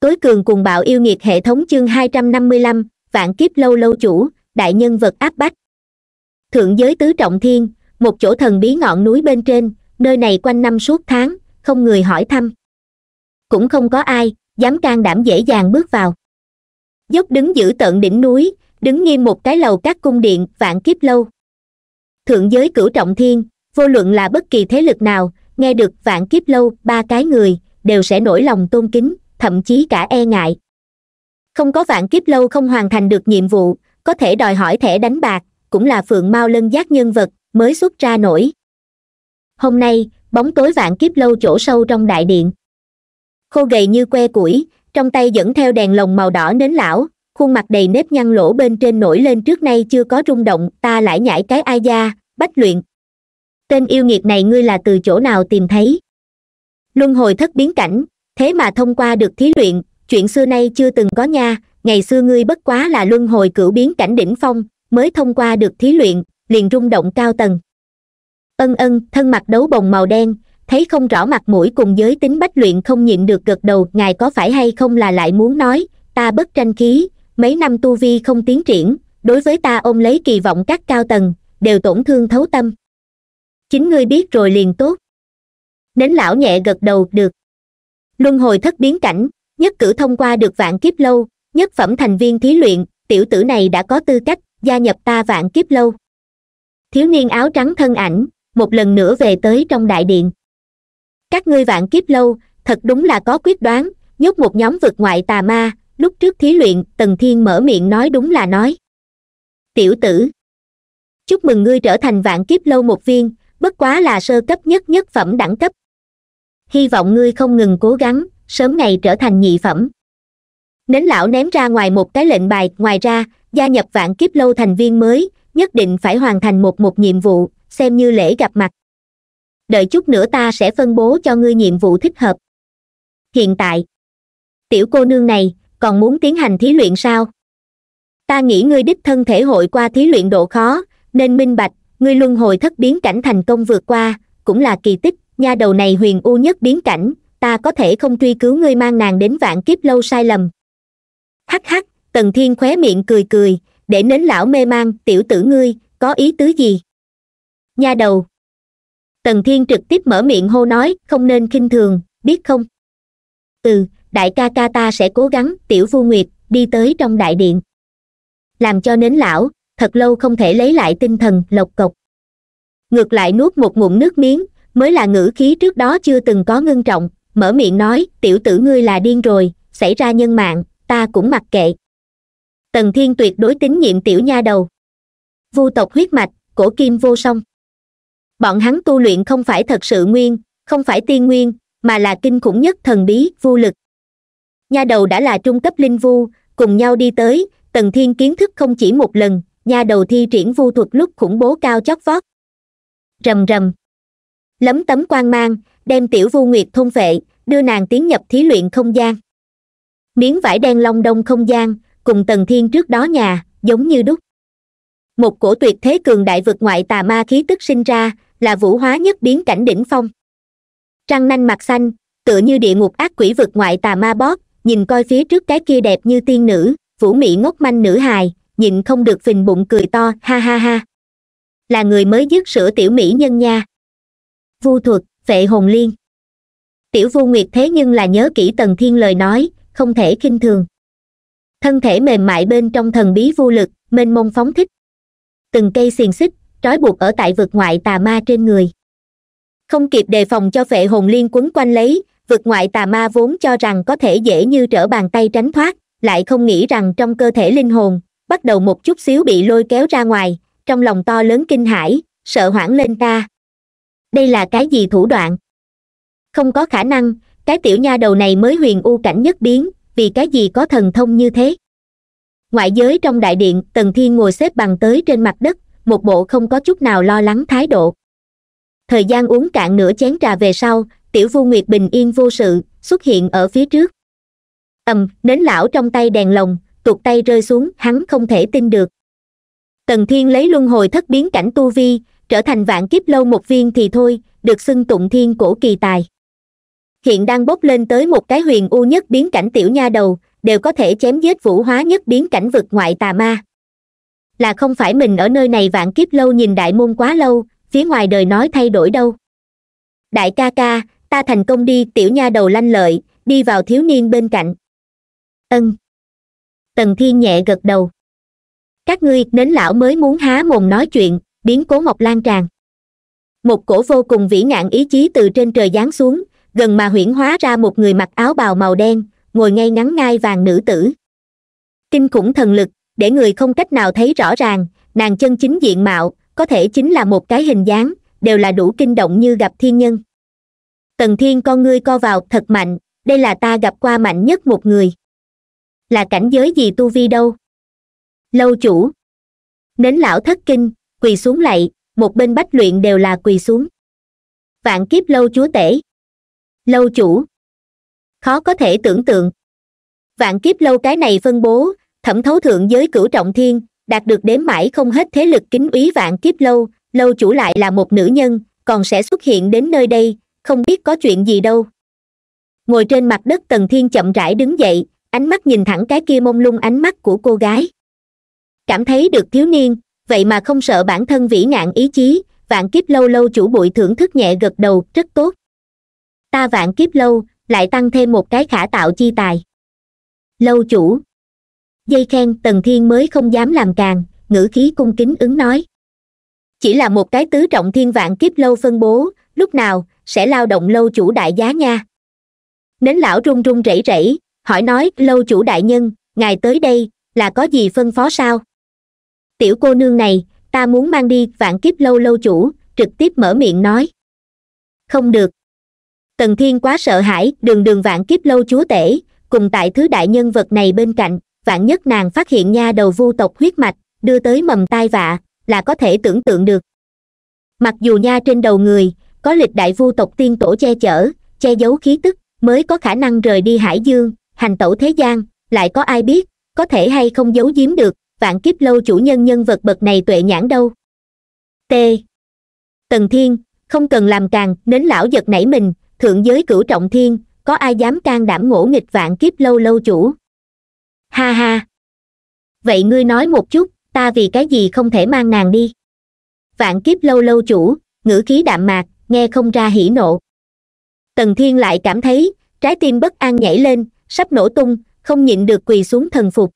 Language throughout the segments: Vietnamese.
tối cường cùng bạo yêu nghiệt hệ thống chương hai trăm năm mươi lăm vạn kiếp lâu lâu chủ đại nhân vật áp bách thượng giới tứ trọng thiên một chỗ thần bí ngọn núi bên trên nơi này quanh năm suốt tháng không người hỏi thăm cũng không có ai dám can đảm dễ dàng bước vào dốc đứng giữ tận đỉnh núi đứng nghiêm một cái lầu các cung điện vạn kiếp lâu thượng giới cửu trọng thiên vô luận là bất kỳ thế lực nào nghe được vạn kiếp lâu ba cái người đều sẽ nổi lòng tôn kính thậm chí cả e ngại không có vạn kiếp lâu không hoàn thành được nhiệm vụ có thể đòi hỏi thẻ đánh bạc cũng là phượng mau lân giác nhân vật mới xuất ra nổi hôm nay bóng tối vạn kiếp lâu chỗ sâu trong đại điện khô gầy như que củi trong tay dẫn theo đèn lồng màu đỏ nến lão khuôn mặt đầy nếp nhăn lỗ bên trên nổi lên trước nay chưa có rung động ta lại nhảy cái ai da bách luyện tên yêu nghiệt này ngươi là từ chỗ nào tìm thấy luân hồi thất biến cảnh thế mà thông qua được thí luyện chuyện xưa nay chưa từng có nha ngày xưa ngươi bất quá là luân hồi cửu biến cảnh đỉnh phong mới thông qua được thí luyện liền rung động cao tầng ân ân thân mặt đấu bồng màu đen thấy không rõ mặt mũi cùng giới tính bách luyện không nhịn được gật đầu ngài có phải hay không là lại muốn nói ta bất tranh khí mấy năm tu vi không tiến triển đối với ta ôm lấy kỳ vọng các cao tầng đều tổn thương thấu tâm chính ngươi biết rồi liền tốt nến lão nhẹ gật đầu được luân hồi thất biến cảnh nhất cử thông qua được vạn kiếp lâu nhất phẩm thành viên thí luyện tiểu tử này đã có tư cách gia nhập ta vạn kiếp lâu thiếu niên áo trắng thân ảnh một lần nữa về tới trong đại điện các ngươi vạn kiếp lâu thật đúng là có quyết đoán nhốt một nhóm vực ngoại tà ma lúc trước thí luyện tần thiên mở miệng nói đúng là nói tiểu tử chúc mừng ngươi trở thành vạn kiếp lâu một viên bất quá là sơ cấp nhất nhất phẩm đẳng cấp hy vọng ngươi không ngừng cố gắng sớm ngày trở thành nhị phẩm nến lão ném ra ngoài một cái lệnh bài ngoài ra gia nhập vạn kiếp lâu thành viên mới nhất định phải hoàn thành một một nhiệm vụ xem như lễ gặp mặt đợi chút nữa ta sẽ phân bố cho ngươi nhiệm vụ thích hợp hiện tại tiểu cô nương này còn muốn tiến hành thí luyện sao ta nghĩ ngươi đích thân thể hội qua thí luyện độ khó nên minh bạch ngươi luân hồi thất biến cảnh thành công vượt qua cũng là kỳ tích nha đầu này huyền u nhất biến cảnh ta có thể không truy cứu ngươi mang nàng đến vạn kiếp lâu sai lầm hắc hắc tần thiên khóe miệng cười cười để nến lão mê mang tiểu tử ngươi có ý tứ gì nha đầu tần thiên trực tiếp mở miệng hô nói không nên khinh thường biết không ừ đại ca ca ta sẽ cố gắng tiểu vu nguyệt đi tới trong đại điện làm cho nến lão thật lâu không thể lấy lại tinh thần lộc cộc ngược lại nuốt một ngụm nước miếng mới là ngữ khí trước đó chưa từng có ngưng trọng mở miệng nói tiểu tử ngươi là điên rồi xảy ra nhân mạng ta cũng mặc kệ tần thiên tuyệt đối tín nhiệm tiểu nha đầu vu tộc huyết mạch cổ kim vô song bọn hắn tu luyện không phải thật sự nguyên không phải tiên nguyên mà là kinh khủng nhất thần bí vu lực nha đầu đã là trung cấp linh vu cùng nhau đi tới tần thiên kiến thức không chỉ một lần nha đầu thi triển vu thuật lúc khủng bố cao chót vót rầm rầm lấm tấm quan mang đem tiểu vu nguyệt thôn vệ đưa nàng tiến nhập thí luyện không gian miếng vải đen long đông không gian cùng tầng thiên trước đó nhà giống như đúc một cổ tuyệt thế cường đại vực ngoại tà ma khí tức sinh ra là vũ hóa nhất biến cảnh đỉnh phong trăng nanh mặt xanh tựa như địa ngục ác quỷ vực ngoại tà ma bóp nhìn coi phía trước cái kia đẹp như tiên nữ vũ mị ngốc manh nữ hài nhịn không được phình bụng cười to ha ha ha là người mới dứt sữa tiểu mỹ nhân nha vu thuật vệ hồn liên tiểu vu nguyệt thế nhưng là nhớ kỹ tần thiên lời nói không thể khinh thường thân thể mềm mại bên trong thần bí vô lực mênh mông phóng thích từng cây xiềng xích trói buộc ở tại vực ngoại tà ma trên người không kịp đề phòng cho vệ hồn liên quấn quanh lấy vực ngoại tà ma vốn cho rằng có thể dễ như trở bàn tay tránh thoát lại không nghĩ rằng trong cơ thể linh hồn bắt đầu một chút xíu bị lôi kéo ra ngoài trong lòng to lớn kinh hãi sợ hoảng lên ta đây là cái gì thủ đoạn không có khả năng cái tiểu nha đầu này mới huyền u cảnh nhất biến vì cái gì có thần thông như thế ngoại giới trong đại điện tần thiên ngồi xếp bằng tới trên mặt đất một bộ không có chút nào lo lắng thái độ thời gian uống cạn nửa chén trà về sau tiểu vu nguyệt bình yên vô sự xuất hiện ở phía trước ầm nến lão trong tay đèn lồng tuột tay rơi xuống hắn không thể tin được tần thiên lấy luân hồi thất biến cảnh tu vi trở thành vạn kiếp lâu một viên thì thôi được xưng tụng thiên cổ kỳ tài hiện đang bốc lên tới một cái huyền u nhất biến cảnh tiểu nha đầu đều có thể chém giết vũ hóa nhất biến cảnh vực ngoại tà ma là không phải mình ở nơi này vạn kiếp lâu nhìn đại môn quá lâu phía ngoài đời nói thay đổi đâu đại ca ca ta thành công đi tiểu nha đầu lanh lợi đi vào thiếu niên bên cạnh ân tần thiên nhẹ gật đầu các ngươi nến lão mới muốn há mồm nói chuyện biến cố mọc lan tràn một cổ vô cùng vĩ ngạn ý chí từ trên trời giáng xuống gần mà huyễn hóa ra một người mặc áo bào màu đen ngồi ngay ngắn ngai vàng nữ tử kinh khủng thần lực để người không cách nào thấy rõ ràng nàng chân chính diện mạo có thể chính là một cái hình dáng đều là đủ kinh động như gặp thiên nhân tần thiên con ngươi co vào thật mạnh đây là ta gặp qua mạnh nhất một người là cảnh giới gì tu vi đâu lâu chủ nến lão thất kinh quỳ xuống lạy một bên bách luyện đều là quỳ xuống vạn kiếp lâu chúa tể lâu chủ khó có thể tưởng tượng vạn kiếp lâu cái này phân bố thẩm thấu thượng giới cửu trọng thiên đạt được đếm mãi không hết thế lực kính úy vạn kiếp lâu lâu chủ lại là một nữ nhân còn sẽ xuất hiện đến nơi đây không biết có chuyện gì đâu ngồi trên mặt đất tầng thiên chậm rãi đứng dậy ánh mắt nhìn thẳng cái kia mông lung ánh mắt của cô gái cảm thấy được thiếu niên vậy mà không sợ bản thân vĩ ngạn ý chí vạn kiếp lâu lâu chủ bụi thưởng thức nhẹ gật đầu rất tốt ta vạn kiếp lâu lại tăng thêm một cái khả tạo chi tài lâu chủ dây khen tần thiên mới không dám làm càng ngữ khí cung kính ứng nói chỉ là một cái tứ trọng thiên vạn kiếp lâu phân bố lúc nào sẽ lao động lâu chủ đại giá nha nến lão run run rẩy rẩy hỏi nói lâu chủ đại nhân ngài tới đây là có gì phân phó sao tiểu cô nương này ta muốn mang đi vạn kiếp lâu lâu chủ trực tiếp mở miệng nói không được tần thiên quá sợ hãi đường đường vạn kiếp lâu chúa tể cùng tại thứ đại nhân vật này bên cạnh vạn nhất nàng phát hiện nha đầu vu tộc huyết mạch đưa tới mầm tai vạ là có thể tưởng tượng được mặc dù nha trên đầu người có lịch đại vu tộc tiên tổ che chở che giấu khí tức mới có khả năng rời đi hải dương hành tẩu thế gian lại có ai biết có thể hay không giấu giếm được vạn kiếp lâu chủ nhân nhân vật bậc này tuệ nhãn đâu t tần thiên không cần làm càng nến lão giật nảy mình thượng giới cửu trọng thiên có ai dám can đảm ngỗ nghịch vạn kiếp lâu lâu chủ ha ha vậy ngươi nói một chút ta vì cái gì không thể mang nàng đi vạn kiếp lâu lâu chủ ngữ khí đạm mạc nghe không ra hỉ nộ tần thiên lại cảm thấy trái tim bất an nhảy lên sắp nổ tung không nhịn được quỳ xuống thần phục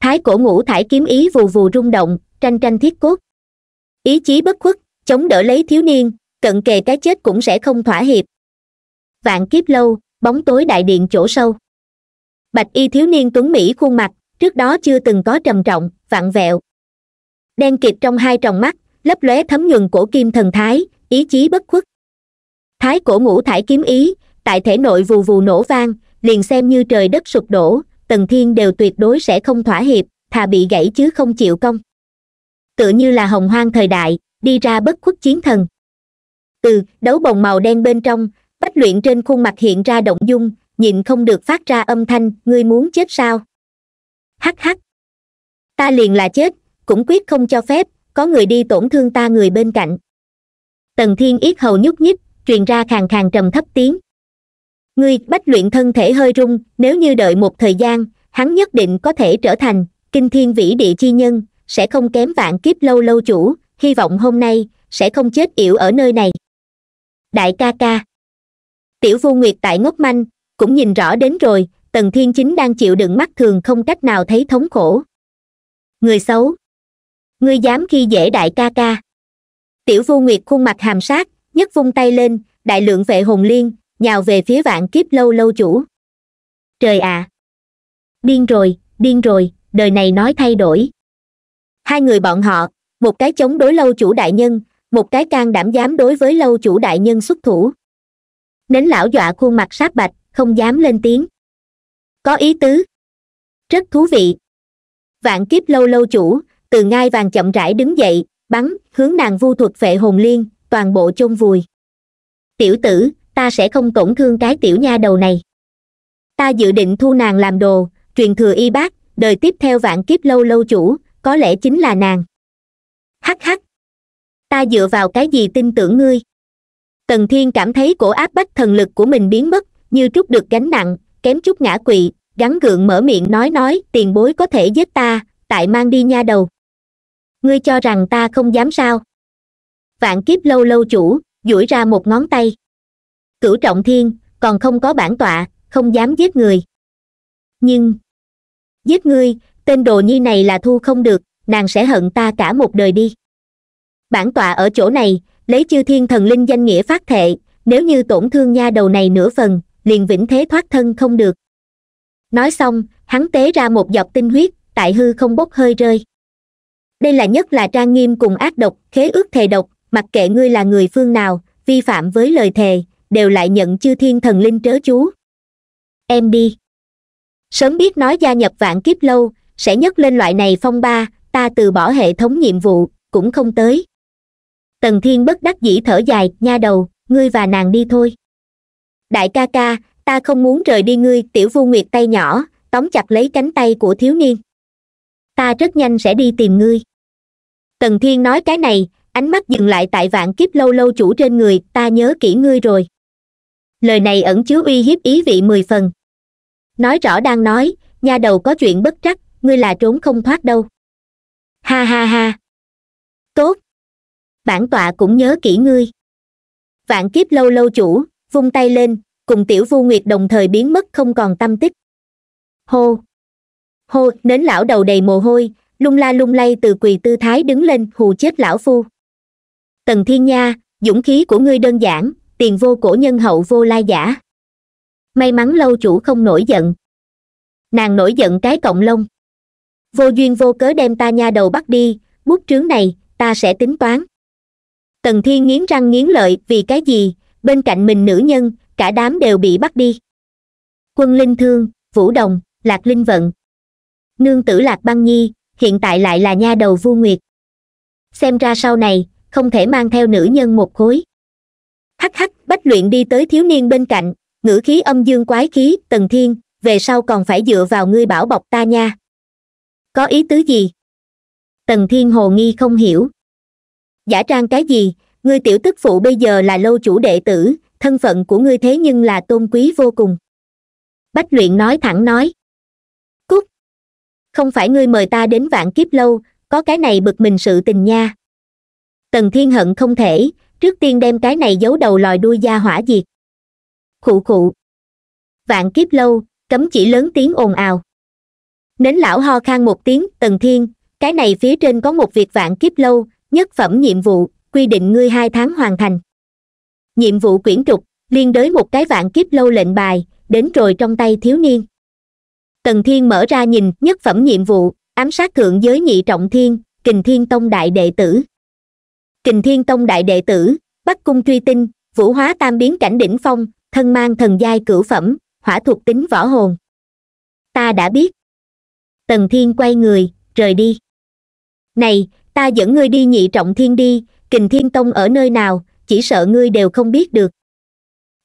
thái cổ ngũ thải kiếm ý vù vù rung động tranh tranh thiết cốt ý chí bất khuất chống đỡ lấy thiếu niên cận kề cái chết cũng sẽ không thỏa hiệp vạn kiếp lâu bóng tối đại điện chỗ sâu bạch y thiếu niên tuấn mỹ khuôn mặt trước đó chưa từng có trầm trọng vặn vẹo đen kịp trong hai tròng mắt lấp lóe thấm nhuần cổ kim thần thái ý chí bất khuất thái cổ ngũ thải kiếm ý tại thể nội vù vù nổ vang liền xem như trời đất sụp đổ tần thiên đều tuyệt đối sẽ không thỏa hiệp thà bị gãy chứ không chịu công tựa như là hồng hoang thời đại đi ra bất khuất chiến thần từ đấu bồng màu đen bên trong bách luyện trên khuôn mặt hiện ra động dung nhịn không được phát ra âm thanh ngươi muốn chết sao hắc hắc ta liền là chết cũng quyết không cho phép có người đi tổn thương ta người bên cạnh tần thiên yết hầu nhúc nhích truyền ra khàn khàn trầm thấp tiếng ngươi bách luyện thân thể hơi rung nếu như đợi một thời gian hắn nhất định có thể trở thành kinh thiên vĩ địa chi nhân sẽ không kém vạn kiếp lâu lâu chủ hy vọng hôm nay sẽ không chết yểu ở nơi này đại ca ca tiểu vô nguyệt tại ngốc manh cũng nhìn rõ đến rồi tần thiên chính đang chịu đựng mắt thường không cách nào thấy thống khổ người xấu ngươi dám khi dễ đại ca ca tiểu vô nguyệt khuôn mặt hàm sát nhất vung tay lên đại lượng vệ hồn liên nhào về phía vạn kiếp lâu lâu chủ trời ạ à! điên rồi điên rồi đời này nói thay đổi hai người bọn họ một cái chống đối lâu chủ đại nhân một cái can đảm dám đối với lâu chủ đại nhân xuất thủ nến lão dọa khuôn mặt sát bạch không dám lên tiếng có ý tứ rất thú vị vạn kiếp lâu lâu chủ từ ngai vàng chậm rãi đứng dậy bắn hướng nàng vu thuật vệ hồn liên toàn bộ chôn vùi tiểu tử ta sẽ không tổn thương cái tiểu nha đầu này ta dự định thu nàng làm đồ truyền thừa y bác đời tiếp theo vạn kiếp lâu lâu chủ có lẽ chính là nàng hắc hắc ta dựa vào cái gì tin tưởng ngươi tần thiên cảm thấy cổ áp bách thần lực của mình biến mất như trút được gánh nặng kém chút ngã quỵ gắn gượng mở miệng nói nói tiền bối có thể giết ta tại mang đi nha đầu ngươi cho rằng ta không dám sao vạn kiếp lâu lâu chủ duỗi ra một ngón tay cửu trọng thiên còn không có bản tọa không dám giết người nhưng giết ngươi tên đồ nhi này là thu không được nàng sẽ hận ta cả một đời đi bản tọa ở chỗ này lấy chư thiên thần linh danh nghĩa phát thệ nếu như tổn thương nha đầu này nửa phần liền vĩnh thế thoát thân không được nói xong hắn tế ra một dọc tinh huyết tại hư không bốc hơi rơi đây là nhất là trang nghiêm cùng ác độc khế ước thề độc mặc kệ ngươi là người phương nào vi phạm với lời thề đều lại nhận chư thiên thần linh trớ chú em đi sớm biết nói gia nhập vạn kiếp lâu sẽ nhấc lên loại này phong ba ta từ bỏ hệ thống nhiệm vụ cũng không tới tần thiên bất đắc dĩ thở dài nha đầu ngươi và nàng đi thôi đại ca ca ta không muốn rời đi ngươi tiểu vu nguyệt tay nhỏ tóm chặt lấy cánh tay của thiếu niên ta rất nhanh sẽ đi tìm ngươi tần thiên nói cái này ánh mắt dừng lại tại vạn kiếp lâu lâu chủ trên người ta nhớ kỹ ngươi rồi lời này ẩn chứa uy hiếp ý vị mười phần nói rõ đang nói nha đầu có chuyện bất trắc ngươi là trốn không thoát đâu ha ha ha tốt bản tọa cũng nhớ kỹ ngươi vạn kiếp lâu lâu chủ vung tay lên cùng tiểu vu nguyệt đồng thời biến mất không còn tâm tích hô hô nến lão đầu đầy mồ hôi lung la lung lay từ quỳ tư thái đứng lên hù chết lão phu tần thiên nha dũng khí của ngươi đơn giản tiền vô cổ nhân hậu vô lai giả may mắn lâu chủ không nổi giận nàng nổi giận cái cộng lông vô duyên vô cớ đem ta nha đầu bắt đi bút trướng này ta sẽ tính toán tần thiên nghiến răng nghiến lợi vì cái gì bên cạnh mình nữ nhân cả đám đều bị bắt đi quân linh thương vũ đồng lạc linh vận nương tử lạc băng nhi hiện tại lại là nha đầu vua nguyệt xem ra sau này không thể mang theo nữ nhân một khối hắc hắc bách luyện đi tới thiếu niên bên cạnh ngữ khí âm dương quái khí tần thiên về sau còn phải dựa vào ngươi bảo bọc ta nha có ý tứ gì tần thiên hồ nghi không hiểu giả trang cái gì ngươi tiểu tức phụ bây giờ là lâu chủ đệ tử thân phận của ngươi thế nhưng là tôn quý vô cùng bách luyện nói thẳng nói Cút. không phải ngươi mời ta đến vạn kiếp lâu có cái này bực mình sự tình nha tần thiên hận không thể trước tiên đem cái này giấu đầu lòi đuôi ra hỏa diệt khụ khụ vạn kiếp lâu cấm chỉ lớn tiếng ồn ào nến lão ho khan một tiếng tần thiên cái này phía trên có một việc vạn kiếp lâu nhất phẩm nhiệm vụ quy định ngươi hai tháng hoàn thành nhiệm vụ quyển trục liên đới một cái vạn kiếp lâu lệnh bài đến rồi trong tay thiếu niên tần thiên mở ra nhìn nhất phẩm nhiệm vụ ám sát thượng giới nhị trọng thiên kình thiên tông đại đệ tử kình thiên tông đại đệ tử bắc cung truy tinh vũ hóa tam biến cảnh đỉnh phong thân mang thần giai cửu phẩm hỏa thuộc tính võ hồn ta đã biết tần thiên quay người rời đi này ta dẫn ngươi đi nhị trọng thiên đi kình thiên tông ở nơi nào chỉ sợ ngươi đều không biết được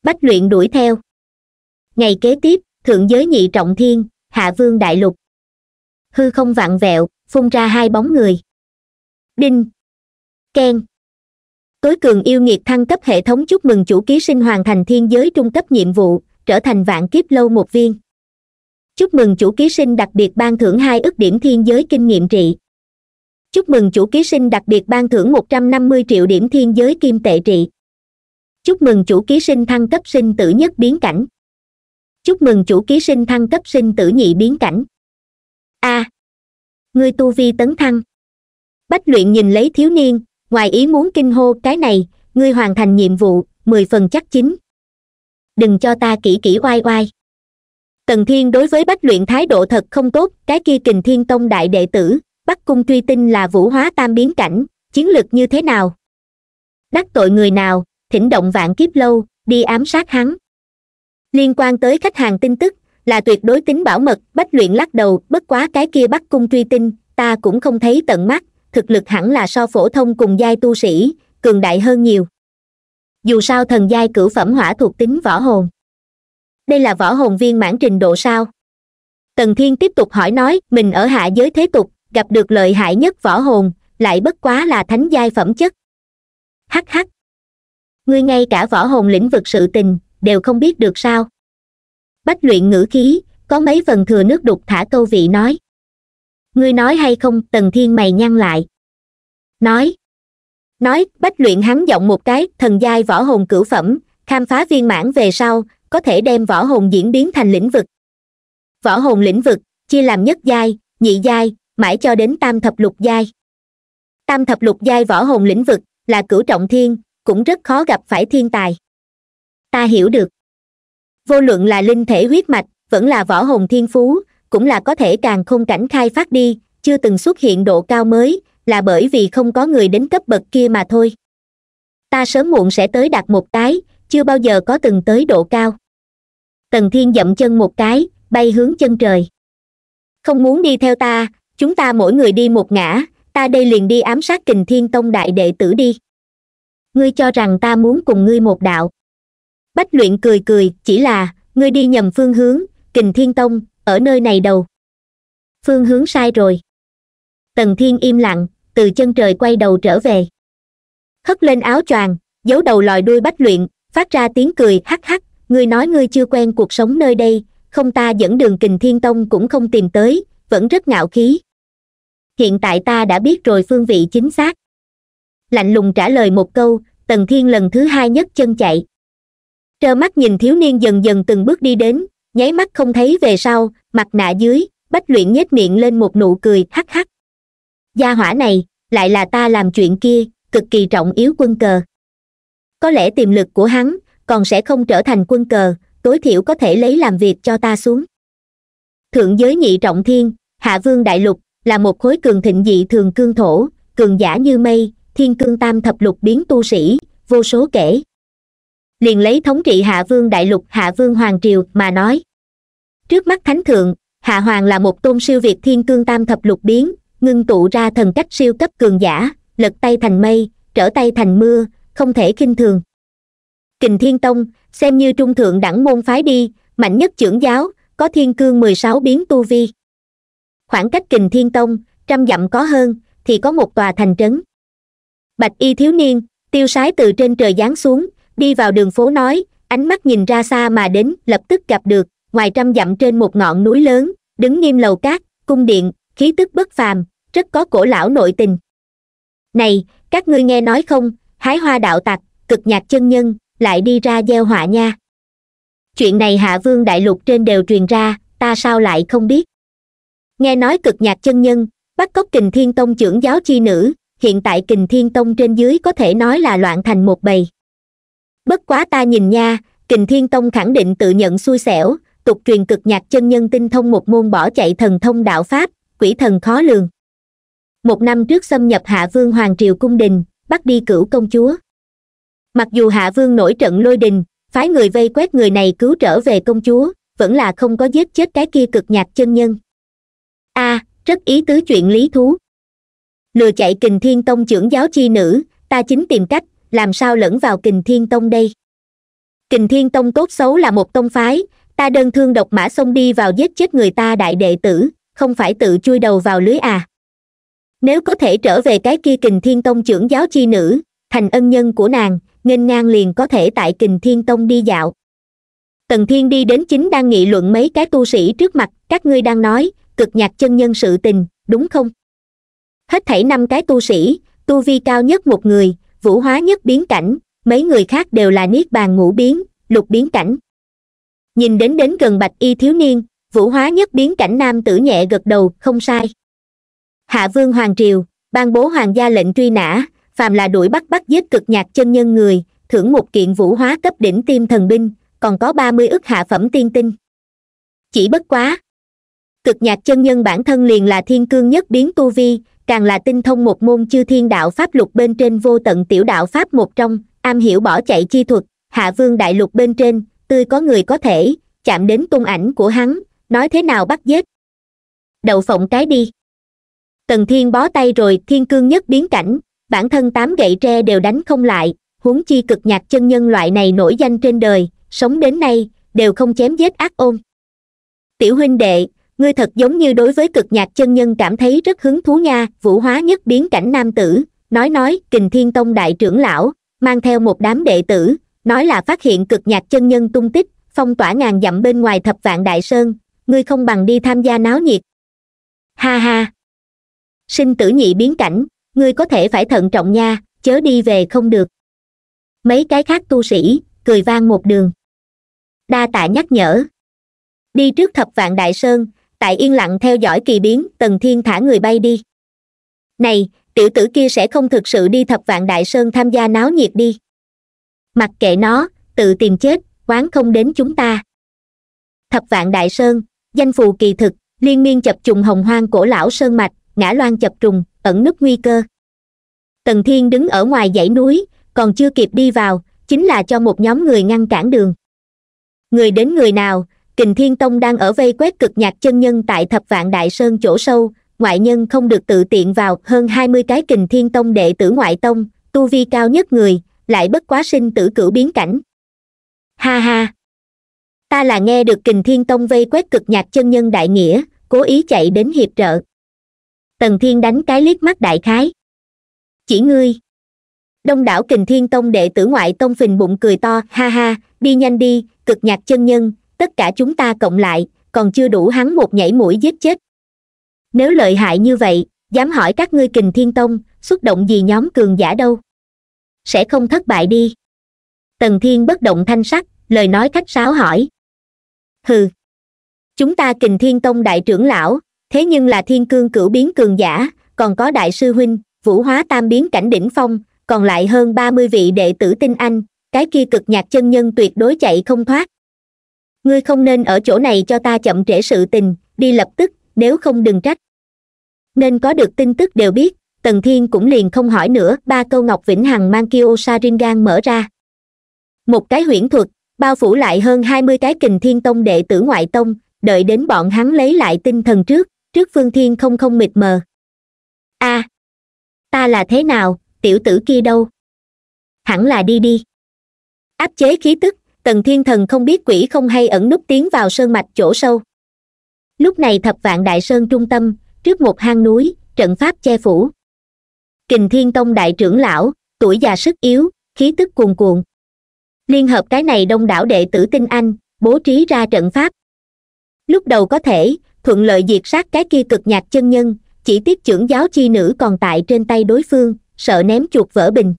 bách luyện đuổi theo ngày kế tiếp thượng giới nhị trọng thiên hạ vương đại lục hư không vặn vẹo phun ra hai bóng người đinh keng tối cường yêu nghiệt thăng cấp hệ thống chúc mừng chủ ký sinh hoàn thành thiên giới trung cấp nhiệm vụ trở thành vạn kiếp lâu một viên chúc mừng chủ ký sinh đặc biệt ban thưởng hai ức điểm thiên giới kinh nghiệm trị chúc mừng chủ ký sinh đặc biệt ban thưởng một trăm năm mươi triệu điểm thiên giới kim tệ trị chúc mừng chủ ký sinh thăng cấp sinh tử nhất biến cảnh chúc mừng chủ ký sinh thăng cấp sinh tử nhị biến cảnh a à, ngươi tu vi tấn thăng bách luyện nhìn lấy thiếu niên ngoài ý muốn kinh hô cái này ngươi hoàn thành nhiệm vụ mười phần chắc chín đừng cho ta kỹ kỹ oai oai tần thiên đối với bách luyện thái độ thật không tốt cái kia kình thiên tông đại đệ tử bắc cung truy tinh là vũ hóa tam biến cảnh chiến lược như thế nào đắc tội người nào thỉnh động vạn kiếp lâu đi ám sát hắn liên quan tới khách hàng tin tức là tuyệt đối tính bảo mật bách luyện lắc đầu bất quá cái kia bắc cung truy tinh ta cũng không thấy tận mắt thực lực hẳn là so phổ thông cùng giai tu sĩ cường đại hơn nhiều dù sao thần giai cửu phẩm hỏa thuộc tính võ hồn đây là võ hồn viên mãn trình độ sao tần thiên tiếp tục hỏi nói mình ở hạ giới thế tục gặp được lợi hại nhất võ hồn lại bất quá là thánh giai phẩm chất hắc hắc ngươi ngay cả võ hồn lĩnh vực sự tình đều không biết được sao bách luyện ngữ khí có mấy phần thừa nước đục thả câu vị nói ngươi nói hay không tần thiên mày nhăn lại nói nói bách luyện hắn giọng một cái thần giai võ hồn cửu phẩm khám phá viên mãn về sau có thể đem võ hồn diễn biến thành lĩnh vực võ hồn lĩnh vực chia làm nhất giai nhị giai mãi cho đến tam thập lục giai tam thập lục giai võ hồn lĩnh vực là cửu trọng thiên cũng rất khó gặp phải thiên tài ta hiểu được vô luận là linh thể huyết mạch vẫn là võ hồn thiên phú cũng là có thể càng không cảnh khai phát đi chưa từng xuất hiện độ cao mới là bởi vì không có người đến cấp bậc kia mà thôi ta sớm muộn sẽ tới đạt một cái chưa bao giờ có từng tới độ cao tần thiên dậm chân một cái bay hướng chân trời không muốn đi theo ta chúng ta mỗi người đi một ngã ta đây liền đi ám sát kình thiên tông đại đệ tử đi ngươi cho rằng ta muốn cùng ngươi một đạo bách luyện cười cười chỉ là ngươi đi nhầm phương hướng kình thiên tông ở nơi này đâu? phương hướng sai rồi tần thiên im lặng từ chân trời quay đầu trở về hất lên áo choàng giấu đầu lòi đuôi bách luyện phát ra tiếng cười hắc hắc ngươi nói ngươi chưa quen cuộc sống nơi đây không ta dẫn đường kình thiên tông cũng không tìm tới vẫn rất ngạo khí hiện tại ta đã biết rồi phương vị chính xác lạnh lùng trả lời một câu tần thiên lần thứ hai nhấc chân chạy trơ mắt nhìn thiếu niên dần dần từng bước đi đến nháy mắt không thấy về sau mặt nạ dưới bách luyện nhếch miệng lên một nụ cười hắc hắc gia hỏa này lại là ta làm chuyện kia cực kỳ trọng yếu quân cờ có lẽ tiềm lực của hắn còn sẽ không trở thành quân cờ tối thiểu có thể lấy làm việc cho ta xuống thượng giới nhị trọng thiên hạ vương đại lục là một khối cường thịnh dị thường cương thổ cường giả như mây thiên cương tam thập lục biến tu sĩ vô số kể liền lấy thống trị hạ vương đại lục hạ vương hoàng triều mà nói trước mắt thánh thượng hạ hoàng là một tôn siêu việt thiên cương tam thập lục biến ngưng tụ ra thần cách siêu cấp cường giả lật tay thành mây trở tay thành mưa không thể khinh thường kình thiên tông xem như trung thượng đẳng môn phái đi mạnh nhất trưởng giáo có thiên cương mười sáu biến tu vi khoảng cách kình thiên tông trăm dặm có hơn thì có một tòa thành trấn bạch y thiếu niên tiêu sái từ trên trời giáng xuống đi vào đường phố nói ánh mắt nhìn ra xa mà đến lập tức gặp được ngoài trăm dặm trên một ngọn núi lớn đứng nghiêm lầu cát cung điện khí tức bất phàm rất có cổ lão nội tình này các ngươi nghe nói không hái hoa đạo tặc cực nhạc chân nhân lại đi ra gieo họa nha chuyện này hạ vương đại lục trên đều truyền ra ta sao lại không biết nghe nói cực nhạc chân nhân bắt cóc kình thiên tông trưởng giáo chi nữ hiện tại kình thiên tông trên dưới có thể nói là loạn thành một bầy bất quá ta nhìn nha kình thiên tông khẳng định tự nhận xui xẻo tục truyền cực nhạc chân nhân tinh thông một môn bỏ chạy thần thông đạo pháp quỷ thần khó lường một năm trước xâm nhập hạ vương hoàng triều cung đình bắt đi cửu công chúa mặc dù hạ vương nổi trận lôi đình phái người vây quét người này cứu trở về công chúa vẫn là không có giết chết cái kia cực nhạc chân nhân a à, rất ý tứ chuyện lý thú lừa chạy kình thiên tông trưởng giáo chi nữ ta chính tìm cách làm sao lẫn vào kình thiên tông đây kình thiên tông tốt xấu là một tông phái ta đơn thương độc mã xông đi vào giết chết người ta đại đệ tử không phải tự chui đầu vào lưới à nếu có thể trở về cái kia kình thiên tông trưởng giáo chi nữ thành ân nhân của nàng nghênh ngang liền có thể tại kình thiên tông đi dạo tần thiên đi đến chính đang nghị luận mấy cái tu sĩ trước mặt các ngươi đang nói cực nhạc chân nhân sự tình đúng không hết thảy năm cái tu sĩ tu vi cao nhất một người vũ hóa nhất biến cảnh mấy người khác đều là niết bàn ngũ biến lục biến cảnh nhìn đến đến gần bạch y thiếu niên vũ hóa nhất biến cảnh nam tử nhẹ gật đầu không sai hạ vương hoàng triều ban bố hoàng gia lệnh truy nã phàm là đuổi bắt bắt giết cực nhạc chân nhân người thưởng một kiện vũ hóa cấp đỉnh tiêm thần binh còn có ba mươi ức hạ phẩm tiên tinh chỉ bất quá cực nhạc chân nhân bản thân liền là thiên cương nhất biến tu vi càng là tinh thông một môn chư thiên đạo pháp lục bên trên vô tận tiểu đạo pháp một trong am hiểu bỏ chạy chi thuật hạ vương đại lục bên trên tươi có người có thể chạm đến tung ảnh của hắn nói thế nào bắt giết đậu phộng cái đi tần thiên bó tay rồi thiên cương nhất biến cảnh bản thân tám gậy tre đều đánh không lại huống chi cực nhạc chân nhân loại này nổi danh trên đời sống đến nay đều không chém giết ác ôn tiểu huynh đệ ngươi thật giống như đối với cực nhạc chân nhân cảm thấy rất hứng thú nha vũ hóa nhất biến cảnh nam tử nói nói kình thiên tông đại trưởng lão mang theo một đám đệ tử nói là phát hiện cực nhạc chân nhân tung tích phong tỏa ngàn dặm bên ngoài thập vạn đại sơn ngươi không bằng đi tham gia náo nhiệt ha ha sinh tử nhị biến cảnh ngươi có thể phải thận trọng nha chớ đi về không được mấy cái khác tu sĩ cười vang một đường đa tạ nhắc nhở đi trước thập vạn đại sơn tại yên lặng theo dõi kỳ biến tần thiên thả người bay đi này tiểu tử kia sẽ không thực sự đi thập vạn đại sơn tham gia náo nhiệt đi mặc kệ nó tự tìm chết quán không đến chúng ta thập vạn đại sơn danh phù kỳ thực liên miên chập trùng hồng hoang cổ lão sơn mạch ngã loan chập trùng ẩn nấp nguy cơ tần thiên đứng ở ngoài dãy núi còn chưa kịp đi vào chính là cho một nhóm người ngăn cản đường người đến người nào kình thiên tông đang ở vây quét cực nhạc chân nhân tại thập vạn đại sơn chỗ sâu ngoại nhân không được tự tiện vào hơn hai mươi cái kình thiên tông đệ tử ngoại tông tu vi cao nhất người lại bất quá sinh tử cửu biến cảnh ha ha ta là nghe được kình thiên tông vây quét cực nhạc chân nhân đại nghĩa cố ý chạy đến hiệp trợ tần thiên đánh cái liếc mắt đại khái chỉ ngươi đông đảo kình thiên tông đệ tử ngoại tông phình bụng cười to ha ha đi nhanh đi cực nhạc chân nhân tất cả chúng ta cộng lại còn chưa đủ hắn một nhảy mũi giết chết nếu lợi hại như vậy dám hỏi các ngươi kình thiên tông xúc động gì nhóm cường giả đâu sẽ không thất bại đi tần thiên bất động thanh sắc lời nói khách sáo hỏi hừ chúng ta kình thiên tông đại trưởng lão thế nhưng là thiên cương cửu biến cường giả còn có đại sư huynh vũ hóa tam biến cảnh đỉnh phong còn lại hơn ba mươi vị đệ tử tinh anh cái kia cực nhạc chân nhân tuyệt đối chạy không thoát ngươi không nên ở chỗ này cho ta chậm trễ sự tình đi lập tức nếu không đừng trách nên có được tin tức đều biết tần thiên cũng liền không hỏi nữa ba câu ngọc vĩnh hằng mang kyo saringan mở ra một cái huyễn thuật bao phủ lại hơn hai mươi cái kình thiên tông đệ tử ngoại tông đợi đến bọn hắn lấy lại tinh thần trước trước phương thiên không không mịt mờ a à, ta là thế nào tiểu tử kia đâu hẳn là đi đi áp chế khí tức tần thiên thần không biết quỷ không hay ẩn núp tiến vào sơn mạch chỗ sâu lúc này thập vạn đại sơn trung tâm trước một hang núi trận pháp che phủ kình thiên tông đại trưởng lão tuổi già sức yếu khí tức cuồn cuộn liên hợp cái này đông đảo đệ tử tinh anh bố trí ra trận pháp lúc đầu có thể thuận lợi diệt sát cái kia cực nhạc chân nhân chỉ tiếp trưởng giáo chi nữ còn tại trên tay đối phương sợ ném chuột vỡ bình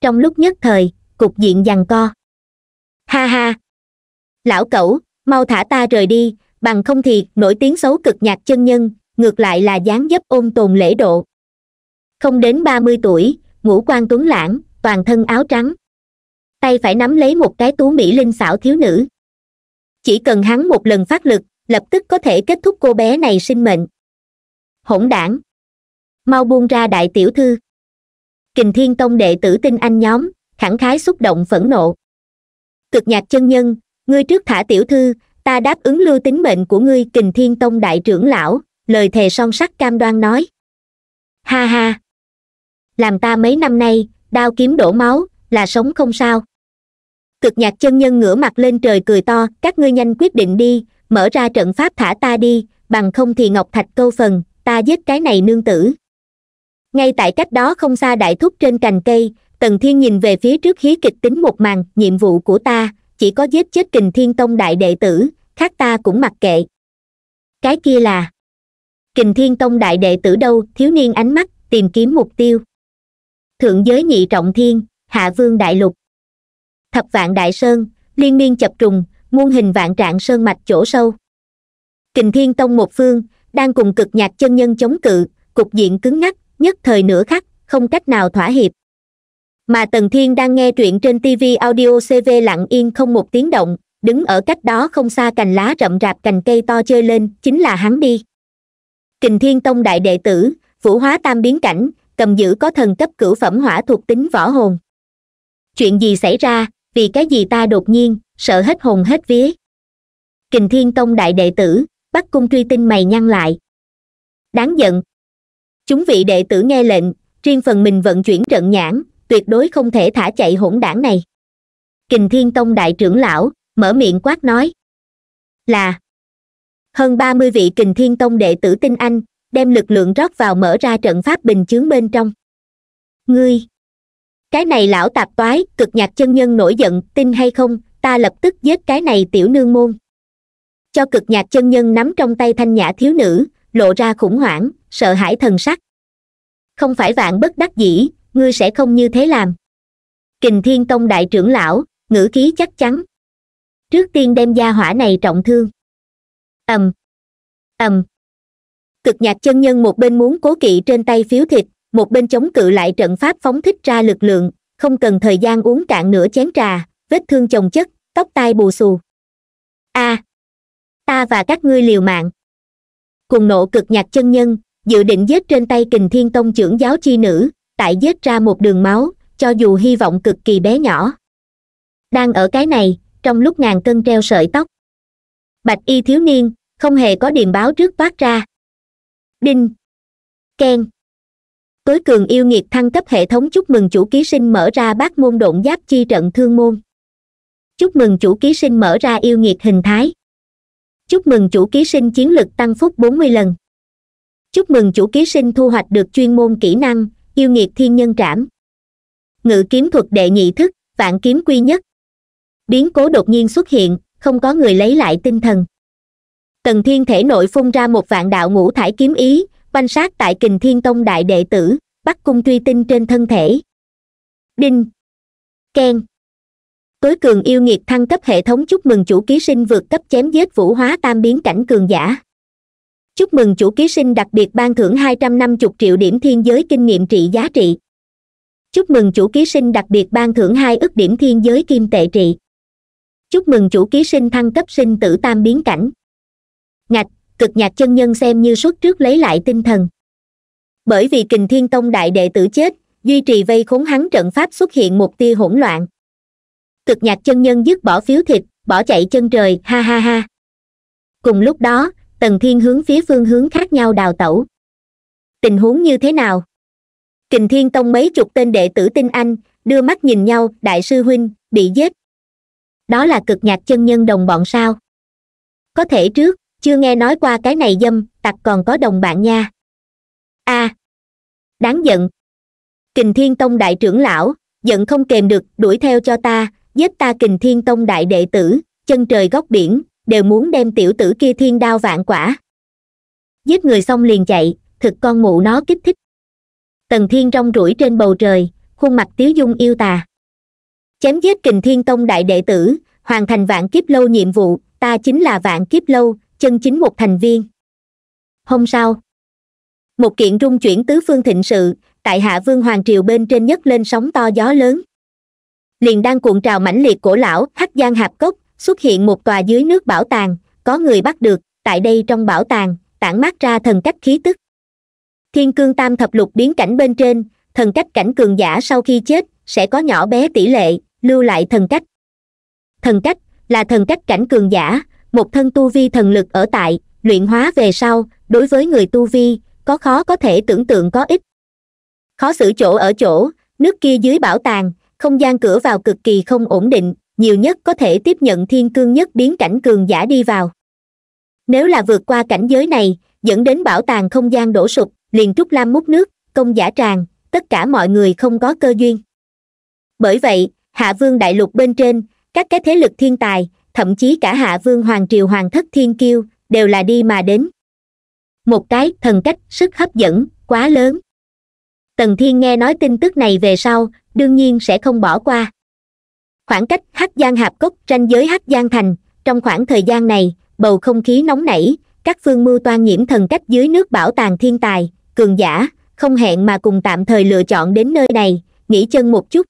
trong lúc nhất thời cục diện giằng co ha ha lão cẩu mau thả ta rời đi bằng không thì nổi tiếng xấu cực nhạc chân nhân ngược lại là dáng dấp ôn tồn lễ độ không đến ba mươi tuổi ngũ quan tuấn lãng toàn thân áo trắng tay phải nắm lấy một cái tú mỹ linh xảo thiếu nữ chỉ cần hắn một lần phát lực lập tức có thể kết thúc cô bé này sinh mệnh hỗn đảng mau buông ra đại tiểu thư kình thiên tông đệ tử tinh anh nhóm khẳng khái xúc động phẫn nộ cực nhạc chân nhân ngươi trước thả tiểu thư ta đáp ứng lưu tính mệnh của ngươi kình thiên tông đại trưởng lão lời thề song sắt cam đoan nói ha ha làm ta mấy năm nay đao kiếm đổ máu là sống không sao cực nhạc chân nhân ngửa mặt lên trời cười to các ngươi nhanh quyết định đi mở ra trận pháp thả ta đi bằng không thì ngọc thạch câu phần ta giết cái này nương tử ngay tại cách đó không xa đại thúc trên cành cây tần thiên nhìn về phía trước hí kịch tính một màn nhiệm vụ của ta chỉ có giết chết kình thiên tông đại đệ tử khác ta cũng mặc kệ cái kia là kình thiên tông đại đệ tử đâu thiếu niên ánh mắt tìm kiếm mục tiêu thượng giới nhị trọng thiên hạ vương đại lục thập vạn đại sơn liên miên chập trùng muôn hình vạn trạng sơn mạch chỗ sâu kình thiên tông một phương đang cùng cực nhạc chân nhân chống cự cục diện cứng ngắc nhất thời nửa khắc không cách nào thỏa hiệp mà tần thiên đang nghe truyện trên tv audio cv lặng yên không một tiếng động đứng ở cách đó không xa cành lá rậm rạp cành cây to chơi lên chính là hắn đi kình thiên tông đại đệ tử vũ hóa tam biến cảnh cầm giữ có thần cấp cửu phẩm hỏa thuộc tính võ hồn chuyện gì xảy ra vì cái gì ta đột nhiên sợ hết hồn hết vía kình thiên tông đại đệ tử bắt cung truy tinh mày nhăn lại đáng giận chúng vị đệ tử nghe lệnh riêng phần mình vận chuyển trận nhãn tuyệt đối không thể thả chạy hỗn đảng này kình thiên tông đại trưởng lão mở miệng quát nói là hơn ba mươi vị kình thiên tông đệ tử tinh anh đem lực lượng rót vào mở ra trận pháp bình chướng bên trong ngươi cái này lão tạp toái cực nhạc chân nhân nổi giận tin hay không ta lập tức giết cái này tiểu nương môn cho cực nhạc chân nhân nắm trong tay thanh nhã thiếu nữ lộ ra khủng hoảng sợ hãi thần sắc không phải vạn bất đắc dĩ ngươi sẽ không như thế làm kình thiên tông đại trưởng lão ngữ khí chắc chắn trước tiên đem gia hỏa này trọng thương ầm ầm cực nhạc chân nhân một bên muốn cố kỵ trên tay phiếu thịt một bên chống cự lại trận pháp phóng thích ra lực lượng không cần thời gian uống cạn nửa chén trà vết thương chồng chất tóc tai bù xù a à, ta và các ngươi liều mạng cùng nộ cực nhạc chân nhân dự định giết trên tay kình thiên tông trưởng giáo chi nữ tại giết ra một đường máu cho dù hy vọng cực kỳ bé nhỏ đang ở cái này trong lúc ngàn cân treo sợi tóc bạch y thiếu niên không hề có điềm báo trước phát ra đinh ken tối cường yêu nghiệt thăng cấp hệ thống chúc mừng chủ ký sinh mở ra bát môn độn giáp chi trận thương môn chúc mừng chủ ký sinh mở ra yêu nghiệt hình thái chúc mừng chủ ký sinh chiến lực tăng phúc 40 lần chúc mừng chủ ký sinh thu hoạch được chuyên môn kỹ năng yêu nghiệt thiên nhân trảm ngự kiếm thuật đệ nhị thức vạn kiếm quy nhất biến cố đột nhiên xuất hiện không có người lấy lại tinh thần tần thiên thể nội phun ra một vạn đạo ngũ thải kiếm ý quanh sát tại kình thiên tông đại đệ tử bắt cung truy tinh trên thân thể đinh keng tối cường yêu nghiệt thăng cấp hệ thống chúc mừng chủ ký sinh vượt cấp chém giết vũ hóa tam biến cảnh cường giả chúc mừng chủ ký sinh đặc biệt ban thưởng hai trăm năm mươi triệu điểm thiên giới kinh nghiệm trị giá trị chúc mừng chủ ký sinh đặc biệt ban thưởng hai ức điểm thiên giới kim tệ trị chúc mừng chủ ký sinh thăng cấp sinh tử tam biến cảnh ngạch cực nhạc chân nhân xem như suốt trước lấy lại tinh thần bởi vì kình thiên tông đại đệ tử chết duy trì vây khốn hắn trận pháp xuất hiện một tia hỗn loạn cực nhạc chân nhân dứt bỏ phiếu thịt bỏ chạy chân trời ha ha ha cùng lúc đó tần thiên hướng phía phương hướng khác nhau đào tẩu tình huống như thế nào kình thiên tông mấy chục tên đệ tử tinh anh đưa mắt nhìn nhau đại sư huynh bị giết đó là cực nhạc chân nhân đồng bọn sao có thể trước chưa nghe nói qua cái này dâm tặc còn có đồng bạn nha a à, đáng giận kình thiên tông đại trưởng lão giận không kềm được đuổi theo cho ta giết ta kình thiên tông đại đệ tử chân trời góc biển đều muốn đem tiểu tử kia thiên đao vạn quả giết người xong liền chạy thực con mụ nó kích thích tần thiên rong rủi trên bầu trời khuôn mặt tiếu dung yêu tà chém giết kình thiên tông đại đệ tử hoàn thành vạn kiếp lâu nhiệm vụ ta chính là vạn kiếp lâu chân chính một thành viên hôm sau một kiện rung chuyển tứ phương thịnh sự tại hạ vương hoàng triều bên trên nhất lên sóng to gió lớn liền đang cuộn trào mãnh liệt cổ lão hắc giang hạp cốc xuất hiện một tòa dưới nước bảo tàng có người bắt được tại đây trong bảo tàng tản mát ra thần cách khí tức thiên cương tam thập lục biến cảnh bên trên thần cách cảnh cường giả sau khi chết sẽ có nhỏ bé tỷ lệ lưu lại thần cách thần cách là thần cách cảnh cường giả một thân tu vi thần lực ở tại luyện hóa về sau đối với người tu vi có khó có thể tưởng tượng có ích khó xử chỗ ở chỗ nước kia dưới bảo tàng không gian cửa vào cực kỳ không ổn định nhiều nhất có thể tiếp nhận thiên cương nhất biến cảnh cường giả đi vào nếu là vượt qua cảnh giới này dẫn đến bảo tàng không gian đổ sụp liền trúc lam múc nước công giả tràng tất cả mọi người không có cơ duyên bởi vậy hạ vương đại lục bên trên các cái thế lực thiên tài thậm chí cả hạ vương hoàng triều hoàng thất thiên kiêu đều là đi mà đến một cái thần cách sức hấp dẫn quá lớn tần thiên nghe nói tin tức này về sau đương nhiên sẽ không bỏ qua khoảng cách hắc giang hạp cốc ranh giới hắc giang thành trong khoảng thời gian này bầu không khí nóng nảy các phương mưu toan nhiễm thần cách dưới nước bảo tàng thiên tài cường giả không hẹn mà cùng tạm thời lựa chọn đến nơi này nghỉ chân một chút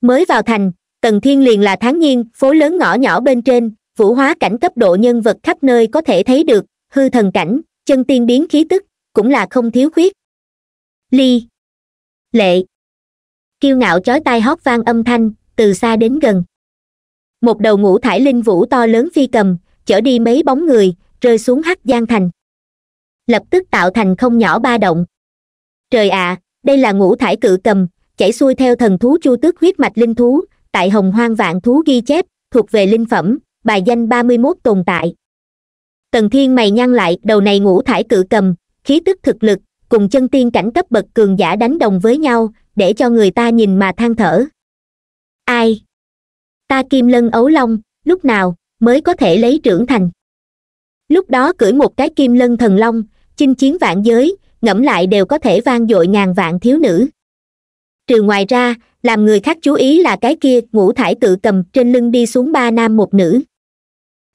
mới vào thành tần thiên liền là tháng nhiên phố lớn ngõ nhỏ bên trên vũ hóa cảnh cấp độ nhân vật khắp nơi có thể thấy được hư thần cảnh chân tiên biến khí tức cũng là không thiếu khuyết ly lệ kiêu ngạo chói tai hót vang âm thanh từ xa đến gần một đầu ngũ thải linh vũ to lớn phi cầm chở đi mấy bóng người rơi xuống hắc giang thành lập tức tạo thành không nhỏ ba động trời ạ à, đây là ngũ thải cự cầm chảy xuôi theo thần thú chu tước huyết mạch linh thú tại hồng hoang vạn thú ghi chép thuộc về linh phẩm bài danh ba mươi mốt tồn tại tần thiên mày nhăn lại đầu này ngũ thải cự cầm khí tức thực lực cùng chân tiên cảnh cấp bậc cường giả đánh đồng với nhau để cho người ta nhìn mà than thở ai ta kim lân ấu long lúc nào mới có thể lấy trưởng thành lúc đó cưỡi một cái kim lân thần long chinh chiến vạn giới ngẫm lại đều có thể vang dội ngàn vạn thiếu nữ trừ ngoài ra làm người khác chú ý là cái kia ngũ thải tự cầm trên lưng đi xuống ba nam một nữ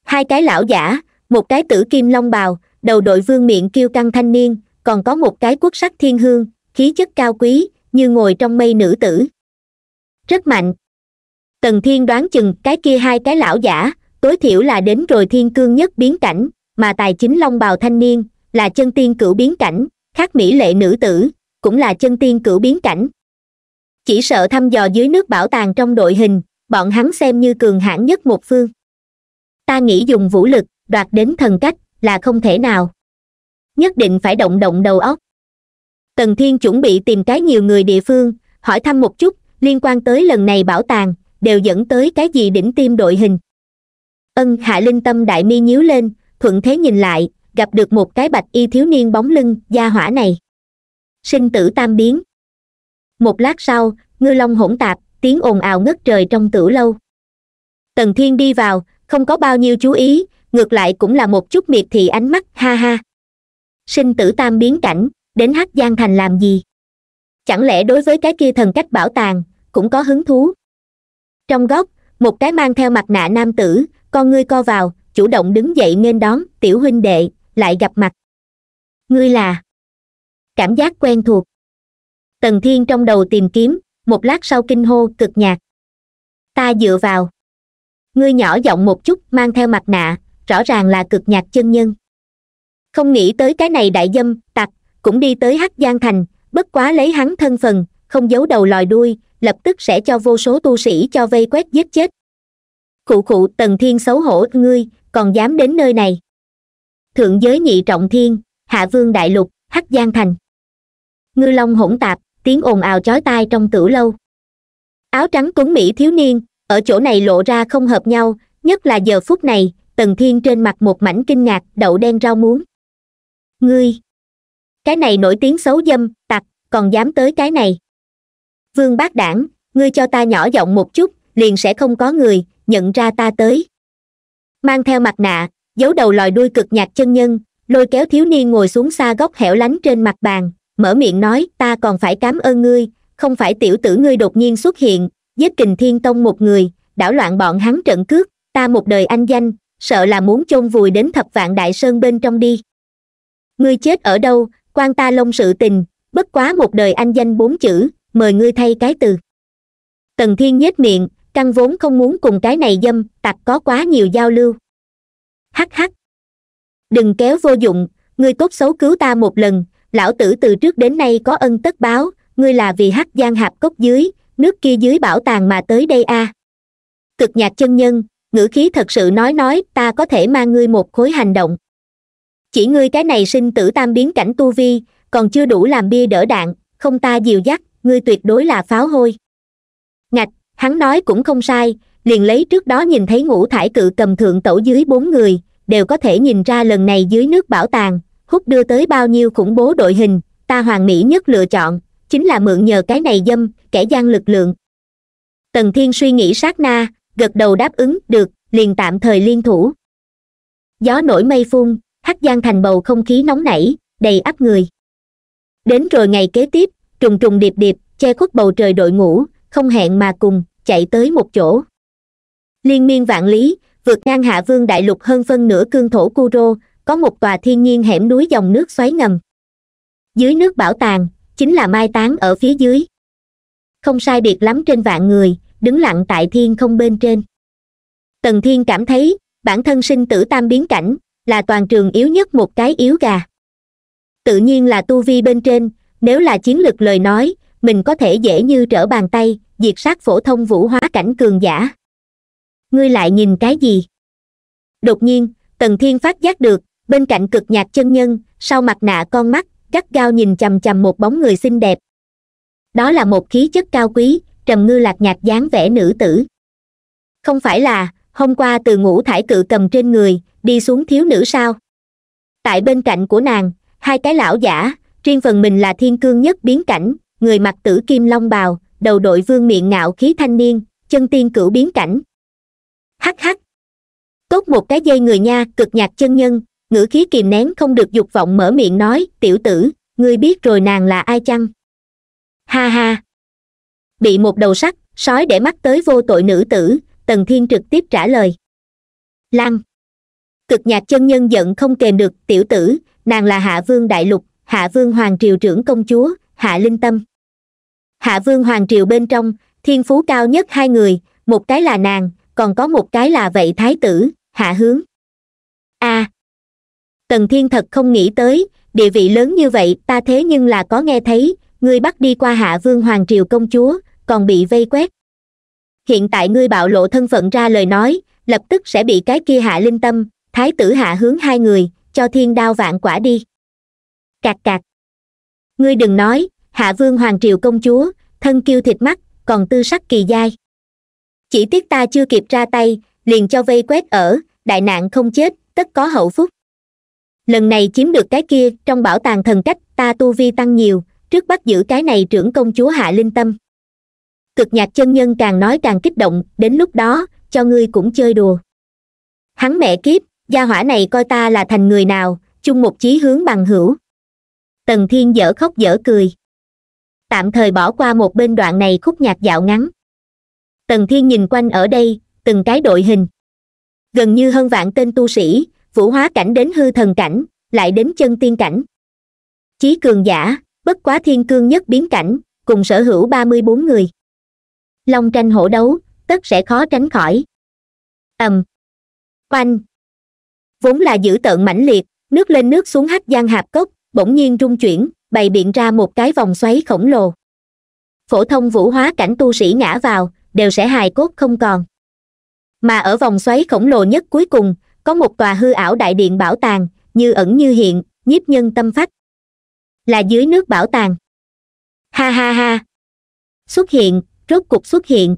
hai cái lão giả một cái tử kim long bào đầu đội vương miệng kêu căng thanh niên còn có một cái quốc sắc thiên hương khí chất cao quý như ngồi trong mây nữ tử rất mạnh tần thiên đoán chừng cái kia hai cái lão giả tối thiểu là đến rồi thiên cương nhất biến cảnh mà tài chính long bào thanh niên là chân tiên cửu biến cảnh khác mỹ lệ nữ tử cũng là chân tiên cửu biến cảnh chỉ sợ thăm dò dưới nước bảo tàng trong đội hình bọn hắn xem như cường hãn nhất một phương ta nghĩ dùng vũ lực đoạt đến thần cách là không thể nào nhất định phải động động đầu óc tần thiên chuẩn bị tìm cái nhiều người địa phương hỏi thăm một chút liên quan tới lần này bảo tàng đều dẫn tới cái gì đỉnh tim đội hình ân hạ linh tâm đại mi nhíu lên thuận thế nhìn lại gặp được một cái bạch y thiếu niên bóng lưng gia hỏa này sinh tử tam biến một lát sau ngư long hỗn tạp tiếng ồn ào ngất trời trong tử lâu tần thiên đi vào không có bao nhiêu chú ý ngược lại cũng là một chút miệt thị ánh mắt ha ha sinh tử tam biến cảnh đến hát giang thành làm gì chẳng lẽ đối với cái kia thần cách bảo tàng cũng có hứng thú trong góc một cái mang theo mặt nạ nam tử con ngươi co vào chủ động đứng dậy nên đón tiểu huynh đệ lại gặp mặt ngươi là cảm giác quen thuộc tần thiên trong đầu tìm kiếm một lát sau kinh hô cực nhạt ta dựa vào ngươi nhỏ giọng một chút mang theo mặt nạ rõ ràng là cực nhạc chân nhân không nghĩ tới cái này đại dâm tặc cũng đi tới hắc giang thành bất quá lấy hắn thân phần không giấu đầu lòi đuôi lập tức sẽ cho vô số tu sĩ cho vây quét giết chết cụ cụ tần thiên xấu hổ ngươi còn dám đến nơi này thượng giới nhị trọng thiên hạ vương đại lục hắc giang thành ngư long hỗn tạp tiếng ồn ào chói tai trong tử lâu áo trắng tuấn mỹ thiếu niên ở chỗ này lộ ra không hợp nhau nhất là giờ phút này tần thiên trên mặt một mảnh kinh ngạc đậu đen rau muống ngươi cái này nổi tiếng xấu dâm tặc còn dám tới cái này vương bác đảng ngươi cho ta nhỏ giọng một chút liền sẽ không có người nhận ra ta tới mang theo mặt nạ giấu đầu lòi đuôi cực nhạt chân nhân lôi kéo thiếu niên ngồi xuống xa góc hẻo lánh trên mặt bàn mở miệng nói ta còn phải cám ơn ngươi không phải tiểu tử ngươi đột nhiên xuất hiện giết kình thiên tông một người đảo loạn bọn hắn trận cước, ta một đời anh danh sợ là muốn chôn vùi đến thập vạn đại sơn bên trong đi ngươi chết ở đâu quan ta lông sự tình bất quá một đời anh danh bốn chữ mời ngươi thay cái từ tần thiên nhếch miệng căn vốn không muốn cùng cái này dâm tặc có quá nhiều giao lưu hắc hắc đừng kéo vô dụng ngươi tốt xấu cứu ta một lần lão tử từ trước đến nay có ân tất báo ngươi là vì hắc giang hạp cốc dưới nước kia dưới bảo tàng mà tới đây a à. cực nhạc chân nhân ngữ khí thật sự nói nói ta có thể mang ngươi một khối hành động chỉ ngươi cái này sinh tử tam biến cảnh tu vi còn chưa đủ làm bia đỡ đạn không ta dìu dắt ngươi tuyệt đối là pháo hôi ngạch hắn nói cũng không sai liền lấy trước đó nhìn thấy ngũ thải cự cầm thượng tổ dưới bốn người đều có thể nhìn ra lần này dưới nước bảo tàng hút đưa tới bao nhiêu khủng bố đội hình ta hoàng mỹ nhất lựa chọn chính là mượn nhờ cái này dâm kẻ gian lực lượng tần thiên suy nghĩ sát na gật đầu đáp ứng được liền tạm thời liên thủ gió nổi mây phun hắc giang thành bầu không khí nóng nảy đầy ắp người đến rồi ngày kế tiếp trùng trùng điệp điệp che khuất bầu trời đội ngũ không hẹn mà cùng chạy tới một chỗ liên miên vạn lý vượt ngang hạ vương đại lục hơn phân nửa cương thổ kuro có một tòa thiên nhiên hẻm núi dòng nước xoáy ngầm dưới nước bảo tàng chính là mai táng ở phía dưới không sai biệt lắm trên vạn người đứng lặng tại thiên không bên trên tần thiên cảm thấy bản thân sinh tử tam biến cảnh là toàn trường yếu nhất một cái yếu gà tự nhiên là tu vi bên trên nếu là chiến lược lời nói mình có thể dễ như trở bàn tay diệt sát phổ thông vũ hóa cảnh cường giả ngươi lại nhìn cái gì đột nhiên tần thiên phát giác được bên cạnh cực nhạc chân nhân sau mặt nạ con mắt gắt gao nhìn chầm chầm một bóng người xinh đẹp đó là một khí chất cao quý trầm ngư lạc nhạc dáng vẻ nữ tử không phải là hôm qua từ ngũ thải cự cầm trên người đi xuống thiếu nữ sao tại bên cạnh của nàng hai cái lão giả riêng phần mình là thiên cương nhất biến cảnh người mặc tử kim long bào đầu đội vương miệng ngạo khí thanh niên chân tiên cửu biến cảnh hắc hắc tốt một cái dây người nha cực nhạc chân nhân ngữ khí kìm nén không được dục vọng mở miệng nói tiểu tử ngươi biết rồi nàng là ai chăng ha ha bị một đầu sắt sói để mắt tới vô tội nữ tử tần thiên trực tiếp trả lời lăng cực nhạc chân nhân giận không kềm được tiểu tử nàng là hạ vương đại lục hạ vương hoàng triều trưởng công chúa hạ linh tâm hạ vương hoàng triều bên trong thiên phú cao nhất hai người một cái là nàng còn có một cái là vậy thái tử hạ hướng a à, tần thiên thật không nghĩ tới địa vị lớn như vậy ta thế nhưng là có nghe thấy ngươi bắt đi qua hạ vương hoàng triều công chúa còn bị vây quét hiện tại ngươi bạo lộ thân phận ra lời nói lập tức sẽ bị cái kia hạ linh tâm thái tử hạ hướng hai người cho thiên đao vạn quả đi cạc cạc ngươi đừng nói hạ vương hoàng triều công chúa thân kiêu thịt mắt còn tư sắc kỳ dai chỉ tiếc ta chưa kịp ra tay liền cho vây quét ở đại nạn không chết tất có hậu phúc lần này chiếm được cái kia trong bảo tàng thần cách ta tu vi tăng nhiều trước bắt giữ cái này trưởng công chúa hạ linh tâm cực nhạc chân nhân càng nói càng kích động đến lúc đó cho ngươi cũng chơi đùa hắn mẹ kiếp gia hỏa này coi ta là thành người nào chung một chí hướng bằng hữu tần thiên dở khóc dở cười tạm thời bỏ qua một bên đoạn này khúc nhạc dạo ngắn tần thiên nhìn quanh ở đây từng cái đội hình gần như hơn vạn tên tu sĩ vũ hóa cảnh đến hư thần cảnh lại đến chân tiên cảnh chí cường giả bất quá thiên cương nhất biến cảnh cùng sở hữu ba mươi bốn người long tranh hổ đấu tất sẽ khó tránh khỏi ầm quanh vốn là dữ tợn mãnh liệt nước lên nước xuống hắt giang hạp cốc bỗng nhiên rung chuyển bày biện ra một cái vòng xoáy khổng lồ phổ thông vũ hóa cảnh tu sĩ ngã vào đều sẽ hài cốt không còn mà ở vòng xoáy khổng lồ nhất cuối cùng có một tòa hư ảo đại điện bảo tàng như ẩn như hiện nhiếp nhân tâm phách là dưới nước bảo tàng ha ha ha xuất hiện rốt cục xuất hiện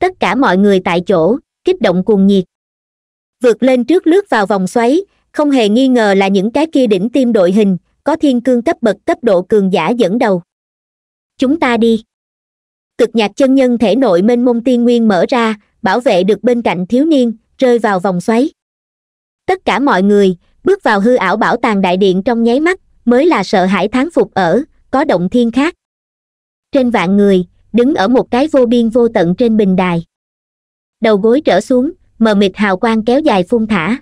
tất cả mọi người tại chỗ kích động cuồng nhiệt vượt lên trước lướt vào vòng xoáy không hề nghi ngờ là những cái kia đỉnh tiêm đội hình có thiên cương cấp bậc cấp độ cường giả dẫn đầu chúng ta đi cực nhạc chân nhân thể nội mênh mông tiên nguyên mở ra bảo vệ được bên cạnh thiếu niên rơi vào vòng xoáy tất cả mọi người bước vào hư ảo bảo tàng đại điện trong nháy mắt mới là sợ hãi thán phục ở có động thiên khác trên vạn người đứng ở một cái vô biên vô tận trên bình đài đầu gối trở xuống mờ mịt hào quang kéo dài phun thả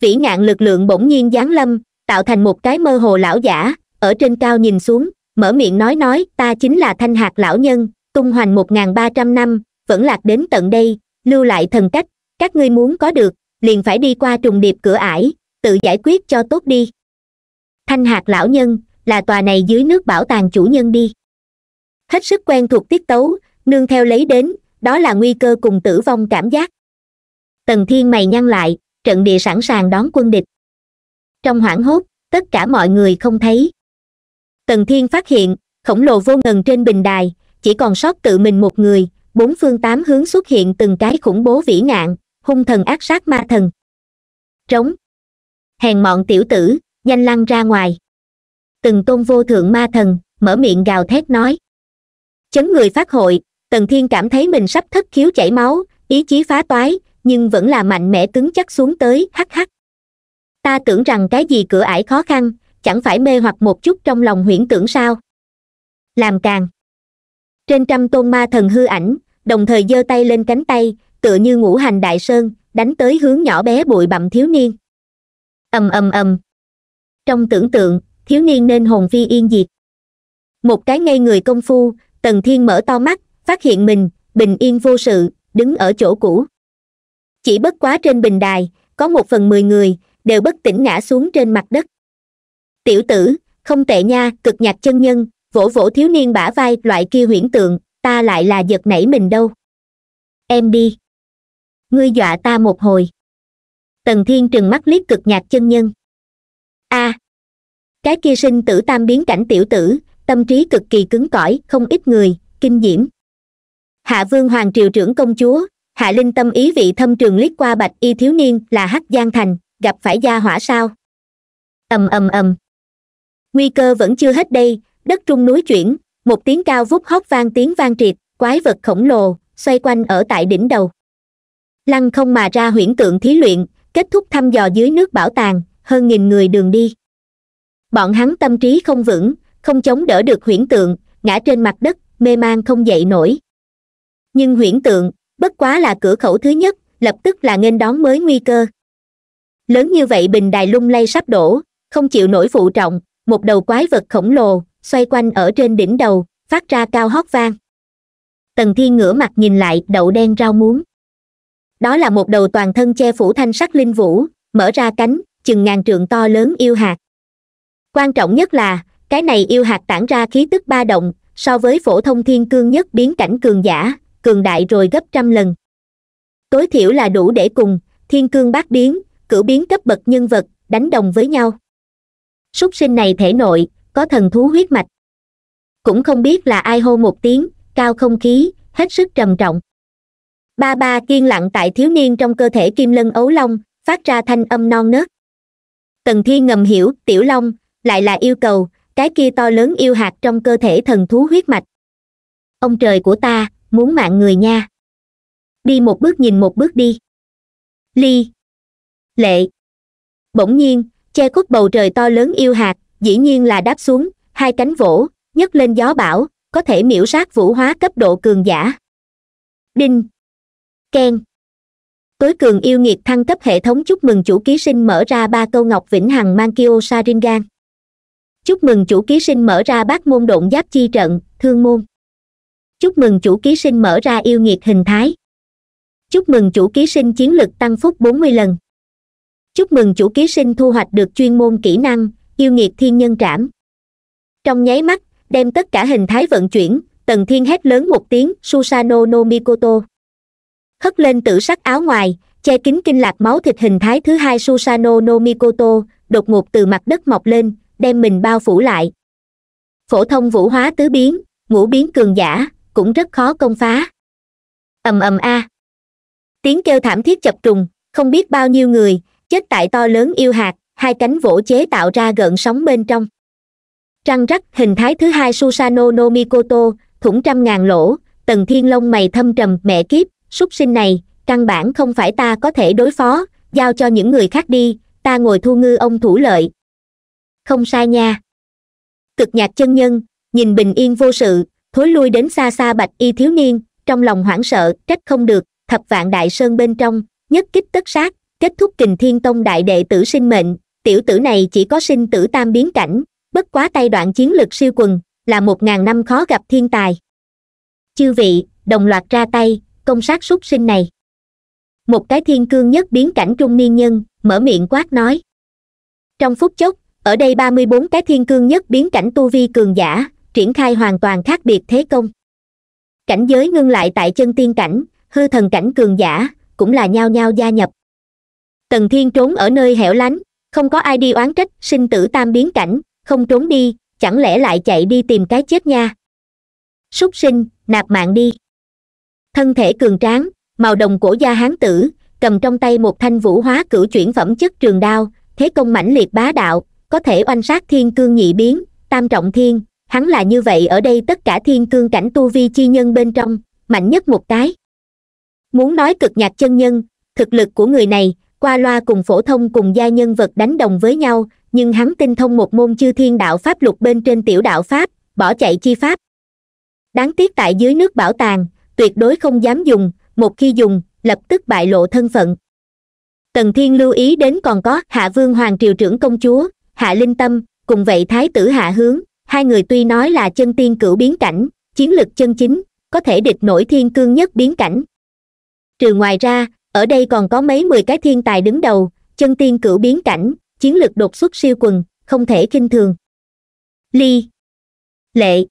vĩ ngạn lực lượng bỗng nhiên giáng lâm tạo thành một cái mơ hồ lão giả ở trên cao nhìn xuống mở miệng nói nói ta chính là thanh hạt lão nhân tung hoành một nghìn ba trăm năm vẫn lạc đến tận đây lưu lại thần cách các ngươi muốn có được liền phải đi qua trùng điệp cửa ải tự giải quyết cho tốt đi thanh hạt lão nhân là tòa này dưới nước bảo tàng chủ nhân đi hết sức quen thuộc tiết tấu nương theo lấy đến đó là nguy cơ cùng tử vong cảm giác tần thiên mày nhăn lại trận địa sẵn sàng đón quân địch trong hoảng hốt tất cả mọi người không thấy tần thiên phát hiện khổng lồ vô ngần trên bình đài chỉ còn sót tự mình một người bốn phương tám hướng xuất hiện từng cái khủng bố vĩ ngạn hung thần ác sát ma thần trống hèn mọn tiểu tử nhanh lăn ra ngoài từng tôn vô thượng ma thần mở miệng gào thét nói chấn người phát hội tần thiên cảm thấy mình sắp thất khiếu chảy máu ý chí phá toái nhưng vẫn là mạnh mẽ cứng chắc xuống tới hắc hắc ta tưởng rằng cái gì cửa ải khó khăn chẳng phải mê hoặc một chút trong lòng huyễn tưởng sao làm càng trên trăm tôn ma thần hư ảnh đồng thời giơ tay lên cánh tay tựa như ngũ hành đại sơn đánh tới hướng nhỏ bé bụi bặm thiếu niên ầm ầm ầm trong tưởng tượng thiếu niên nên hồn phi yên diệt một cái ngay người công phu tần thiên mở to mắt phát hiện mình bình yên vô sự đứng ở chỗ cũ chỉ bất quá trên bình đài có một phần mười người đều bất tỉnh ngã xuống trên mặt đất tiểu tử không tệ nha cực nhạc chân nhân vỗ vỗ thiếu niên bả vai loại kia huyễn tượng ta lại là giật nảy mình đâu em đi ngươi dọa ta một hồi tần thiên trừng mắt liếc cực nhạc chân nhân a à, cái kia sinh tử tam biến cảnh tiểu tử tâm trí cực kỳ cứng cỏi không ít người kinh diễm hạ vương hoàng triều trưởng công chúa hạ linh tâm ý vị thâm trường liếc qua bạch y thiếu niên là hắc giang thành gặp phải gia hỏa sao ầm ầm ầm nguy cơ vẫn chưa hết đây đất trung núi chuyển một tiếng cao vút hót vang tiếng vang triệt quái vật khổng lồ xoay quanh ở tại đỉnh đầu lăng không mà ra huyễn tượng thí luyện kết thúc thăm dò dưới nước bảo tàng hơn nghìn người đường đi bọn hắn tâm trí không vững không chống đỡ được huyễn tượng ngã trên mặt đất mê man không dậy nổi nhưng huyễn tượng bất quá là cửa khẩu thứ nhất lập tức là nghênh đón mới nguy cơ lớn như vậy bình đài lung lay sắp đổ không chịu nổi phụ trọng một đầu quái vật khổng lồ xoay quanh ở trên đỉnh đầu phát ra cao hót vang tần thiên ngửa mặt nhìn lại đậu đen rau muống đó là một đầu toàn thân che phủ thanh sắc linh vũ mở ra cánh chừng ngàn trượng to lớn yêu hạt quan trọng nhất là cái này yêu hạt tản ra khí tức ba động so với phổ thông thiên cương nhất biến cảnh cường giả cường đại rồi gấp trăm lần tối thiểu là đủ để cùng thiên cương bát biến cửu biến cấp bậc nhân vật đánh đồng với nhau súc sinh này thể nội có thần thú huyết mạch cũng không biết là ai hô một tiếng cao không khí hết sức trầm trọng ba ba kiên lặng tại thiếu niên trong cơ thể kim lân ấu long phát ra thanh âm non nớt tần thiên ngầm hiểu tiểu long lại là yêu cầu cái kia to lớn yêu hạt trong cơ thể thần thú huyết mạch ông trời của ta muốn mạng người nha đi một bước nhìn một bước đi ly lệ bỗng nhiên che khuất bầu trời to lớn yêu hạt dĩ nhiên là đáp xuống hai cánh vỗ nhấc lên gió bão có thể miễu sát vũ hóa cấp độ cường giả đinh ken tối cường yêu nghiệt thăng cấp hệ thống chúc mừng chủ ký sinh mở ra ba câu ngọc vĩnh hằng mang kyo saringan chúc mừng chủ ký sinh mở ra bát môn độn giáp chi trận thương môn chúc mừng chủ ký sinh mở ra yêu nghiệt hình thái chúc mừng chủ ký sinh chiến lực tăng phúc 40 lần chúc mừng chủ ký sinh thu hoạch được chuyên môn kỹ năng yêu nghiệt thiên nhân trảm trong nháy mắt đem tất cả hình thái vận chuyển tầng thiên hét lớn một tiếng susano no mikoto hất lên tử sắc áo ngoài che kín kinh lạc máu thịt hình thái thứ hai susano no mikoto đột ngột từ mặt đất mọc lên đem mình bao phủ lại phổ thông vũ hóa tứ biến ngũ biến cường giả cũng rất khó công phá ầm ầm a tiếng kêu thảm thiết chập trùng không biết bao nhiêu người chết tại to lớn yêu hạt hai cánh vỗ chế tạo ra gợn sóng bên trong trăng rắc hình thái thứ hai susano no mikoto thủng trăm ngàn lỗ tầng thiên long mày thâm trầm mẹ kiếp súc sinh này căn bản không phải ta có thể đối phó giao cho những người khác đi ta ngồi thu ngư ông thủ lợi không sai nha cực nhạc chân nhân nhìn bình yên vô sự thối lui đến xa xa bạch y thiếu niên trong lòng hoảng sợ trách không được thập vạn đại sơn bên trong nhất kích tất sát kết thúc kình thiên tông đại đệ tử sinh mệnh tiểu tử này chỉ có sinh tử tam biến cảnh bất quá tay đoạn chiến lực siêu quần là một ngàn năm khó gặp thiên tài chư vị đồng loạt ra tay công sát súc sinh này một cái thiên cương nhất biến cảnh trung niên nhân mở miệng quát nói trong phút chốc ở đây ba mươi bốn cái thiên cương nhất biến cảnh tu vi cường giả triển khai hoàn toàn khác biệt thế công cảnh giới ngưng lại tại chân tiên cảnh hư thần cảnh cường giả cũng là nhau nhau gia nhập tần thiên trốn ở nơi hẻo lánh không có ai đi oán trách sinh tử tam biến cảnh không trốn đi chẳng lẽ lại chạy đi tìm cái chết nha súc sinh nạp mạng đi thân thể cường tráng màu đồng cổ da hán tử cầm trong tay một thanh vũ hóa cửu chuyển phẩm chất trường đao thế công mãnh liệt bá đạo có thể oanh sát thiên cương nhị biến tam trọng thiên hắn là như vậy ở đây tất cả thiên cương cảnh tu vi chi nhân bên trong mạnh nhất một cái muốn nói cực nhạc chân nhân thực lực của người này qua loa cùng phổ thông cùng gia nhân vật đánh đồng với nhau nhưng hắn tinh thông một môn chư thiên đạo pháp luật bên trên tiểu đạo pháp bỏ chạy chi pháp đáng tiếc tại dưới nước bảo tàng tuyệt đối không dám dùng một khi dùng lập tức bại lộ thân phận tần thiên lưu ý đến còn có hạ vương hoàng triều trưởng công chúa hạ linh tâm cùng vậy thái tử hạ hướng hai người tuy nói là chân tiên cửu biến cảnh chiến lực chân chính có thể địch nổi thiên cương nhất biến cảnh trừ ngoài ra ở đây còn có mấy mười cái thiên tài đứng đầu chân tiên cửu biến cảnh chiến lực đột xuất siêu quần không thể kinh thường ly lệ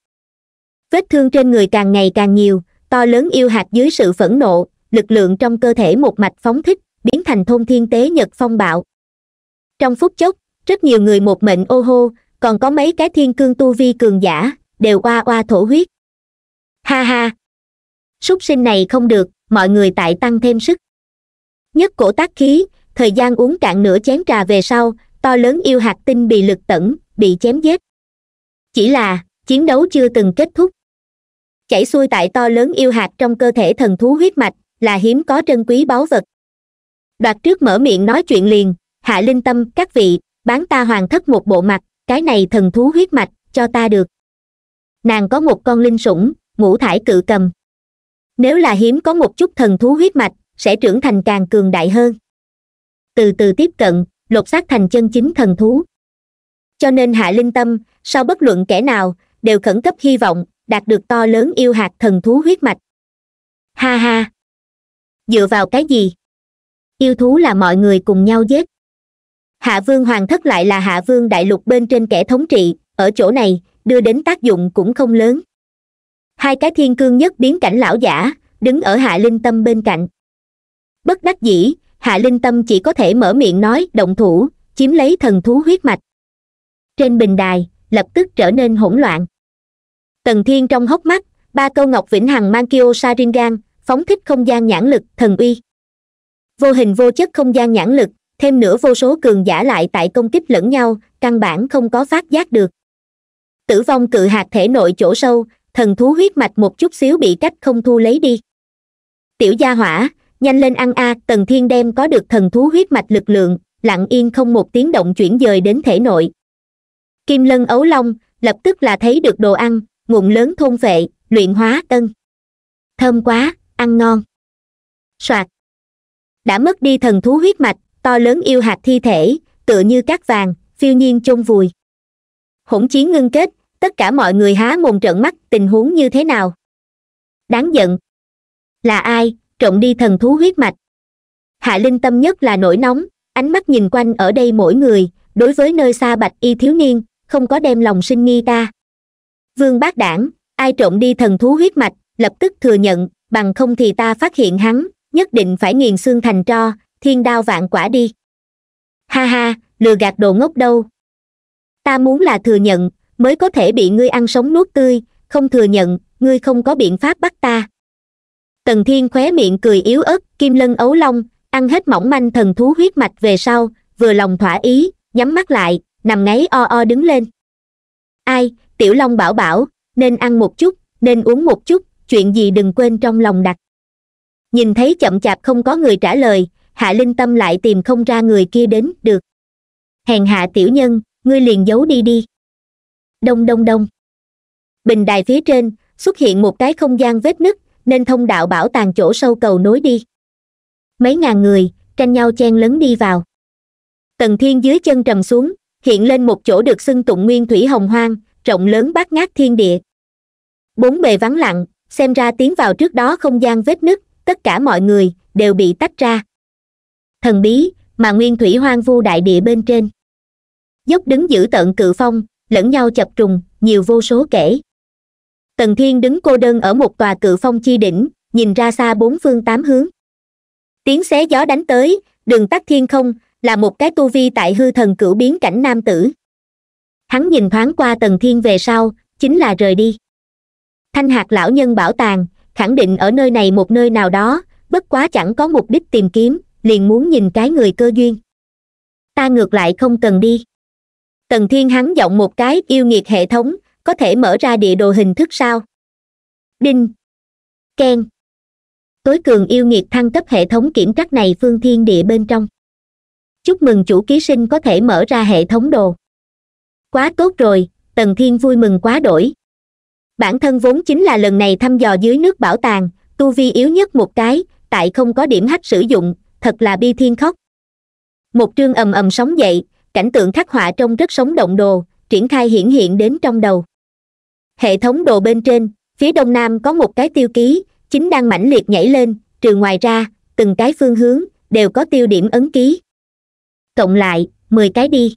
vết thương trên người càng ngày càng nhiều to lớn yêu hạt dưới sự phẫn nộ lực lượng trong cơ thể một mạch phóng thích biến thành thôn thiên tế nhật phong bạo trong phút chốc rất nhiều người một mệnh ô hô còn có mấy cái thiên cương tu vi cường giả đều oa oa thổ huyết ha ha súc sinh này không được mọi người tại tăng thêm sức nhất cổ tác khí thời gian uống cạn nửa chén trà về sau to lớn yêu hạt tinh bị lực tẩn bị chém giết chỉ là chiến đấu chưa từng kết thúc chảy xuôi tại to lớn yêu hạt trong cơ thể thần thú huyết mạch là hiếm có trân quý báu vật đoạt trước mở miệng nói chuyện liền hạ linh tâm các vị bán ta hoàng thất một bộ mặt cái này thần thú huyết mạch cho ta được nàng có một con linh sủng ngũ thải cự cầm nếu là hiếm có một chút thần thú huyết mạch sẽ trưởng thành càng cường đại hơn từ từ tiếp cận lột xác thành chân chính thần thú cho nên hạ linh tâm sau bất luận kẻ nào đều khẩn cấp hy vọng đạt được to lớn yêu hạt thần thú huyết mạch ha ha dựa vào cái gì yêu thú là mọi người cùng nhau giết hạ vương hoàng thất lại là hạ vương đại lục bên trên kẻ thống trị ở chỗ này đưa đến tác dụng cũng không lớn hai cái thiên cương nhất biến cảnh lão giả đứng ở hạ linh tâm bên cạnh bất đắc dĩ hạ linh tâm chỉ có thể mở miệng nói động thủ chiếm lấy thần thú huyết mạch trên bình đài lập tức trở nên hỗn loạn tần thiên trong hốc mắt ba câu ngọc vĩnh hằng mang kio saringan phóng thích không gian nhãn lực thần uy vô hình vô chất không gian nhãn lực thêm nữa vô số cường giả lại tại công kích lẫn nhau căn bản không có phát giác được tử vong cự hạt thể nội chỗ sâu thần thú huyết mạch một chút xíu bị cách không thu lấy đi tiểu gia hỏa nhanh lên ăn a à, tần thiên đem có được thần thú huyết mạch lực lượng lặng yên không một tiếng động chuyển dời đến thể nội kim lân ấu long lập tức là thấy được đồ ăn ngụm lớn thôn vệ luyện hóa tân thơm quá ăn ngon soạt đã mất đi thần thú huyết mạch to lớn yêu hạt thi thể tựa như cát vàng phiêu nhiên chôn vùi hỗn chiến ngưng kết tất cả mọi người há mồm trợn mắt tình huống như thế nào đáng giận là ai trộm đi thần thú huyết mạch hạ linh tâm nhất là nổi nóng ánh mắt nhìn quanh ở đây mỗi người đối với nơi xa bạch y thiếu niên không có đem lòng sinh nghi ta vương bác đảng ai trộm đi thần thú huyết mạch lập tức thừa nhận bằng không thì ta phát hiện hắn nhất định phải nghiền xương thành tro thiên đao vạn quả đi ha ha lừa gạt đồ ngốc đâu ta muốn là thừa nhận mới có thể bị ngươi ăn sống nuốt tươi không thừa nhận ngươi không có biện pháp bắt ta tần thiên khóe miệng cười yếu ớt kim lân ấu long ăn hết mỏng manh thần thú huyết mạch về sau vừa lòng thỏa ý nhắm mắt lại nằm ngáy o o đứng lên ai tiểu long bảo bảo nên ăn một chút nên uống một chút chuyện gì đừng quên trong lòng đặt nhìn thấy chậm chạp không có người trả lời hạ linh tâm lại tìm không ra người kia đến được hèn hạ tiểu nhân ngươi liền giấu đi đi đông đông đông bình đài phía trên xuất hiện một cái không gian vết nứt nên thông đạo bảo tàng chỗ sâu cầu nối đi mấy ngàn người tranh nhau chen lấn đi vào tần thiên dưới chân trầm xuống hiện lên một chỗ được xưng tụng nguyên thủy hồng hoang rộng lớn bát ngát thiên địa bốn bề vắng lặng xem ra tiến vào trước đó không gian vết nứt tất cả mọi người đều bị tách ra thần bí mà nguyên thủy hoang vu đại địa bên trên dốc đứng giữ tận cự phong lẫn nhau chập trùng nhiều vô số kể tần thiên đứng cô đơn ở một tòa cự phong chi đỉnh nhìn ra xa bốn phương tám hướng tiếng xé gió đánh tới đường tắt thiên không là một cái tu vi tại hư thần cửu biến cảnh nam tử hắn nhìn thoáng qua tần thiên về sau chính là rời đi thanh hạt lão nhân bảo tàng khẳng định ở nơi này một nơi nào đó bất quá chẳng có mục đích tìm kiếm liền muốn nhìn cái người cơ duyên ta ngược lại không cần đi tần thiên hắn giọng một cái yêu nghiệt hệ thống có thể mở ra địa đồ hình thức sao đinh keng tối cường yêu nghiệt thăng cấp hệ thống kiểm trắc này phương thiên địa bên trong chúc mừng chủ ký sinh có thể mở ra hệ thống đồ quá tốt rồi tần thiên vui mừng quá đổi bản thân vốn chính là lần này thăm dò dưới nước bảo tàng tu vi yếu nhất một cái tại không có điểm hách sử dụng thật là bi thiên khóc một trương ầm ầm sóng dậy cảnh tượng khắc họa trông rất sống động đồ triển khai hiển hiện đến trong đầu hệ thống đồ bên trên phía đông nam có một cái tiêu ký chính đang mãnh liệt nhảy lên trừ ngoài ra từng cái phương hướng đều có tiêu điểm ấn ký cộng lại mười cái đi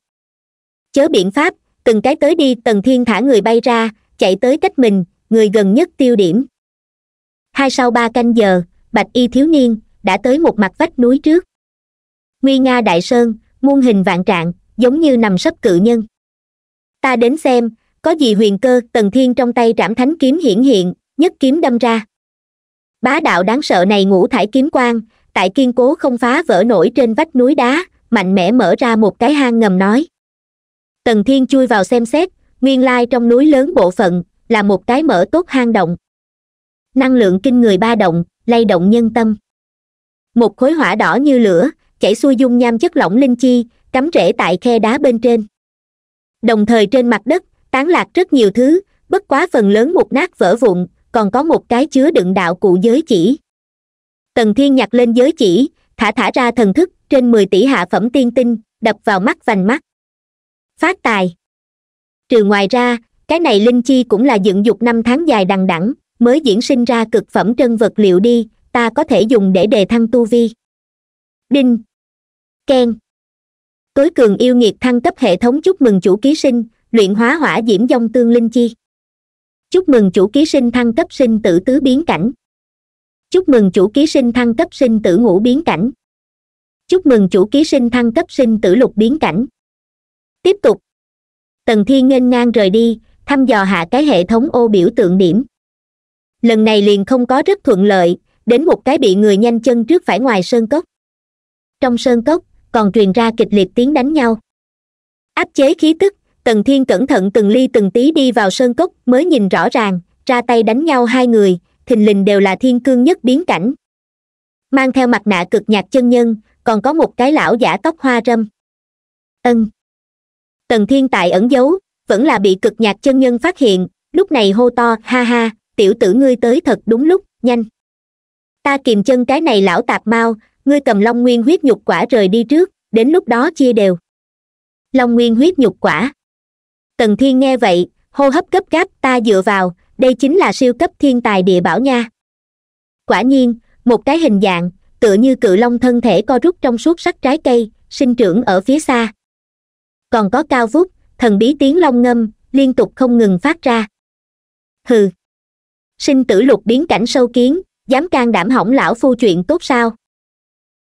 chớ biện pháp từng cái tới đi tần thiên thả người bay ra chạy tới cách mình người gần nhất tiêu điểm hai sau ba canh giờ bạch y thiếu niên đã tới một mặt vách núi trước nguy nga đại sơn muôn hình vạn trạng giống như nằm sấp cự nhân ta đến xem có gì huyền cơ tần thiên trong tay trảm thánh kiếm hiển hiện nhất kiếm đâm ra bá đạo đáng sợ này ngũ thải kiếm quang tại kiên cố không phá vỡ nổi trên vách núi đá mạnh mẽ mở ra một cái hang ngầm nói tần thiên chui vào xem xét nguyên lai trong núi lớn bộ phận là một cái mở tốt hang động năng lượng kinh người ba động lay động nhân tâm một khối hỏa đỏ như lửa chảy xuôi dung nham chất lỏng linh chi cắm rễ tại khe đá bên trên đồng thời trên mặt đất tán lạc rất nhiều thứ bất quá phần lớn một nát vỡ vụn còn có một cái chứa đựng đạo cụ giới chỉ tần thiên nhặt lên giới chỉ thả thả ra thần thức trên mười tỷ hạ phẩm tiên tinh đập vào mắt vành mắt phát tài trừ ngoài ra cái này linh chi cũng là dựng dục năm tháng dài đằng đẵng mới diễn sinh ra cực phẩm chân vật liệu đi ta có thể dùng để đề thăng tu vi đinh keng tối cường yêu nghiệt thăng cấp hệ thống chúc mừng chủ ký sinh luyện hóa hỏa diễm dông tương linh chi chúc mừng chủ ký sinh thăng cấp sinh tử tứ biến cảnh chúc mừng chủ ký sinh thăng cấp sinh tử ngũ biến cảnh chúc mừng chủ ký sinh thăng cấp sinh tử lục biến cảnh tiếp tục tần thiên nghênh ngang rời đi thăm dò hạ cái hệ thống ô biểu tượng điểm lần này liền không có rất thuận lợi đến một cái bị người nhanh chân trước phải ngoài sơn cốc trong sơn cốc còn truyền ra kịch liệt tiếng đánh nhau áp chế khí tức tần thiên cẩn thận từng ly từng tí đi vào sơn cốc mới nhìn rõ ràng ra tay đánh nhau hai người thình lình đều là thiên cương nhất biến cảnh mang theo mặt nạ cực nhạt chân nhân còn có một cái lão giả tóc hoa râm ân tần thiên tại ẩn giấu vẫn là bị cực nhạt chân nhân phát hiện lúc này hô to ha ha tiểu tử ngươi tới thật đúng lúc nhanh ta kìm chân cái này lão tạp mau ngươi cầm long nguyên huyết nhục quả rời đi trước đến lúc đó chia đều long nguyên huyết nhục quả tần thiên nghe vậy hô hấp gấp gáp ta dựa vào đây chính là siêu cấp thiên tài địa bảo nha quả nhiên một cái hình dạng tựa như cự long thân thể co rút trong suốt sắc trái cây sinh trưởng ở phía xa còn có cao vút thần bí tiếng long ngâm liên tục không ngừng phát ra hừ sinh tử lục biến cảnh sâu kiến dám can đảm hỏng lão phu chuyện tốt sao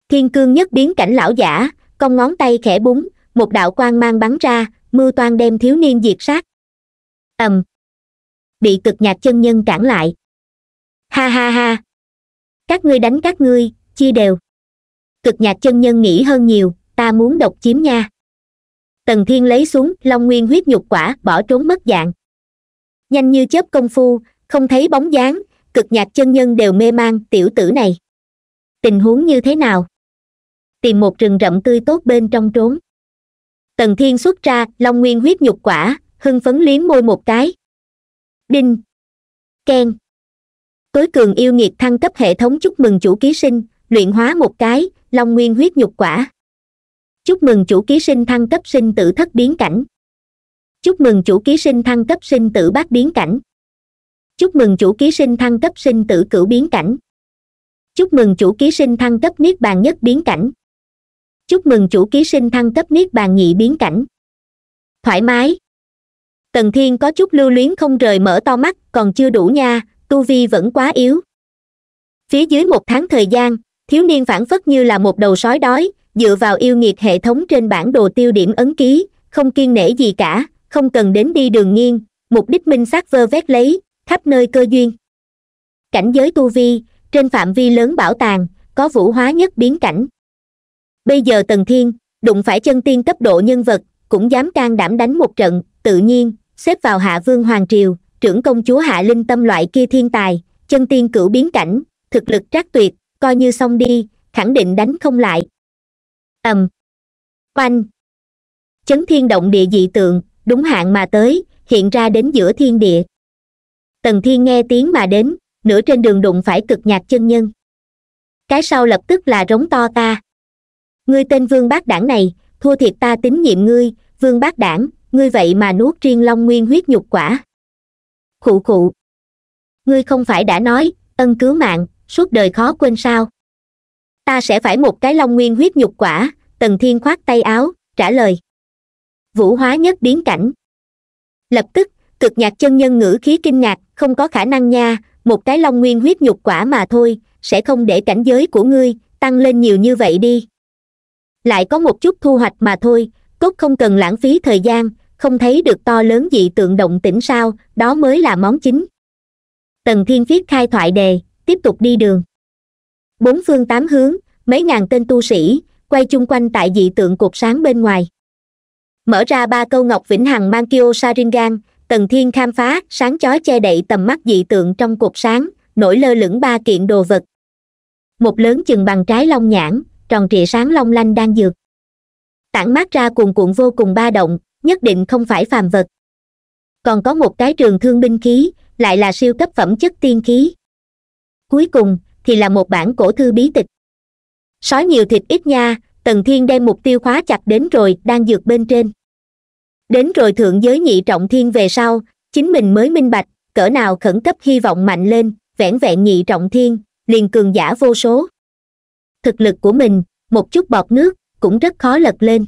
thiên cương nhất biến cảnh lão giả con ngón tay khẽ búng một đạo quan mang bắn ra mưa toan đem thiếu niên diệt sát ầm bị cực nhạc chân nhân cản lại ha ha ha các ngươi đánh các ngươi chia đều cực nhạc chân nhân nghĩ hơn nhiều ta muốn độc chiếm nha tần thiên lấy xuống long nguyên huyết nhục quả bỏ trốn mất dạng nhanh như chớp công phu không thấy bóng dáng cực nhạc chân nhân đều mê man tiểu tử này tình huống như thế nào tìm một rừng rậm tươi tốt bên trong trốn tần thiên xuất ra long nguyên huyết nhục quả hưng phấn liếm môi một cái đinh keng tối cường yêu nghiệt thăng cấp hệ thống chúc mừng chủ ký sinh luyện hóa một cái long nguyên huyết nhục quả chúc mừng chủ ký sinh thăng cấp sinh tử thất biến cảnh chúc mừng chủ ký sinh thăng cấp sinh tử bát biến cảnh chúc mừng chủ ký sinh thăng cấp sinh tử cửu biến cảnh chúc mừng chủ ký sinh thăng cấp niết bàn nhất biến cảnh chúc mừng chủ ký sinh thăng cấp niết bàn nhị biến cảnh thoải mái tần thiên có chút lưu luyến không rời mở to mắt còn chưa đủ nha tu vi vẫn quá yếu phía dưới một tháng thời gian thiếu niên phản phất như là một đầu sói đói dựa vào yêu nghiệt hệ thống trên bản đồ tiêu điểm ấn ký không kiên nể gì cả không cần đến đi đường nghiêng mục đích minh xác vơ vét lấy khắp nơi cơ duyên cảnh giới tu vi trên phạm vi lớn bảo tàng có vũ hóa nhất biến cảnh bây giờ tần thiên đụng phải chân tiên cấp độ nhân vật cũng dám can đảm đánh một trận tự nhiên xếp vào hạ vương hoàng triều trưởng công chúa hạ linh tâm loại kia thiên tài chân tiên cửu biến cảnh thực lực trác tuyệt coi như xong đi khẳng định đánh không lại ầm um, oanh chấn thiên động địa dị tượng đúng hạn mà tới hiện ra đến giữa thiên địa tần thiên nghe tiếng mà đến nửa trên đường đụng phải cực nhạc chân nhân cái sau lập tức là rống to ta ngươi tên vương bác đảng này thua thiệt ta tín nhiệm ngươi vương bác đảng ngươi vậy mà nuốt riêng long nguyên huyết nhục quả khụ khụ ngươi không phải đã nói ân cứu mạng suốt đời khó quên sao ta sẽ phải một cái long nguyên huyết nhục quả tần thiên khoát tay áo trả lời vũ hóa nhất biến cảnh lập tức cực nhạc chân nhân ngữ khí kinh ngạc không có khả năng nha một cái long nguyên huyết nhục quả mà thôi sẽ không để cảnh giới của ngươi tăng lên nhiều như vậy đi lại có một chút thu hoạch mà thôi cốt không cần lãng phí thời gian không thấy được to lớn dị tượng động tĩnh sao đó mới là món chính tần thiên viết khai thoại đề tiếp tục đi đường bốn phương tám hướng mấy ngàn tên tu sĩ quay chung quanh tại dị tượng cột sáng bên ngoài mở ra ba câu ngọc vĩnh hằng mang kyo saringan tần thiên khám phá sáng chói che đậy tầm mắt dị tượng trong cột sáng nổi lơ lửng ba kiện đồ vật một lớn chừng bằng trái long nhãn tròn trịa sáng long lanh đang dược tản mát ra cuồn cuộn vô cùng ba động nhất định không phải phàm vật còn có một cái trường thương binh khí lại là siêu cấp phẩm chất tiên khí cuối cùng thì là một bản cổ thư bí tịch sói nhiều thịt ít nha tần thiên đem mục tiêu khóa chặt đến rồi đang dược bên trên đến rồi thượng giới nhị trọng thiên về sau chính mình mới minh bạch cỡ nào khẩn cấp hy vọng mạnh lên vẻn vẹn nhị trọng thiên liền cường giả vô số thực lực của mình một chút bọt nước cũng rất khó lật lên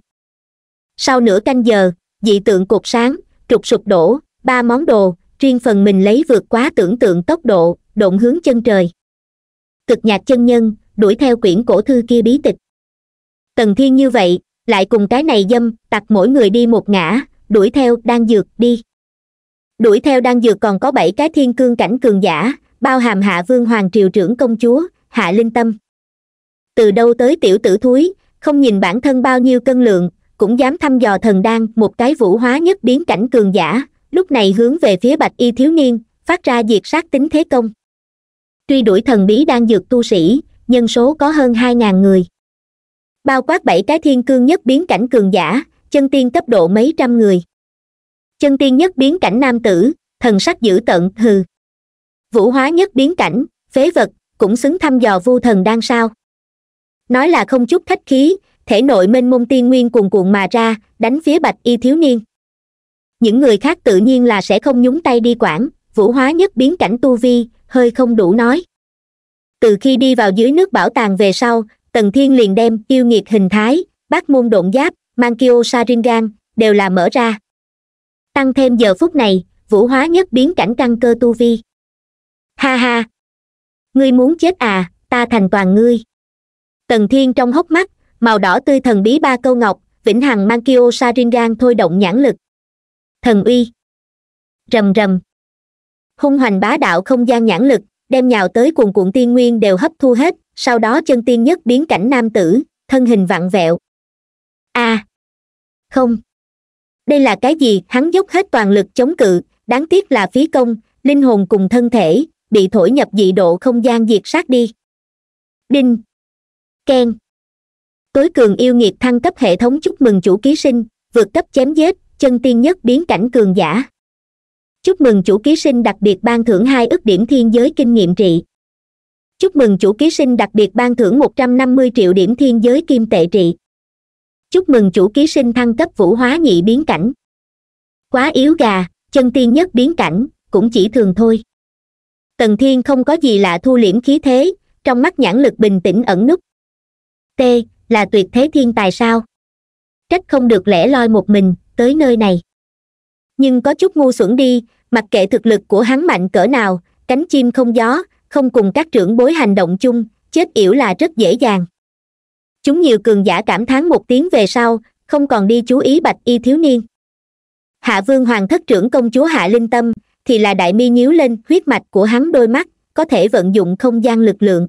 sau nửa canh giờ dị tượng cột sáng trục sụp đổ ba món đồ riêng phần mình lấy vượt quá tưởng tượng tốc độ độn hướng chân trời cực nhạc chân nhân đuổi theo quyển cổ thư kia bí tịch tần thiên như vậy lại cùng cái này dâm tặc mỗi người đi một ngã đuổi theo đan dược đi đuổi theo đan dược còn có bảy cái thiên cương cảnh cường giả bao hàm hạ vương hoàng triều trưởng công chúa hạ linh tâm từ đâu tới tiểu tử thúi không nhìn bản thân bao nhiêu cân lượng cũng dám thăm dò thần đan một cái vũ hóa nhất biến cảnh cường giả lúc này hướng về phía bạch y thiếu niên phát ra diệt sát tính thế công truy đuổi thần bí đang dược tu sĩ nhân số có hơn hai ngàn người bao quát bảy cái thiên cương nhất biến cảnh cường giả chân tiên cấp độ mấy trăm người chân tiên nhất biến cảnh nam tử thần sắc dữ tận hừ vũ hóa nhất biến cảnh phế vật cũng xứng thăm dò vu thần đang sao nói là không chút khách khí thể nội mênh mông tiên nguyên cuồn cuộn mà ra đánh phía bạch y thiếu niên những người khác tự nhiên là sẽ không nhúng tay đi quản vũ hóa nhất biến cảnh tu vi hơi không đủ nói từ khi đi vào dưới nước bảo tàng về sau tần thiên liền đem yêu nghiệt hình thái bát môn độn giáp mankyo sharingan đều là mở ra tăng thêm giờ phút này vũ hóa nhất biến cảnh căn cơ tu vi ha ha ngươi muốn chết à ta thành toàn ngươi tần thiên trong hốc mắt màu đỏ tươi thần bí ba câu ngọc vĩnh hằng mankyo sharingan thôi động nhãn lực thần uy rầm rầm hung hoành bá đạo không gian nhãn lực đem nhào tới cuồn cuộn tiên nguyên đều hấp thu hết sau đó chân tiên nhất biến cảnh nam tử thân hình vặn vẹo à không đây là cái gì hắn dốc hết toàn lực chống cự đáng tiếc là phí công linh hồn cùng thân thể bị thổi nhập dị độ không gian diệt sát đi đinh keng tối cường yêu nghiệt thăng cấp hệ thống chúc mừng chủ ký sinh vượt cấp chém giết chân tiên nhất biến cảnh cường giả chúc mừng chủ ký sinh đặc biệt ban thưởng hai ước điểm thiên giới kinh nghiệm trị chúc mừng chủ ký sinh đặc biệt ban thưởng một trăm năm mươi triệu điểm thiên giới kim tệ trị chúc mừng chủ ký sinh thăng cấp vũ hóa nhị biến cảnh quá yếu gà chân tiên nhất biến cảnh cũng chỉ thường thôi tần thiên không có gì lạ thu liễm khí thế trong mắt nhãn lực bình tĩnh ẩn nút. t là tuyệt thế thiên tài sao trách không được lẻ loi một mình tới nơi này nhưng có chút ngu xuẩn đi mặc kệ thực lực của hắn mạnh cỡ nào cánh chim không gió không cùng các trưởng bối hành động chung chết yểu là rất dễ dàng chúng nhiều cường giả cảm thán một tiếng về sau không còn đi chú ý bạch y thiếu niên hạ vương hoàng thất trưởng công chúa hạ linh tâm thì là đại mi nhíu lên huyết mạch của hắn đôi mắt có thể vận dụng không gian lực lượng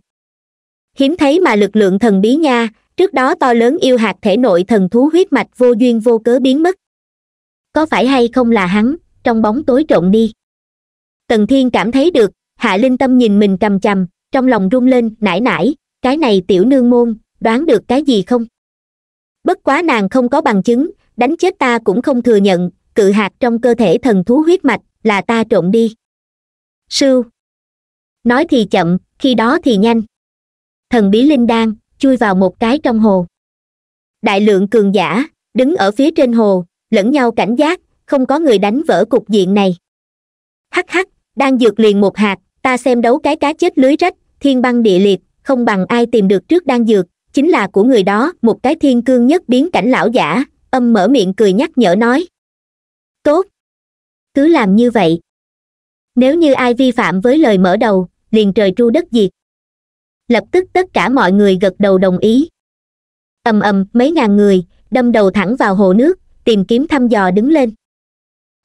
hiếm thấy mà lực lượng thần bí nha trước đó to lớn yêu hạt thể nội thần thú huyết mạch vô duyên vô cớ biến mất có phải hay không là hắn trong bóng tối trộn đi tần thiên cảm thấy được hạ linh tâm nhìn mình c ầ trong lòng rung lên nải nải cái này tiểu nương môn đoán được cái gì không bất quá nàng không có bằng chứng đánh chết ta cũng không thừa nhận cự hạt trong cơ thể thần thú huyết mạch là ta trộn đi sư, nói thì chậm khi đó thì nhanh thần bí linh đan chui vào một cái trong hồ đại lượng cường giả đứng ở phía trên hồ lẫn nhau cảnh giác không có người đánh vỡ cục diện này hắc hắc đang dược liền một hạt ta xem đấu cái cá chết lưới rách thiên băng địa liệt không bằng ai tìm được trước đang dược chính là của người đó một cái thiên cương nhất biến cảnh lão giả âm mở miệng cười nhắc nhở nói tốt cứ làm như vậy nếu như ai vi phạm với lời mở đầu liền trời tru đất diệt lập tức tất cả mọi người gật đầu đồng ý ầm ầm mấy ngàn người đâm đầu thẳng vào hồ nước tìm kiếm thăm dò đứng lên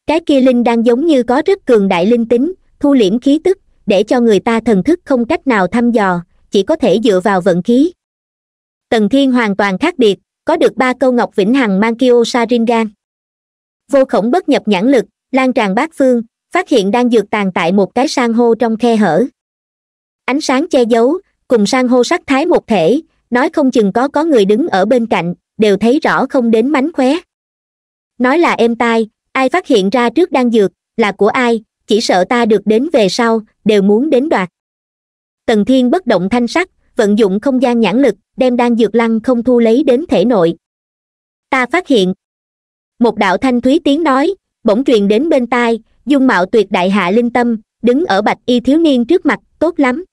cái kia linh đang giống như có rất cường đại linh tính thu liễm khí tức để cho người ta thần thức không cách nào thăm dò chỉ có thể dựa vào vận khí tần thiên hoàn toàn khác biệt có được ba câu ngọc vĩnh hằng mang kyo saringan vô khổng bất nhập nhãn lực lan tràn bát phương phát hiện đang dược tàn tại một cái san hô trong khe hở ánh sáng che giấu cùng san hô sắc thái một thể nói không chừng có có người đứng ở bên cạnh đều thấy rõ không đến mánh khóe nói là êm tai ai phát hiện ra trước đang dược là của ai chỉ sợ ta được đến về sau đều muốn đến đoạt tần thiên bất động thanh sắc vận dụng không gian nhãn lực đem đan dược lăng không thu lấy đến thể nội ta phát hiện một đạo thanh thúy tiếng nói bỗng truyền đến bên tai dung mạo tuyệt đại hạ linh tâm đứng ở bạch y thiếu niên trước mặt tốt lắm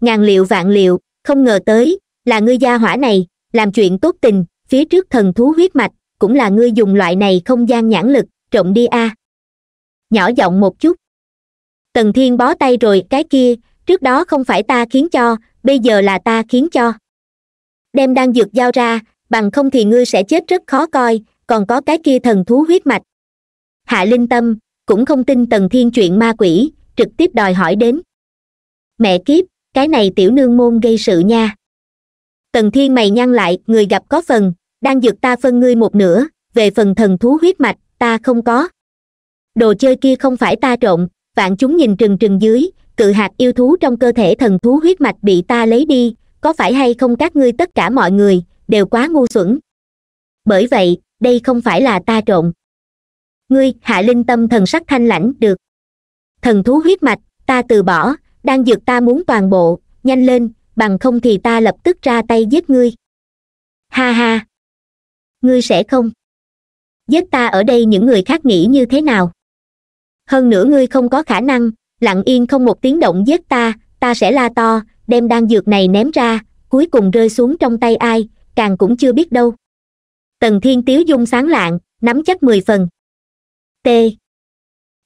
ngàn liệu vạn liệu không ngờ tới là ngươi gia hỏa này làm chuyện tốt tình phía trước thần thú huyết mạch cũng là ngươi dùng loại này không gian nhãn lực trộm đi a à. nhỏ giọng một chút tần thiên bó tay rồi cái kia trước đó không phải ta khiến cho bây giờ là ta khiến cho đem đang dược giao ra bằng không thì ngươi sẽ chết rất khó coi còn có cái kia thần thú huyết mạch hạ linh tâm cũng không tin tần thiên chuyện ma quỷ trực tiếp đòi hỏi đến mẹ kiếp cái này tiểu nương môn gây sự nha tần thiên mày nhăn lại người gặp có phần đang dược ta phân ngươi một nửa về phần thần thú huyết mạch ta không có đồ chơi kia không phải ta trộn vạn chúng nhìn trừng trừng dưới cự hạt yêu thú trong cơ thể thần thú huyết mạch bị ta lấy đi có phải hay không các ngươi tất cả mọi người đều quá ngu xuẩn bởi vậy đây không phải là ta trộn ngươi hạ linh tâm thần sắc thanh lãnh được thần thú huyết mạch ta từ bỏ đang dược ta muốn toàn bộ nhanh lên bằng không thì ta lập tức ra tay giết ngươi ha ha ngươi sẽ không giết ta ở đây những người khác nghĩ như thế nào hơn nữa ngươi không có khả năng lặng yên không một tiếng động giết ta ta sẽ la to đem đan dược này ném ra cuối cùng rơi xuống trong tay ai càng cũng chưa biết đâu tần thiên tiếu dung sáng lạng nắm chắc mười phần t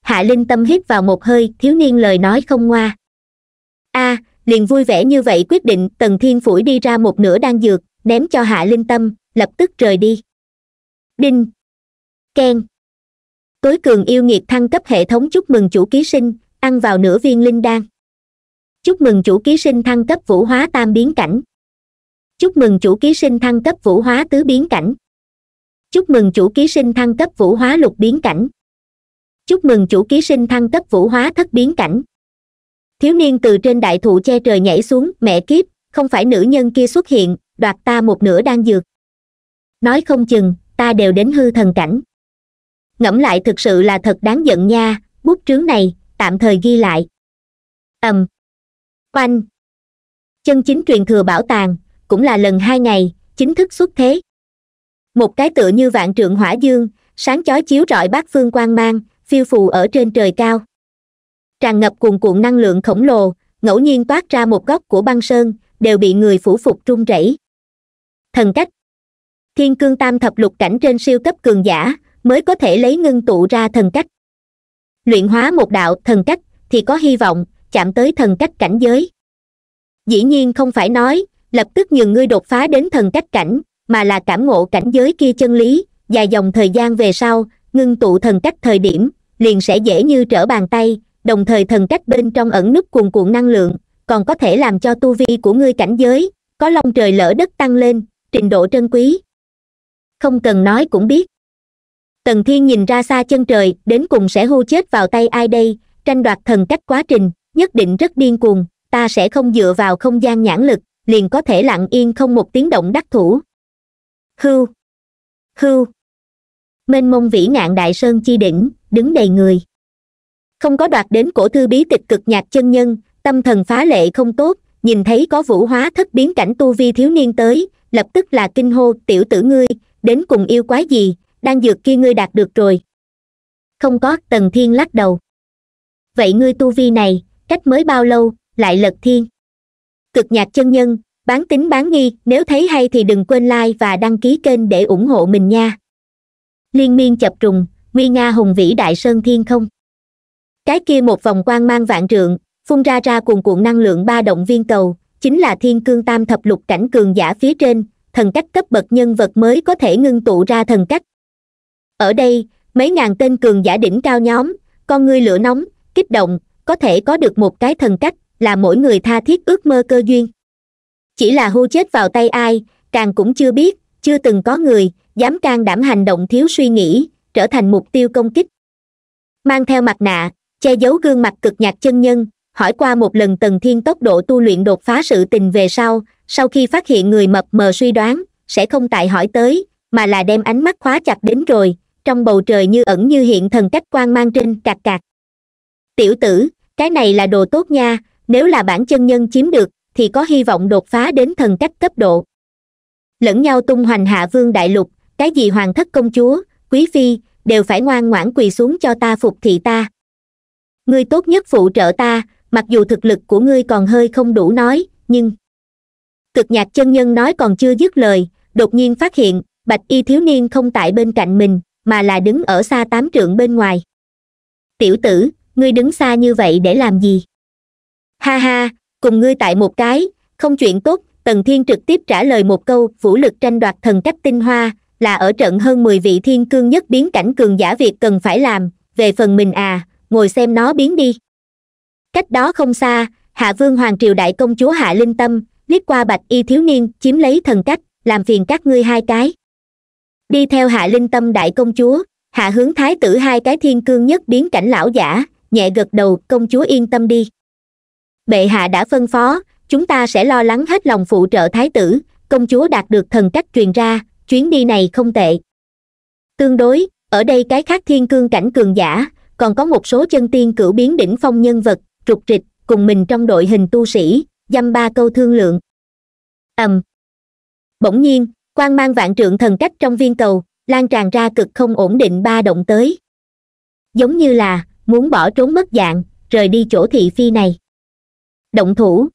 hạ linh tâm hít vào một hơi thiếu niên lời nói không ngoa a à, liền vui vẻ như vậy quyết định tần thiên phủi đi ra một nửa đan dược ném cho hạ linh tâm lập tức rời đi đinh keng tối cường yêu nghiệt thăng cấp hệ thống chúc mừng chủ ký sinh ăn vào nửa viên linh đan chúc mừng chủ ký sinh thăng cấp vũ hóa tam biến cảnh chúc mừng chủ ký sinh thăng cấp vũ hóa tứ biến cảnh chúc mừng chủ ký sinh thăng cấp vũ hóa lục biến cảnh chúc mừng chủ ký sinh thăng cấp vũ hóa thất biến cảnh thiếu niên từ trên đại thụ che trời nhảy xuống mẹ kiếp không phải nữ nhân kia xuất hiện đoạt ta một nửa đang dược nói không chừng ta đều đến hư thần cảnh ngẫm lại thực sự là thật đáng giận nha bút trướng này tạm thời ghi lại ầm um, oanh chân chính truyền thừa bảo tàng cũng là lần hai ngày chính thức xuất thế một cái tựa như vạn trượng hỏa dương sáng chói chiếu rọi bát phương quang mang phiêu phù ở trên trời cao tràn ngập cuồn cuộn năng lượng khổng lồ ngẫu nhiên toát ra một góc của băng sơn đều bị người phủ phục run rẩy thần cách thiên cương tam thập lục cảnh trên siêu cấp cường giả mới có thể lấy ngưng tụ ra thần cách luyện hóa một đạo thần cách thì có hy vọng chạm tới thần cách cảnh giới dĩ nhiên không phải nói lập tức nhường ngươi đột phá đến thần cách cảnh mà là cảm ngộ cảnh giới kia chân lý dài dòng thời gian về sau ngưng tụ thần cách thời điểm liền sẽ dễ như trở bàn tay đồng thời thần cách bên trong ẩn núp cuồn cuộn năng lượng còn có thể làm cho tu vi của ngươi cảnh giới có long trời lỡ đất tăng lên trình độ trân quý không cần nói cũng biết tần thiên nhìn ra xa chân trời đến cùng sẽ hô chết vào tay ai đây tranh đoạt thần cách quá trình nhất định rất điên cuồng ta sẽ không dựa vào không gian nhãn lực liền có thể lặng yên không một tiếng động đắc thủ hưu hưu mênh mông vĩ ngạn đại sơn chi đỉnh đứng đầy người không có đoạt đến cổ thư bí tịch cực nhạc chân nhân tâm thần phá lệ không tốt nhìn thấy có vũ hóa thất biến cảnh tu vi thiếu niên tới lập tức là kinh hô tiểu tử ngươi đến cùng yêu quái gì đang dược kia ngươi đạt được rồi không có tần thiên lắc đầu vậy ngươi tu vi này cách mới bao lâu lại lật thiên cực nhạc chân nhân bán tính bán nghi nếu thấy hay thì đừng quên like và đăng ký kênh để ủng hộ mình nha liên miên chập trùng nguy nga hùng vĩ đại sơn thiên không cái kia một vòng quang mang vạn trượng phun ra ra cuồn cuộn năng lượng ba động viên cầu chính là thiên cương tam thập lục cảnh cường giả phía trên thần cách cấp bậc nhân vật mới có thể ngưng tụ ra thần cách ở đây mấy ngàn tên cường giả đỉnh cao nhóm con ngươi lửa nóng kích động có thể có được một cái thần cách là mỗi người tha thiết ước mơ cơ duyên chỉ là hưu chết vào tay ai càng cũng chưa biết chưa từng có người dám can đảm hành động thiếu suy nghĩ trở thành mục tiêu công kích mang theo mặt nạ che giấu gương mặt cực nhạt chân nhân hỏi qua một lần tần thiên tốc độ tu luyện đột phá sự tình về sau sau khi phát hiện người mập mờ suy đoán sẽ không tại hỏi tới mà là đem ánh mắt khóa chặt đến rồi trong bầu trời như ẩn như hiện thần cách quan mang trên cạc cạc tiểu tử cái này là đồ tốt nha nếu là bản chân nhân chiếm được thì có hy vọng đột phá đến thần cách cấp độ lẫn nhau tung hoành hạ vương đại lục cái gì hoàng thất công chúa quý phi đều phải ngoan ngoãn quỳ xuống cho ta phục thị ta ngươi tốt nhất phụ trợ ta mặc dù thực lực của ngươi còn hơi không đủ nói nhưng cực nhạc chân nhân nói còn chưa dứt lời đột nhiên phát hiện bạch y thiếu niên không tại bên cạnh mình mà là đứng ở xa tám trượng bên ngoài tiểu tử ngươi đứng xa như vậy để làm gì ha ha cùng ngươi tại một cái không chuyện tốt tần thiên trực tiếp trả lời một câu vũ lực tranh đoạt thần cách tinh hoa là ở trận hơn mười vị thiên cương nhất biến cảnh cường giả việc cần phải làm về phần mình à ngồi xem nó biến đi cách đó không xa hạ vương hoàng triều đại công chúa hạ linh tâm liếc qua bạch y thiếu niên chiếm lấy thần cách làm phiền các ngươi hai cái đi theo hạ linh tâm đại công chúa hạ hướng thái tử hai cái thiên cương nhất biến cảnh lão giả nhẹ gật đầu công chúa yên tâm đi bệ hạ đã phân phó chúng ta sẽ lo lắng hết lòng phụ trợ thái tử công chúa đạt được thần cách truyền ra chuyến đi này không tệ tương đối ở đây cái khác thiên cương cảnh cường giả còn có một số chân tiên cửu biến đỉnh phong nhân vật trục trịch cùng mình trong đội hình tu sĩ dăm ba câu thương lượng ầm um. bỗng nhiên quan mang vạn trượng thần cách trong viên cầu lan tràn ra cực không ổn định ba động tới giống như là muốn bỏ trốn mất dạng rời đi chỗ thị phi này động thủ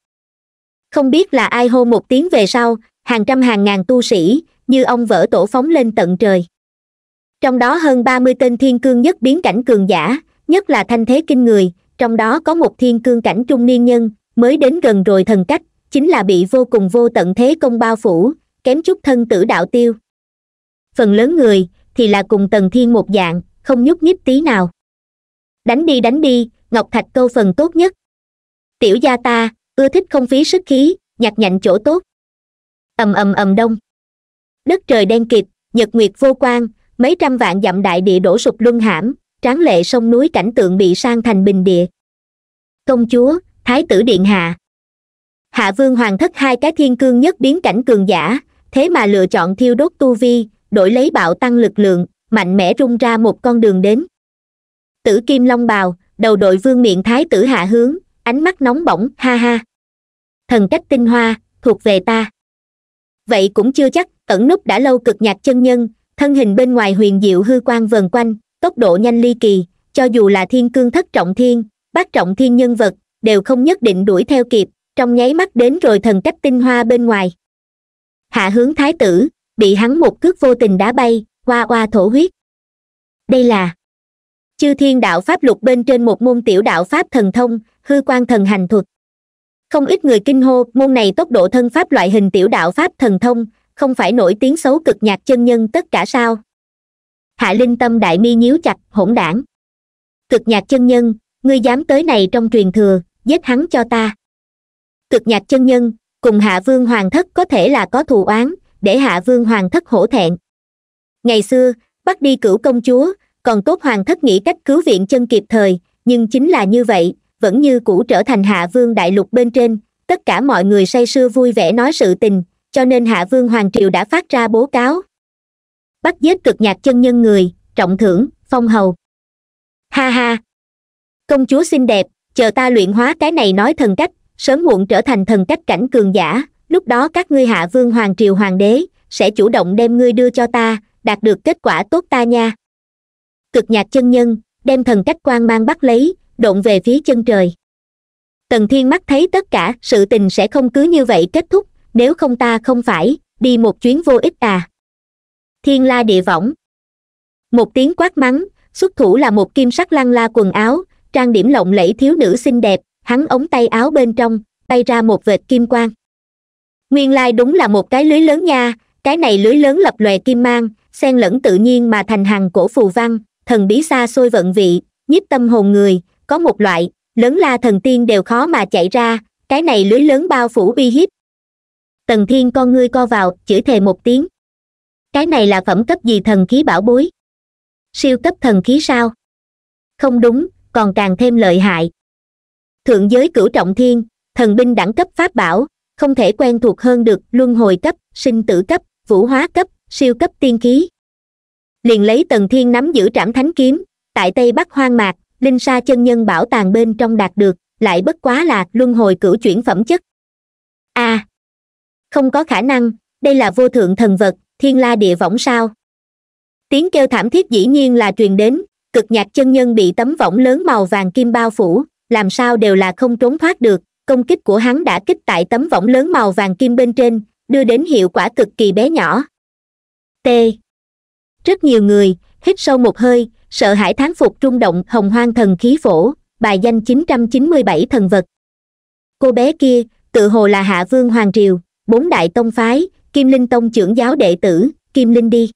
không biết là ai hô một tiếng về sau hàng trăm hàng ngàn tu sĩ như ông vỡ tổ phóng lên tận trời trong đó hơn ba mươi tên thiên cương nhất biến cảnh cường giả nhất là thanh thế kinh người trong đó có một thiên cương cảnh trung niên nhân mới đến gần rồi thần cách chính là bị vô cùng vô tận thế công bao phủ kém chút thân tử đạo tiêu phần lớn người thì là cùng tần thiên một dạng không nhúc nhích tí nào đánh đi đánh đi ngọc thạch câu phần tốt nhất tiểu gia ta ưa thích không phí sức khí nhặt nhạnh chỗ tốt ầm ầm ầm đông đất trời đen kịt nhật nguyệt vô quang, mấy trăm vạn dặm đại địa đổ sụp luân hãm tráng lệ sông núi cảnh tượng bị sang thành bình địa công chúa thái tử điện hạ hạ vương hoàng thất hai cái thiên cương nhất biến cảnh cường giả thế mà lựa chọn thiêu đốt tu vi đổi lấy bạo tăng lực lượng mạnh mẽ rung ra một con đường đến tử kim long bào đầu đội vương miện thái tử hạ hướng ánh mắt nóng bỏng ha ha thần cách tinh hoa thuộc về ta vậy cũng chưa chắc ẩn nút đã lâu cực nhạc chân nhân thân hình bên ngoài huyền diệu hư quan vần quanh tốc độ nhanh ly kỳ cho dù là thiên cương thất trọng thiên bát trọng thiên nhân vật đều không nhất định đuổi theo kịp trong nháy mắt đến rồi thần cách tinh hoa bên ngoài hạ hướng thái tử bị hắn một cước vô tình đá bay hoa hoa thổ huyết đây là chư thiên đạo pháp luật bên trên một môn tiểu đạo pháp thần thông hư quan thần hành thuật không ít người kinh hô môn này tốc độ thân pháp loại hình tiểu đạo pháp thần thông không phải nổi tiếng xấu cực nhạc chân nhân tất cả sao hạ linh tâm đại mi nhíu chặt hỗn đảng cực nhạc chân nhân ngươi dám tới này trong truyền thừa giết hắn cho ta cực nhạc chân nhân cùng hạ vương hoàng thất có thể là có thù oán để hạ vương hoàng thất hổ thẹn ngày xưa bắt đi cửu công chúa còn tốt hoàng thất nghĩ cách cứu viện chân kịp thời nhưng chính là như vậy vẫn như cũ trở thành hạ vương đại lục bên trên tất cả mọi người say sưa vui vẻ nói sự tình cho nên hạ vương hoàng triều đã phát ra bố cáo bắt giết cực nhạc chân nhân người trọng thưởng phong hầu ha ha công chúa xinh đẹp chờ ta luyện hóa cái này nói thần cách sớm muộn trở thành thần cách cảnh cường giả lúc đó các ngươi hạ vương hoàng triều hoàng đế sẽ chủ động đem ngươi đưa cho ta đạt được kết quả tốt ta nha cực nhạc chân nhân đem thần cách quan mang bắt lấy động về phía chân trời tần thiên mắt thấy tất cả sự tình sẽ không cứ như vậy kết thúc nếu không ta không phải đi một chuyến vô ích à thiên la địa võng một tiếng quát mắng xuất thủ là một kim sắc lăng la quần áo trang điểm lộng lẫy thiếu nữ xinh đẹp hắn ống tay áo bên trong bay ra một vệt kim quang nguyên lai đúng là một cái lưới lớn nha cái này lưới lớn lập lòe kim mang xen lẫn tự nhiên mà thành hàng cổ phù văn thần bí xa xôi vận vị nhiếp tâm hồn người có một loại lớn la thần tiên đều khó mà chạy ra cái này lưới lớn bao phủ uy hiếp tần thiên con ngươi co vào chửi thề một tiếng cái này là phẩm cấp gì thần khí bảo bối siêu cấp thần khí sao không đúng còn càng thêm lợi hại thượng giới cửu trọng thiên thần binh đẳng cấp pháp bảo không thể quen thuộc hơn được luân hồi cấp sinh tử cấp vũ hóa cấp siêu cấp tiên khí liền lấy tần thiên nắm giữ trảm thánh kiếm tại tây bắc hoang mạc linh sa chân nhân bảo tàng bên trong đạt được lại bất quá là luân hồi cửu chuyển phẩm chất a à, không có khả năng đây là vô thượng thần vật thiên la địa võng sao tiếng kêu thảm thiết dĩ nhiên là truyền đến cực nhạc chân nhân bị tấm võng lớn màu vàng kim bao phủ làm sao đều là không trốn thoát được công kích của hắn đã kích tại tấm võng lớn màu vàng kim bên trên đưa đến hiệu quả cực kỳ bé nhỏ t rất nhiều người hít sâu một hơi sợ hãi thán phục trung động hồng hoang thần khí phổ bài danh chín chín trăm mươi bảy thần vật cô bé kia tự hồ là hạ vương hoàng triều bốn đại tông phái kim linh tông trưởng giáo đệ tử kim linh đi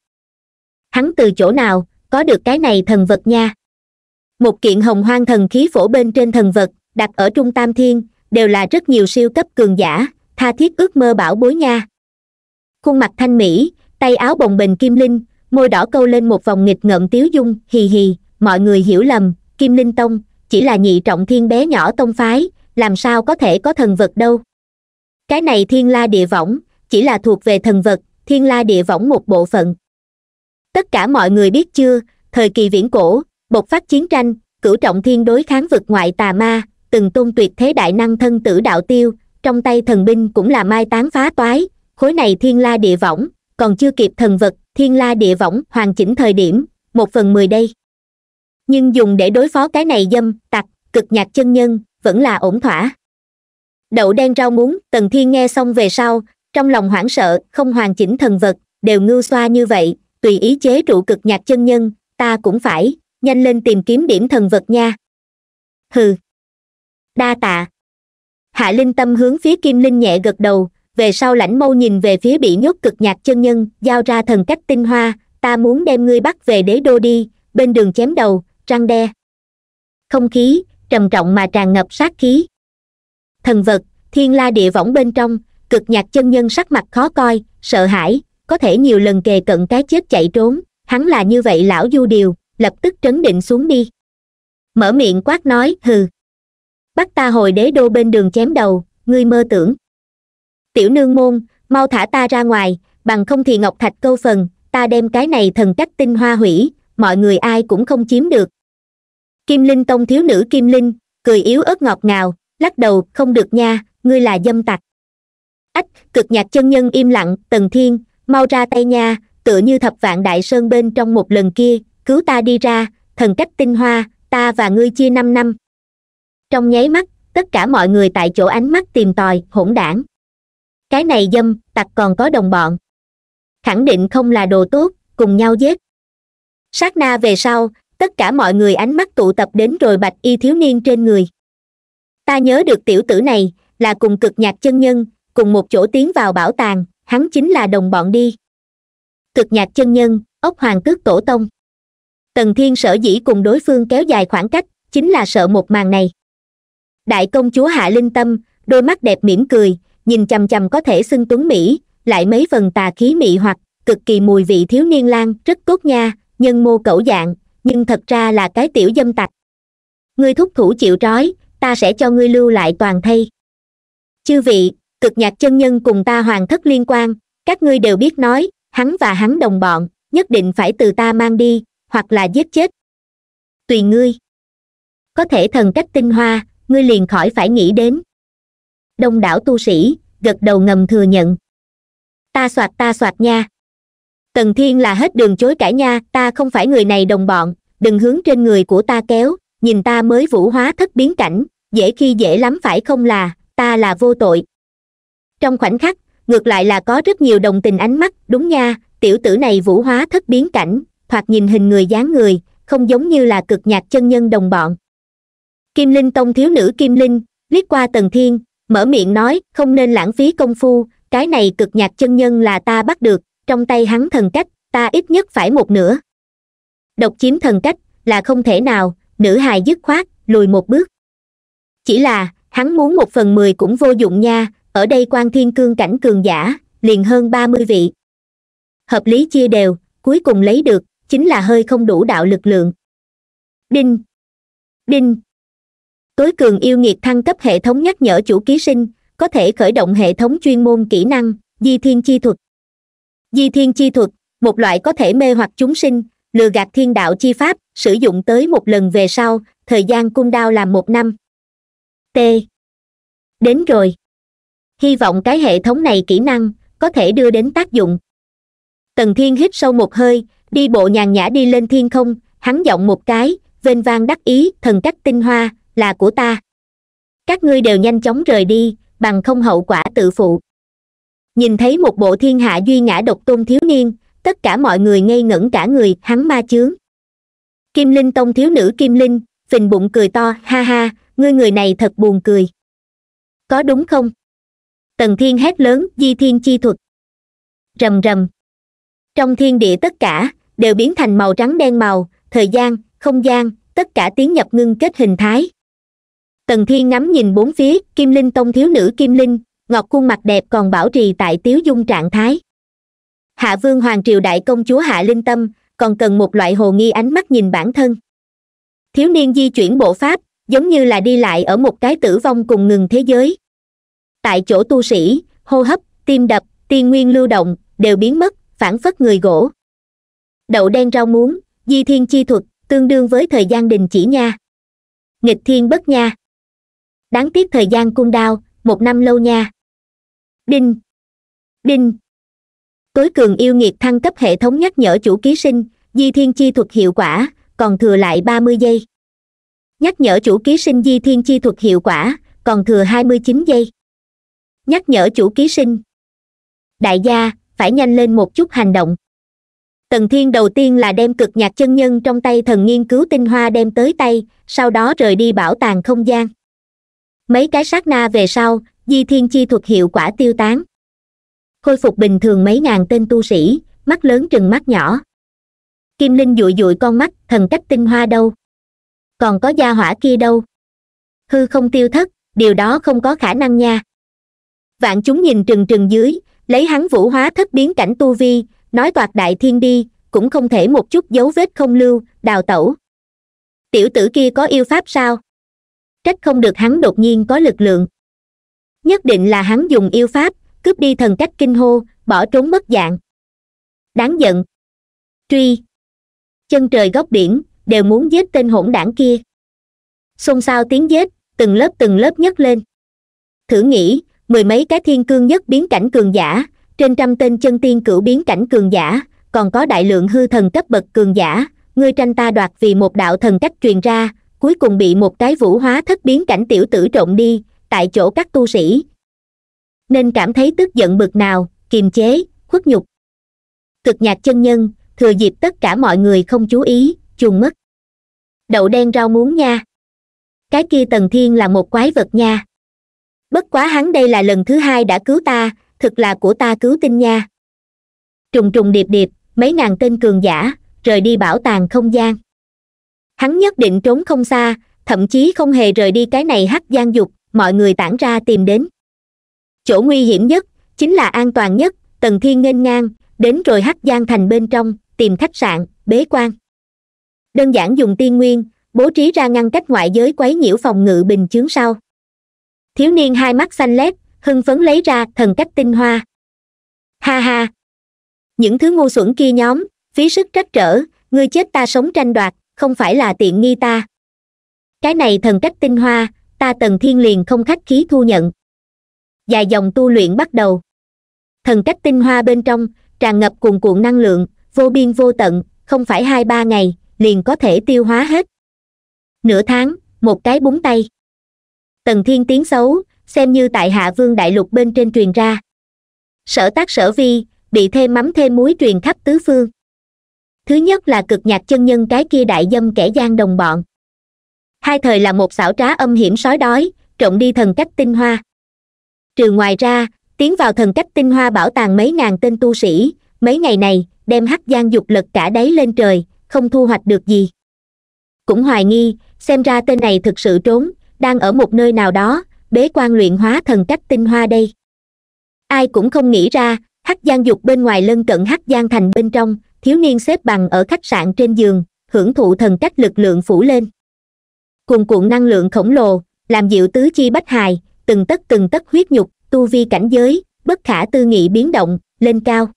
hắn từ chỗ nào có được cái này thần vật nha một kiện hồng hoang thần khí phổ bên trên thần vật đặt ở trung tam thiên đều là rất nhiều siêu cấp cường giả tha thiết ước mơ bảo bối nha khuôn mặt thanh mỹ tay áo bồng bềnh kim linh môi đỏ câu lên một vòng nghịch ngợm tiếu dung hì hì mọi người hiểu lầm kim linh tông chỉ là nhị trọng thiên bé nhỏ tông phái làm sao có thể có thần vật đâu cái này thiên la địa võng chỉ là thuộc về thần vật thiên la địa võng một bộ phận tất cả mọi người biết chưa thời kỳ viễn cổ bộc phát chiến tranh cửu trọng thiên đối kháng vực ngoại tà ma từng tôn tuyệt thế đại năng thân tử đạo tiêu trong tay thần binh cũng là mai tán phá toái khối này thiên la địa võng còn chưa kịp thần vật thiên la địa võng hoàn chỉnh thời điểm một phần mười đây nhưng dùng để đối phó cái này dâm tặc cực nhạc chân nhân vẫn là ổn thỏa đậu đen rau muống tần thiên nghe xong về sau trong lòng hoảng sợ không hoàn chỉnh thần vật đều ngưu xoa như vậy tùy ý chế trụ cực nhạc chân nhân ta cũng phải nhanh lên tìm kiếm điểm thần vật nha hừ đa tạ hạ linh tâm hướng phía kim linh nhẹ gật đầu về sau lãnh mâu nhìn về phía bị nhốt cực nhạc chân nhân giao ra thần cách tinh hoa ta muốn đem ngươi bắt về đế đô đi bên đường chém đầu răng đe không khí trầm trọng mà tràn ngập sát khí thần vật thiên la địa võng bên trong cực nhạc chân nhân sắc mặt khó coi sợ hãi có thể nhiều lần kề cận cái chết chạy trốn hắn là như vậy lão du điều lập tức trấn định xuống đi mở miệng quát nói hừ bắt ta hồi đế đô bên đường chém đầu ngươi mơ tưởng tiểu nương môn mau thả ta ra ngoài bằng không thì ngọc thạch câu phần ta đem cái này thần cách tinh hoa hủy mọi người ai cũng không chiếm được kim linh tông thiếu nữ kim linh cười yếu ớt ngọt ngào lắc đầu không được nha ngươi là dâm tặc ách cực nhạc chân nhân im lặng tần thiên mau ra tay nha tựa như thập vạn đại sơn bên trong một lần kia cứu ta đi ra thần cách tinh hoa ta và ngươi chia năm năm trong nháy mắt tất cả mọi người tại chỗ ánh mắt tìm tòi hỗn đảng cái này dâm tặc còn có đồng bọn khẳng định không là đồ tốt cùng nhau giết sát na về sau tất cả mọi người ánh mắt tụ tập đến rồi bạch y thiếu niên trên người ta nhớ được tiểu tử này là cùng cực nhạc chân nhân cùng một chỗ tiến vào bảo tàng hắn chính là đồng bọn đi cực nhạc chân nhân ốc hoàng tước tổ tông tần thiên sở dĩ cùng đối phương kéo dài khoảng cách chính là sợ một màn này đại công chúa hạ linh tâm đôi mắt đẹp mỉm cười nhìn chằm chằm có thể xưng tuấn mỹ lại mấy phần tà khí mị hoặc cực kỳ mùi vị thiếu niên lang rất tốt nha nhân mô cẩu dạng nhưng thật ra là cái tiểu dâm tặc ngươi thúc thủ chịu trói ta sẽ cho ngươi lưu lại toàn thây chư vị cực nhạc chân nhân cùng ta hoàn thất liên quan các ngươi đều biết nói hắn và hắn đồng bọn nhất định phải từ ta mang đi hoặc là giết chết tùy ngươi có thể thần cách tinh hoa ngươi liền khỏi phải nghĩ đến đông đảo tu sĩ gật đầu ngầm thừa nhận ta soạt ta soạt nha tần thiên là hết đường chối cãi nha ta không phải người này đồng bọn đừng hướng trên người của ta kéo nhìn ta mới vũ hóa thất biến cảnh dễ khi dễ lắm phải không là ta là vô tội trong khoảnh khắc ngược lại là có rất nhiều đồng tình ánh mắt đúng nha tiểu tử này vũ hóa thất biến cảnh thoạt nhìn hình người dáng người không giống như là cực nhạc chân nhân đồng bọn kim linh tông thiếu nữ kim linh liếc qua tần thiên mở miệng nói không nên lãng phí công phu cái này cực nhạc chân nhân là ta bắt được trong tay hắn thần cách ta ít nhất phải một nửa độc chiếm thần cách là không thể nào nữ hài dứt khoát lùi một bước chỉ là hắn muốn một phần mười cũng vô dụng nha ở đây quan thiên cương cảnh cường giả liền hơn ba mươi vị hợp lý chia đều cuối cùng lấy được chính là hơi không đủ đạo lực lượng đinh đinh tối cường yêu nghiệt thăng cấp hệ thống nhắc nhở chủ ký sinh có thể khởi động hệ thống chuyên môn kỹ năng di thiên chi thuật di thiên chi thuật một loại có thể mê hoặc chúng sinh lừa gạt thiên đạo chi pháp sử dụng tới một lần về sau thời gian cung đao là một năm t đến rồi hy vọng cái hệ thống này kỹ năng có thể đưa đến tác dụng tần thiên hít sâu một hơi đi bộ nhàn nhã đi lên thiên không hắn giọng một cái vênh vang đắc ý thần cách tinh hoa là của ta các ngươi đều nhanh chóng rời đi bằng không hậu quả tự phụ nhìn thấy một bộ thiên hạ duy ngã độc tôn thiếu niên tất cả mọi người ngây ngẩn cả người hắn ma chướng kim linh tông thiếu nữ kim linh phình bụng cười to ha ha ngươi người này thật buồn cười có đúng không tần thiên hét lớn di thiên chi thuật rầm rầm trong thiên địa tất cả đều biến thành màu trắng đen màu thời gian không gian tất cả tiến nhập ngưng kết hình thái tần thiên ngắm nhìn bốn phía kim linh tông thiếu nữ kim linh ngọc khuôn mặt đẹp còn bảo trì tại tiếu dung trạng thái hạ vương hoàng triều đại công chúa hạ linh tâm còn cần một loại hồ nghi ánh mắt nhìn bản thân thiếu niên di chuyển bộ pháp giống như là đi lại ở một cái tử vong cùng ngừng thế giới tại chỗ tu sĩ hô hấp tim đập tiên nguyên lưu động đều biến mất phản phất người gỗ đậu đen rau muống di thiên chi thuật tương đương với thời gian đình chỉ nha nghịch thiên bất nha đáng tiếc thời gian cung đao một năm lâu nha đinh đinh tối cường yêu nghiệt thăng cấp hệ thống nhắc nhở chủ ký sinh di thiên chi thuật hiệu quả còn thừa lại ba mươi giây nhắc nhở chủ ký sinh di thiên chi thuật hiệu quả còn thừa hai mươi chín giây nhắc nhở chủ ký sinh đại gia phải nhanh lên một chút hành động tần thiên đầu tiên là đem cực nhạc chân nhân trong tay thần nghiên cứu tinh hoa đem tới tay sau đó rời đi bảo tàng không gian mấy cái sát na về sau di thiên chi thuật hiệu quả tiêu tán khôi phục bình thường mấy ngàn tên tu sĩ mắt lớn trừng mắt nhỏ kim linh dụi dụi con mắt thần cách tinh hoa đâu còn có gia hỏa kia đâu hư không tiêu thất điều đó không có khả năng nha vạn chúng nhìn trừng trừng dưới lấy hắn vũ hóa thất biến cảnh tu vi nói toạc đại thiên đi cũng không thể một chút dấu vết không lưu đào tẩu tiểu tử kia có yêu pháp sao trách không được hắn đột nhiên có lực lượng nhất định là hắn dùng yêu pháp cướp đi thần cách kinh hô bỏ trốn mất dạng đáng giận truy chân trời góc biển đều muốn giết tên hỗn đảng kia xôn xao tiếng giết từng lớp từng lớp nhấc lên thử nghĩ mười mấy cái thiên cương nhất biến cảnh cường giả trên trăm tên chân tiên cửu biến cảnh cường giả còn có đại lượng hư thần cấp bậc cường giả ngươi tranh ta đoạt vì một đạo thần cách truyền ra cuối cùng bị một cái vũ hóa thất biến cảnh tiểu tử trộn đi tại chỗ các tu sĩ nên cảm thấy tức giận bực nào kiềm chế khuất nhục cực nhạc chân nhân thừa dịp tất cả mọi người không chú ý chuồn mất đậu đen rau muống nha cái kia tần thiên là một quái vật nha bất quá hắn đây là lần thứ hai đã cứu ta thực là của ta cứu tinh nha trùng trùng điệp điệp mấy ngàn tên cường giả rời đi bảo tàng không gian hắn nhất định trốn không xa thậm chí không hề rời đi cái này hắc gian dục mọi người tản ra tìm đến chỗ nguy hiểm nhất chính là an toàn nhất tần thiên nghênh ngang đến rồi hắc gian thành bên trong tìm khách sạn bế quan đơn giản dùng tiên nguyên bố trí ra ngăn cách ngoại giới quấy nhiễu phòng ngự bình chướng sau thiếu niên hai mắt xanh lét hưng phấn lấy ra thần cách tinh hoa ha ha những thứ ngu xuẩn kia nhóm phí sức trách trở ngươi chết ta sống tranh đoạt không phải là tiện nghi ta cái này thần cách tinh hoa ta tần thiên liền không khách khí thu nhận dài dòng tu luyện bắt đầu thần cách tinh hoa bên trong tràn ngập cuồn cuộn năng lượng vô biên vô tận không phải hai ba ngày liền có thể tiêu hóa hết nửa tháng một cái búng tay tần thiên tiếng xấu xem như tại hạ vương đại lục bên trên truyền ra sở tác sở vi bị thêm mắm thêm muối truyền khắp tứ phương thứ nhất là cực nhạc chân nhân cái kia đại dâm kẻ gian đồng bọn hai thời là một xảo trá âm hiểm sói đói trộn đi thần cách tinh hoa trừ ngoài ra tiến vào thần cách tinh hoa bảo tàng mấy ngàn tên tu sĩ mấy ngày này đem hắc gian dục lật cả đáy lên trời không thu hoạch được gì cũng hoài nghi xem ra tên này thực sự trốn đang ở một nơi nào đó bế quan luyện hóa thần cách tinh hoa đây ai cũng không nghĩ ra hắc gian dục bên ngoài lân cận hắc gian thành bên trong thiếu niên xếp bằng ở khách sạn trên giường hưởng thụ thần cách lực lượng phủ lên cuồn cuộn năng lượng khổng lồ làm dịu tứ chi bách hài từng tất từng tất huyết nhục tu vi cảnh giới bất khả tư nghị biến động lên cao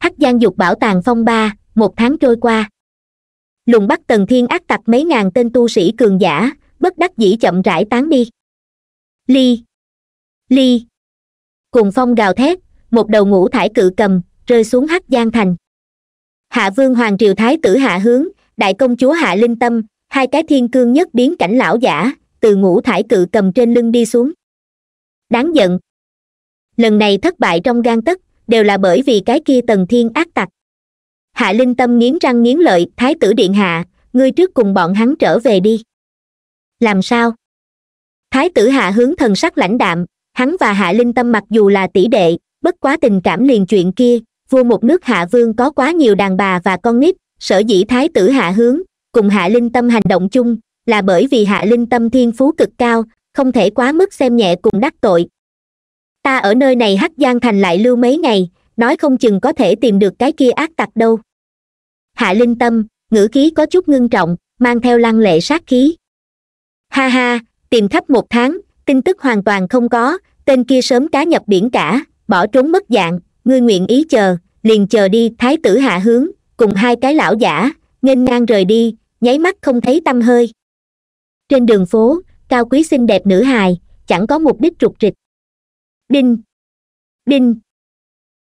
hắc giang dục bảo tàng phong ba một tháng trôi qua lùng bắt tần thiên ác tặc mấy ngàn tên tu sĩ cường giả bất đắc dĩ chậm rãi tán đi ly ly cùng phong gào thét một đầu ngũ thải cự cầm rơi xuống hắc giang thành hạ vương hoàng triều thái tử hạ hướng đại công chúa hạ linh tâm hai cái thiên cương nhất biến cảnh lão giả từ ngũ thải cự cầm trên lưng đi xuống đáng giận lần này thất bại trong gan tất đều là bởi vì cái kia tầng thiên ác tặc hạ linh tâm nghiến răng nghiến lợi thái tử điện hạ ngươi trước cùng bọn hắn trở về đi làm sao thái tử hạ hướng thần sắc lãnh đạm hắn và hạ linh tâm mặc dù là tỷ đệ bất quá tình cảm liền chuyện kia vua một nước hạ vương có quá nhiều đàn bà và con nít sở dĩ thái tử hạ hướng cùng hạ linh tâm hành động chung là bởi vì hạ linh tâm thiên phú cực cao không thể quá mức xem nhẹ cùng đắc tội ta ở nơi này hắc giang thành lại lưu mấy ngày nói không chừng có thể tìm được cái kia ác tặc đâu hạ linh tâm ngữ khí có chút ngưng trọng mang theo lăng lệ sát khí ha ha tìm khắp một tháng tin tức hoàn toàn không có tên kia sớm cá nhập biển cả bỏ trốn mất dạng ngươi nguyện ý chờ liền chờ đi thái tử hạ hướng cùng hai cái lão giả nghênh ngang rời đi nháy mắt không thấy tâm hơi trên đường phố cao quý xinh đẹp nữ hài chẳng có mục đích trục trịch đinh đinh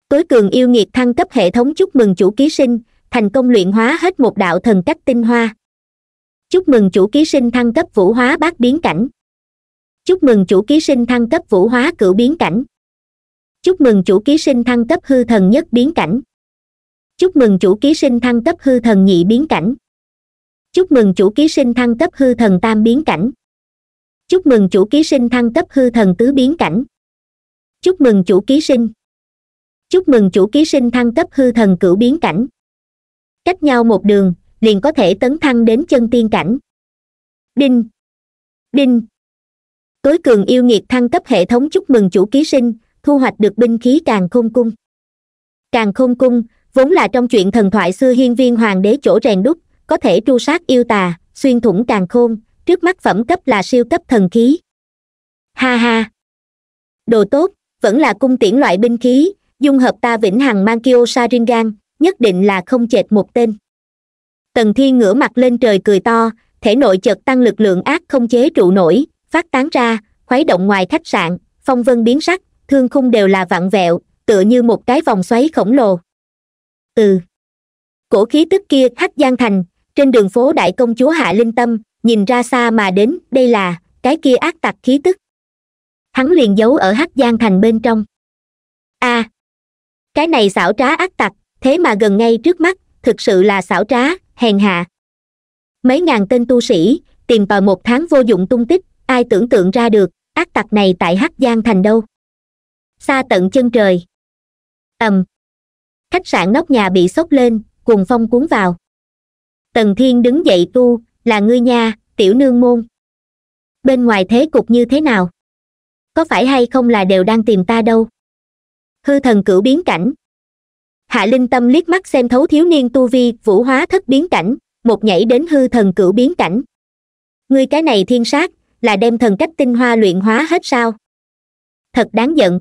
tối cường yêu nghiệt thăng cấp hệ thống chúc mừng chủ ký sinh thành công luyện hóa hết một đạo thần cách tinh hoa chúc mừng chủ ký sinh thăng cấp vũ hóa bát biến cảnh chúc mừng chủ ký sinh thăng cấp vũ hóa cửu biến cảnh chúc mừng chủ ký sinh thăng cấp hư thần nhất biến cảnh chúc mừng chủ ký sinh thăng cấp hư thần nhị biến cảnh chúc mừng chủ ký sinh thăng cấp hư thần tam biến cảnh chúc mừng chủ ký sinh thăng cấp hư thần tứ biến cảnh chúc mừng chủ ký sinh chúc mừng chủ ký sinh thăng cấp hư thần cửu biến cảnh cách nhau một đường liền có thể tấn thăng đến chân tiên cảnh đinh đinh tối cường yêu nghiệt thăng cấp hệ thống chúc mừng chủ ký sinh thu hoạch được binh khí càng không cung càng không cung vốn là trong chuyện thần thoại xưa hiên viên hoàng đế chỗ rèn đúc có thể tru sát yêu tà xuyên thủng càng khôn trước mắt phẩm cấp là siêu cấp thần khí ha ha đồ tốt vẫn là cung tiễn loại binh khí dung hợp ta vĩnh hằng mang kyo saringan nhất định là không chệch một tên tần thiên ngửa mặt lên trời cười to thể nội chợt tăng lực lượng ác không chế trụ nổi phát tán ra khuấy động ngoài khách sạn phong vân biến sắc thương khung đều là vặn vẹo tựa như một cái vòng xoáy khổng lồ ừ cổ khí tức kia hắc giang thành trên đường phố đại công chúa hạ linh tâm nhìn ra xa mà đến đây là cái kia ác tặc khí tức hắn liền giấu ở hắc giang thành bên trong a à, cái này xảo trá ác tặc thế mà gần ngay trước mắt thực sự là xảo trá hèn hạ mấy ngàn tên tu sĩ tìm tòi một tháng vô dụng tung tích ai tưởng tượng ra được ác tặc này tại hắc giang thành đâu xa tận chân trời ầm khách sạn nóc nhà bị sốc lên cùng phong cuốn vào tần thiên đứng dậy tu là ngươi nha tiểu nương môn bên ngoài thế cục như thế nào có phải hay không là đều đang tìm ta đâu hư thần cửu biến cảnh hạ linh tâm liếc mắt xem thấu thiếu niên tu vi vũ hóa thất biến cảnh một nhảy đến hư thần cửu biến cảnh ngươi cái này thiên sát là đem thần cách tinh hoa luyện hóa hết sao thật đáng giận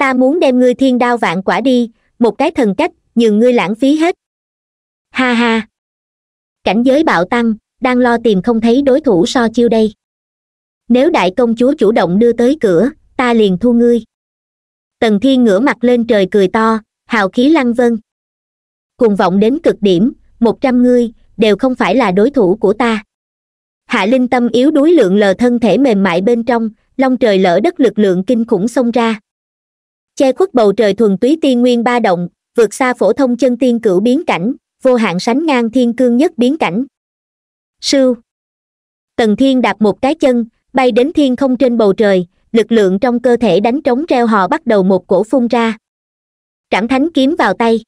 ta muốn đem ngươi thiên đao vạn quả đi một cái thần cách nhường ngươi lãng phí hết ha ha cảnh giới bạo tăng đang lo tìm không thấy đối thủ so chiêu đây nếu đại công chúa chủ động đưa tới cửa ta liền thu ngươi tần thiên ngửa mặt lên trời cười to hào khí lăng vân cuồng vọng đến cực điểm một trăm ngươi đều không phải là đối thủ của ta hạ linh tâm yếu đuối lượng lờ thân thể mềm mại bên trong long trời lỡ đất lực lượng kinh khủng xông ra che khuất bầu trời thuần túy tiên nguyên ba động vượt xa phổ thông chân tiên cửu biến cảnh vô hạn sánh ngang thiên cương nhất biến cảnh sưu tần thiên đạp một cái chân bay đến thiên không trên bầu trời lực lượng trong cơ thể đánh trống treo họ bắt đầu một cổ phun ra trảm thánh kiếm vào tay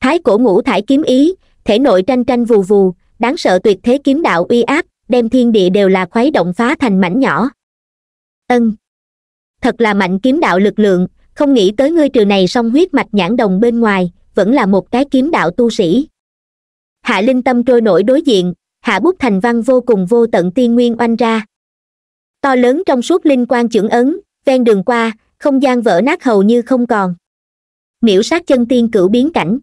thái cổ ngũ thải kiếm ý thể nội tranh tranh vù vù đáng sợ tuyệt thế kiếm đạo uy áp đem thiên địa đều là khuấy động phá thành mảnh nhỏ ân thật là mạnh kiếm đạo lực lượng không nghĩ tới ngươi trừ này xong huyết mạch nhãn đồng bên ngoài vẫn là một cái kiếm đạo tu sĩ hạ linh tâm trôi nổi đối diện hạ bút thành văn vô cùng vô tận tiên nguyên oanh ra to lớn trong suốt linh quan chưởng ấn ven đường qua không gian vỡ nát hầu như không còn miễu sát chân tiên cửu biến cảnh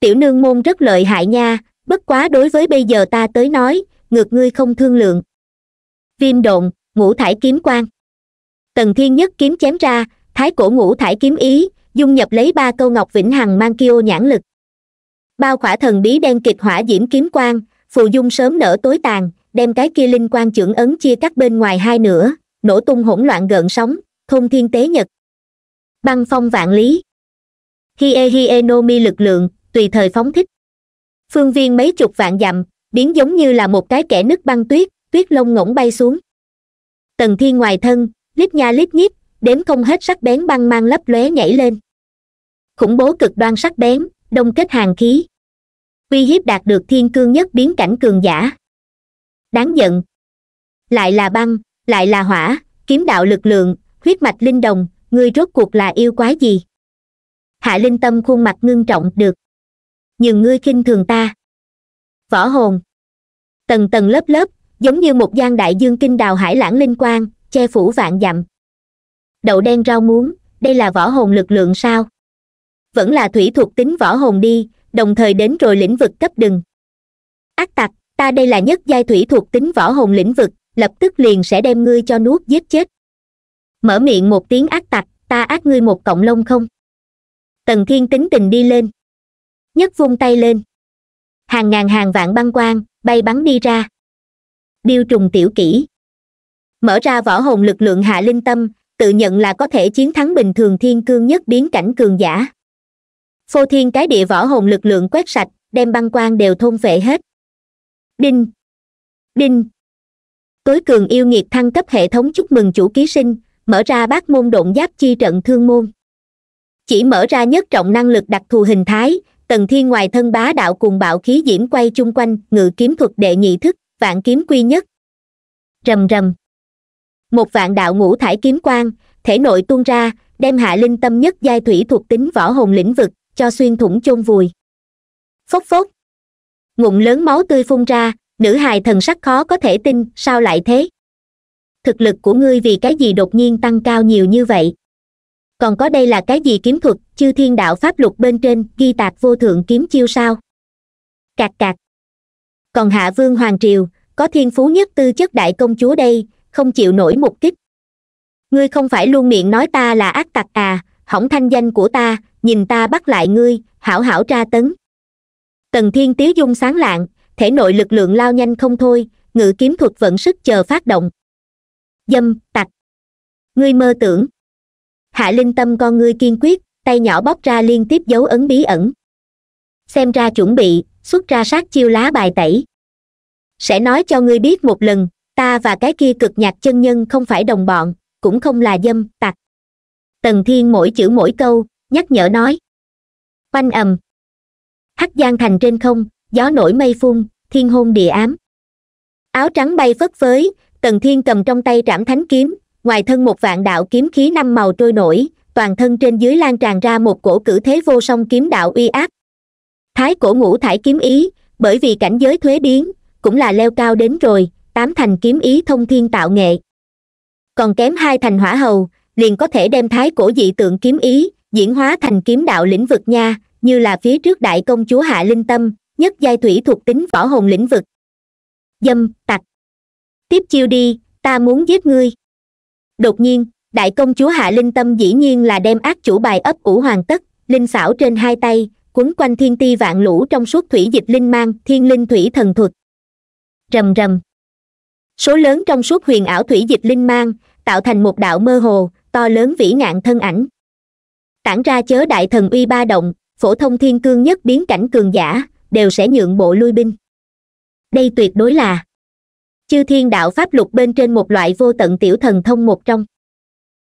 tiểu nương môn rất lợi hại nha bất quá đối với bây giờ ta tới nói ngược ngươi không thương lượng viêm độn ngũ thải kiếm quan tần thiên nhất kiếm chém ra thái cổ ngũ thải kiếm ý dung nhập lấy ba câu ngọc vĩnh hằng mang kiêu nhãn lực bao khỏa thần bí đen kịch hỏa diễm kiếm quang phù dung sớm nở tối tàn đem cái kia linh quan trưởng ấn chia cắt bên ngoài hai nửa nổ tung hỗn loạn gợn sóng thôn thiên tế nhật băng phong vạn lý hie hie no mi lực lượng tùy thời phóng thích phương viên mấy chục vạn dặm biến giống như là một cái kẻ nứt băng tuyết tuyết lông ngỗng bay xuống tầng thiên ngoài thân lít nha lít nhít đếm không hết sắc bén băng mang lấp lóe nhảy lên khủng bố cực đoan sắc bén đông kết hàng khí uy hiếp đạt được thiên cương nhất biến cảnh cường giả đáng giận lại là băng lại là hỏa kiếm đạo lực lượng huyết mạch linh đồng ngươi rốt cuộc là yêu quái gì hạ linh tâm khuôn mặt ngưng trọng được nhưng ngươi khinh thường ta võ hồn tầng tầng lớp lớp giống như một gian đại dương kinh đào hải lãng linh quang che phủ vạn dặm đậu đen rau muống đây là võ hồn lực lượng sao vẫn là thủy thuộc tính võ hồn đi đồng thời đến rồi lĩnh vực cấp đừng ác tặc ta đây là nhất giai thủy thuộc tính võ hồn lĩnh vực lập tức liền sẽ đem ngươi cho nuốt giết chết mở miệng một tiếng ác tặc ta ác ngươi một cộng lông không tần thiên tính tình đi lên nhất vung tay lên hàng ngàn hàng vạn băng quang bay bắn đi ra điêu trùng tiểu kỹ mở ra võ hồn lực lượng hạ linh tâm tự nhận là có thể chiến thắng bình thường thiên cương nhất biến cảnh cường giả phô thiên cái địa võ hồn lực lượng quét sạch đem băng quan đều thôn phệ hết đinh đinh tối cường yêu nghiệt thăng cấp hệ thống chúc mừng chủ ký sinh mở ra bát môn độn giáp chi trận thương môn chỉ mở ra nhất trọng năng lực đặc thù hình thái tầng thiên ngoài thân bá đạo cùng bạo khí diễm quay chung quanh ngự kiếm thuật đệ nhị thức vạn kiếm quy nhất rầm rầm một vạn đạo ngũ thải kiếm quang thể nội tuôn ra đem hạ linh tâm nhất giai thủy thuộc tính võ hồn lĩnh vực cho xuyên thủng chôn vùi phốc phốc ngụm lớn máu tươi phun ra nữ hài thần sắc khó có thể tin sao lại thế thực lực của ngươi vì cái gì đột nhiên tăng cao nhiều như vậy còn có đây là cái gì kiếm thuật chư thiên đạo pháp luật bên trên ghi tạc vô thượng kiếm chiêu sao cạc cạc còn hạ vương hoàng triều có thiên phú nhất tư chất đại công chúa đây không chịu nổi một kích ngươi không phải luôn miệng nói ta là ác tặc à hỏng thanh danh của ta nhìn ta bắt lại ngươi hảo hảo tra tấn tần thiên Tiếu dung sáng lạng thể nội lực lượng lao nhanh không thôi ngự kiếm thuật vận sức chờ phát động dâm tặc ngươi mơ tưởng hạ linh tâm con ngươi kiên quyết tay nhỏ bóc ra liên tiếp dấu ấn bí ẩn xem ra chuẩn bị xuất ra sát chiêu lá bài tẩy sẽ nói cho ngươi biết một lần ta và cái kia cực nhạc chân nhân không phải đồng bọn cũng không là dâm tặc tần thiên mỗi chữ mỗi câu nhắc nhở nói oanh ầm hắc giang thành trên không gió nổi mây phun thiên hôn địa ám áo trắng bay phất phới tần thiên cầm trong tay trảm thánh kiếm ngoài thân một vạn đạo kiếm khí năm màu trôi nổi toàn thân trên dưới lan tràn ra một cổ cử thế vô song kiếm đạo uy áp thái cổ ngũ thải kiếm ý bởi vì cảnh giới thuế biến cũng là leo cao đến rồi tám thành kiếm ý thông thiên tạo nghệ còn kém hai thành hỏa hầu liền có thể đem thái cổ dị tượng kiếm ý diễn hóa thành kiếm đạo lĩnh vực nha như là phía trước đại công chúa hạ linh tâm nhất giai thủy thuộc tính võ hồn lĩnh vực dâm tặc tiếp chiêu đi ta muốn giết ngươi đột nhiên đại công chúa hạ linh tâm dĩ nhiên là đem ác chủ bài ấp ủ hoàn tất linh xảo trên hai tay quấn quanh thiên ti vạn lũ trong suốt thủy dịch linh mang thiên linh thủy thần thuật rầm rầm số lớn trong suốt huyền ảo thủy dịch linh mang tạo thành một đạo mơ hồ to lớn vĩ ngạn thân ảnh tản ra chớ đại thần uy ba động phổ thông thiên cương nhất biến cảnh cường giả đều sẽ nhượng bộ lui binh đây tuyệt đối là chư thiên đạo pháp luật bên trên một loại vô tận tiểu thần thông một trong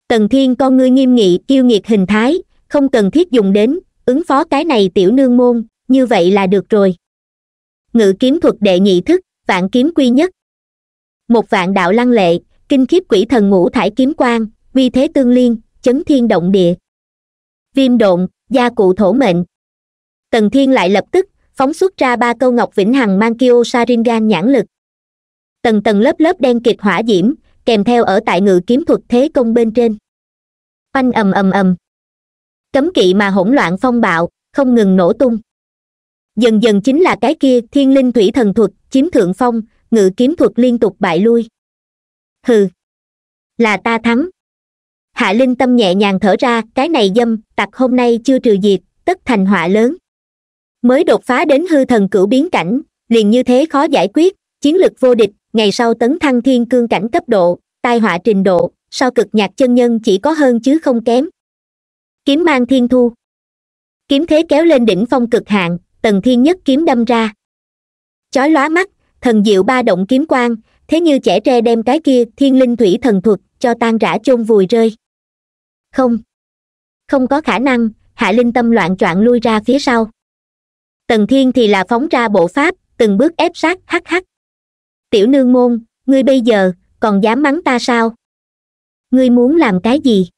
tần thiên con ngươi nghiêm nghị kiêu nghiệt hình thái không cần thiết dùng đến ứng phó cái này tiểu nương môn như vậy là được rồi ngự kiếm thuật đệ nhị thức vạn kiếm quy nhất một vạn đạo lăng lệ kinh khiếp quỷ thần ngũ thải kiếm quan uy thế tương liên chấn thiên động địa viêm độn gia cụ thổ mệnh tần thiên lại lập tức phóng xuất ra ba câu ngọc vĩnh hằng mang kyo saringan nhãn lực tầng tầng lớp lớp đen kịch hỏa diễm kèm theo ở tại ngự kiếm thuật thế công bên trên oanh ầm ầm ầm cấm kỵ mà hỗn loạn phong bạo không ngừng nổ tung dần dần chính là cái kia thiên linh thủy thần thuật chiếm thượng phong ngự kiếm thuật liên tục bại lui hừ là ta thắng hạ linh tâm nhẹ nhàng thở ra cái này dâm tặc hôm nay chưa trừ diệt tất thành họa lớn mới đột phá đến hư thần cửu biến cảnh liền như thế khó giải quyết chiến lực vô địch ngày sau tấn thăng thiên cương cảnh cấp độ tai họa trình độ sau cực nhạc chân nhân chỉ có hơn chứ không kém kiếm mang thiên thu kiếm thế kéo lên đỉnh phong cực hạn tầng thiên nhất kiếm đâm ra chói lóa mắt thần diệu ba động kiếm quang thế như trẻ tre đem cái kia thiên linh thủy thần thuật cho tan rã chôn vùi rơi không không có khả năng hạ linh tâm loạn choạng lui ra phía sau tần thiên thì là phóng ra bộ pháp từng bước ép sát hắc hắc tiểu nương môn ngươi bây giờ còn dám mắng ta sao ngươi muốn làm cái gì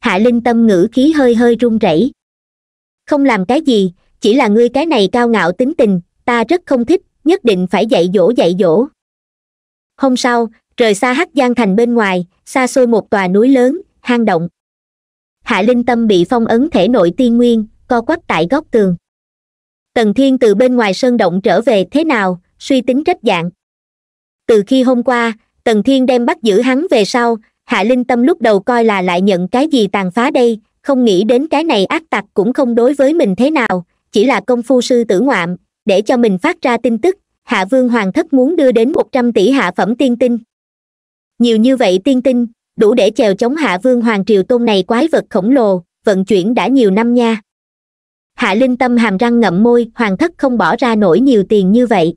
hạ linh tâm ngữ khí hơi hơi run rẩy không làm cái gì chỉ là ngươi cái này cao ngạo tính tình ta rất không thích nhất định phải dạy dỗ dạy dỗ hôm sau rời xa hắc giang thành bên ngoài xa xôi một tòa núi lớn hang động hạ linh tâm bị phong ấn thể nội tiên nguyên co quắp tại góc tường tần thiên từ bên ngoài sơn động trở về thế nào suy tính trách dạng từ khi hôm qua tần thiên đem bắt giữ hắn về sau hạ linh tâm lúc đầu coi là lại nhận cái gì tàn phá đây không nghĩ đến cái này ác tặc cũng không đối với mình thế nào chỉ là công phu sư tử ngoạm để cho mình phát ra tin tức hạ vương hoàng thất muốn đưa đến một trăm tỷ hạ phẩm tiên tinh nhiều như vậy tiên tinh đủ để chèo chống hạ vương hoàng triều tôn này quái vật khổng lồ vận chuyển đã nhiều năm nha hạ linh tâm hàm răng ngậm môi hoàng thất không bỏ ra nổi nhiều tiền như vậy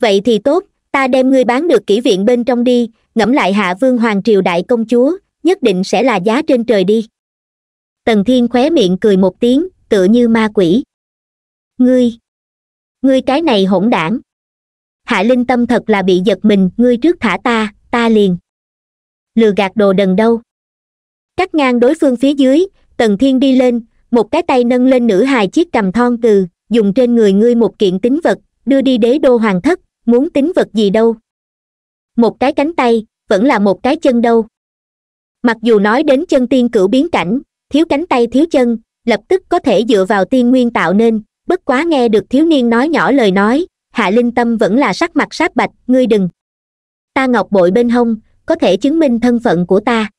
vậy thì tốt ta đem ngươi bán được kỹ viện bên trong đi ngẫm lại hạ vương hoàng triều đại công chúa nhất định sẽ là giá trên trời đi tần thiên khóe miệng cười một tiếng tựa như ma quỷ ngươi ngươi cái này hỗn đảng, hạ linh tâm thật là bị giật mình ngươi trước thả ta ta liền lừa gạt đồ đần đâu cắt ngang đối phương phía dưới tần thiên đi lên một cái tay nâng lên nữ hài chiếc cầm thon từ dùng trên người ngươi một kiện tính vật đưa đi đế đô hoàng thất muốn tính vật gì đâu một cái cánh tay vẫn là một cái chân đâu mặc dù nói đến chân tiên cửu biến cảnh thiếu cánh tay thiếu chân lập tức có thể dựa vào tiên nguyên tạo nên bất quá nghe được thiếu niên nói nhỏ lời nói hạ linh tâm vẫn là sắc mặt sát bạch ngươi đừng ta ngọc bội bên hông có thể chứng minh thân phận của ta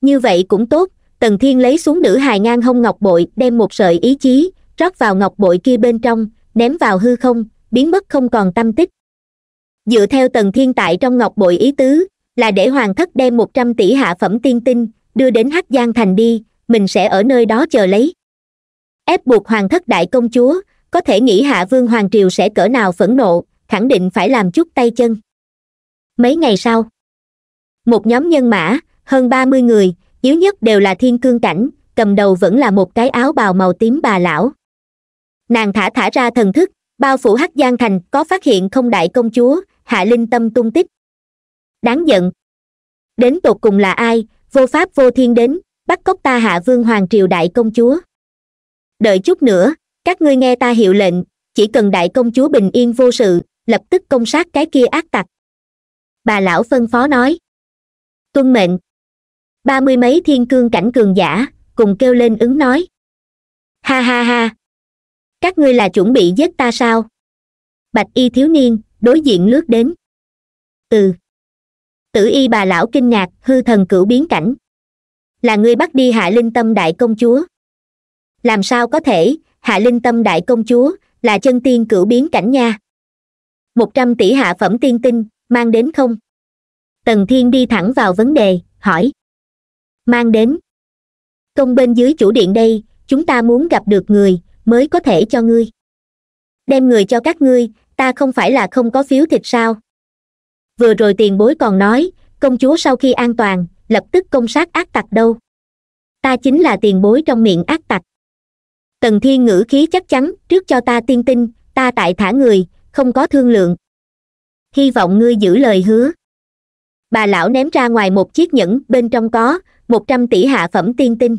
như vậy cũng tốt tần thiên lấy xuống nữ hài ngang hông ngọc bội đem một sợi ý chí rót vào ngọc bội kia bên trong ném vào hư không biến mất không còn tâm tích dựa theo tần thiên tại trong ngọc bội ý tứ là để hoàng thất đem một trăm tỷ hạ phẩm tiên tinh đưa đến hắc giang thành đi mình sẽ ở nơi đó chờ lấy ép buộc hoàng thất đại công chúa có thể nghĩ hạ vương hoàng triều sẽ cỡ nào phẫn nộ khẳng định phải làm chút tay chân mấy ngày sau một nhóm nhân mã hơn ba mươi người yếu nhất đều là thiên cương cảnh cầm đầu vẫn là một cái áo bào màu tím bà lão nàng thả thả ra thần thức bao phủ hắc giang thành có phát hiện không đại công chúa hạ linh tâm tung tích đáng giận đến tột cùng là ai vô pháp vô thiên đến bắt cóc ta hạ vương hoàng triều đại công chúa đợi chút nữa các ngươi nghe ta hiệu lệnh chỉ cần đại công chúa bình yên vô sự lập tức công sát cái kia ác tặc bà lão phân phó nói tuân mệnh ba mươi mấy thiên cương cảnh cường giả cùng kêu lên ứng nói ha ha ha các ngươi là chuẩn bị giết ta sao bạch y thiếu niên đối diện lướt đến ừ tử y bà lão kinh ngạc hư thần cửu biến cảnh là ngươi bắt đi hạ linh tâm đại công chúa làm sao có thể hạ linh tâm đại công chúa là chân tiên cửu biến cảnh nha một trăm tỷ hạ phẩm tiên tinh mang đến không tần thiên đi thẳng vào vấn đề hỏi mang đến công bên dưới chủ điện đây chúng ta muốn gặp được người mới có thể cho ngươi đem người cho các ngươi ta không phải là không có phiếu thịt sao vừa rồi tiền bối còn nói công chúa sau khi an toàn lập tức công sát ác tặc đâu ta chính là tiền bối trong miệng ác tặc tần thiên ngữ khí chắc chắn trước cho ta tiên tin ta tại thả người không có thương lượng hy vọng ngươi giữ lời hứa bà lão ném ra ngoài một chiếc nhẫn bên trong có một trăm tỷ hạ phẩm tiên tinh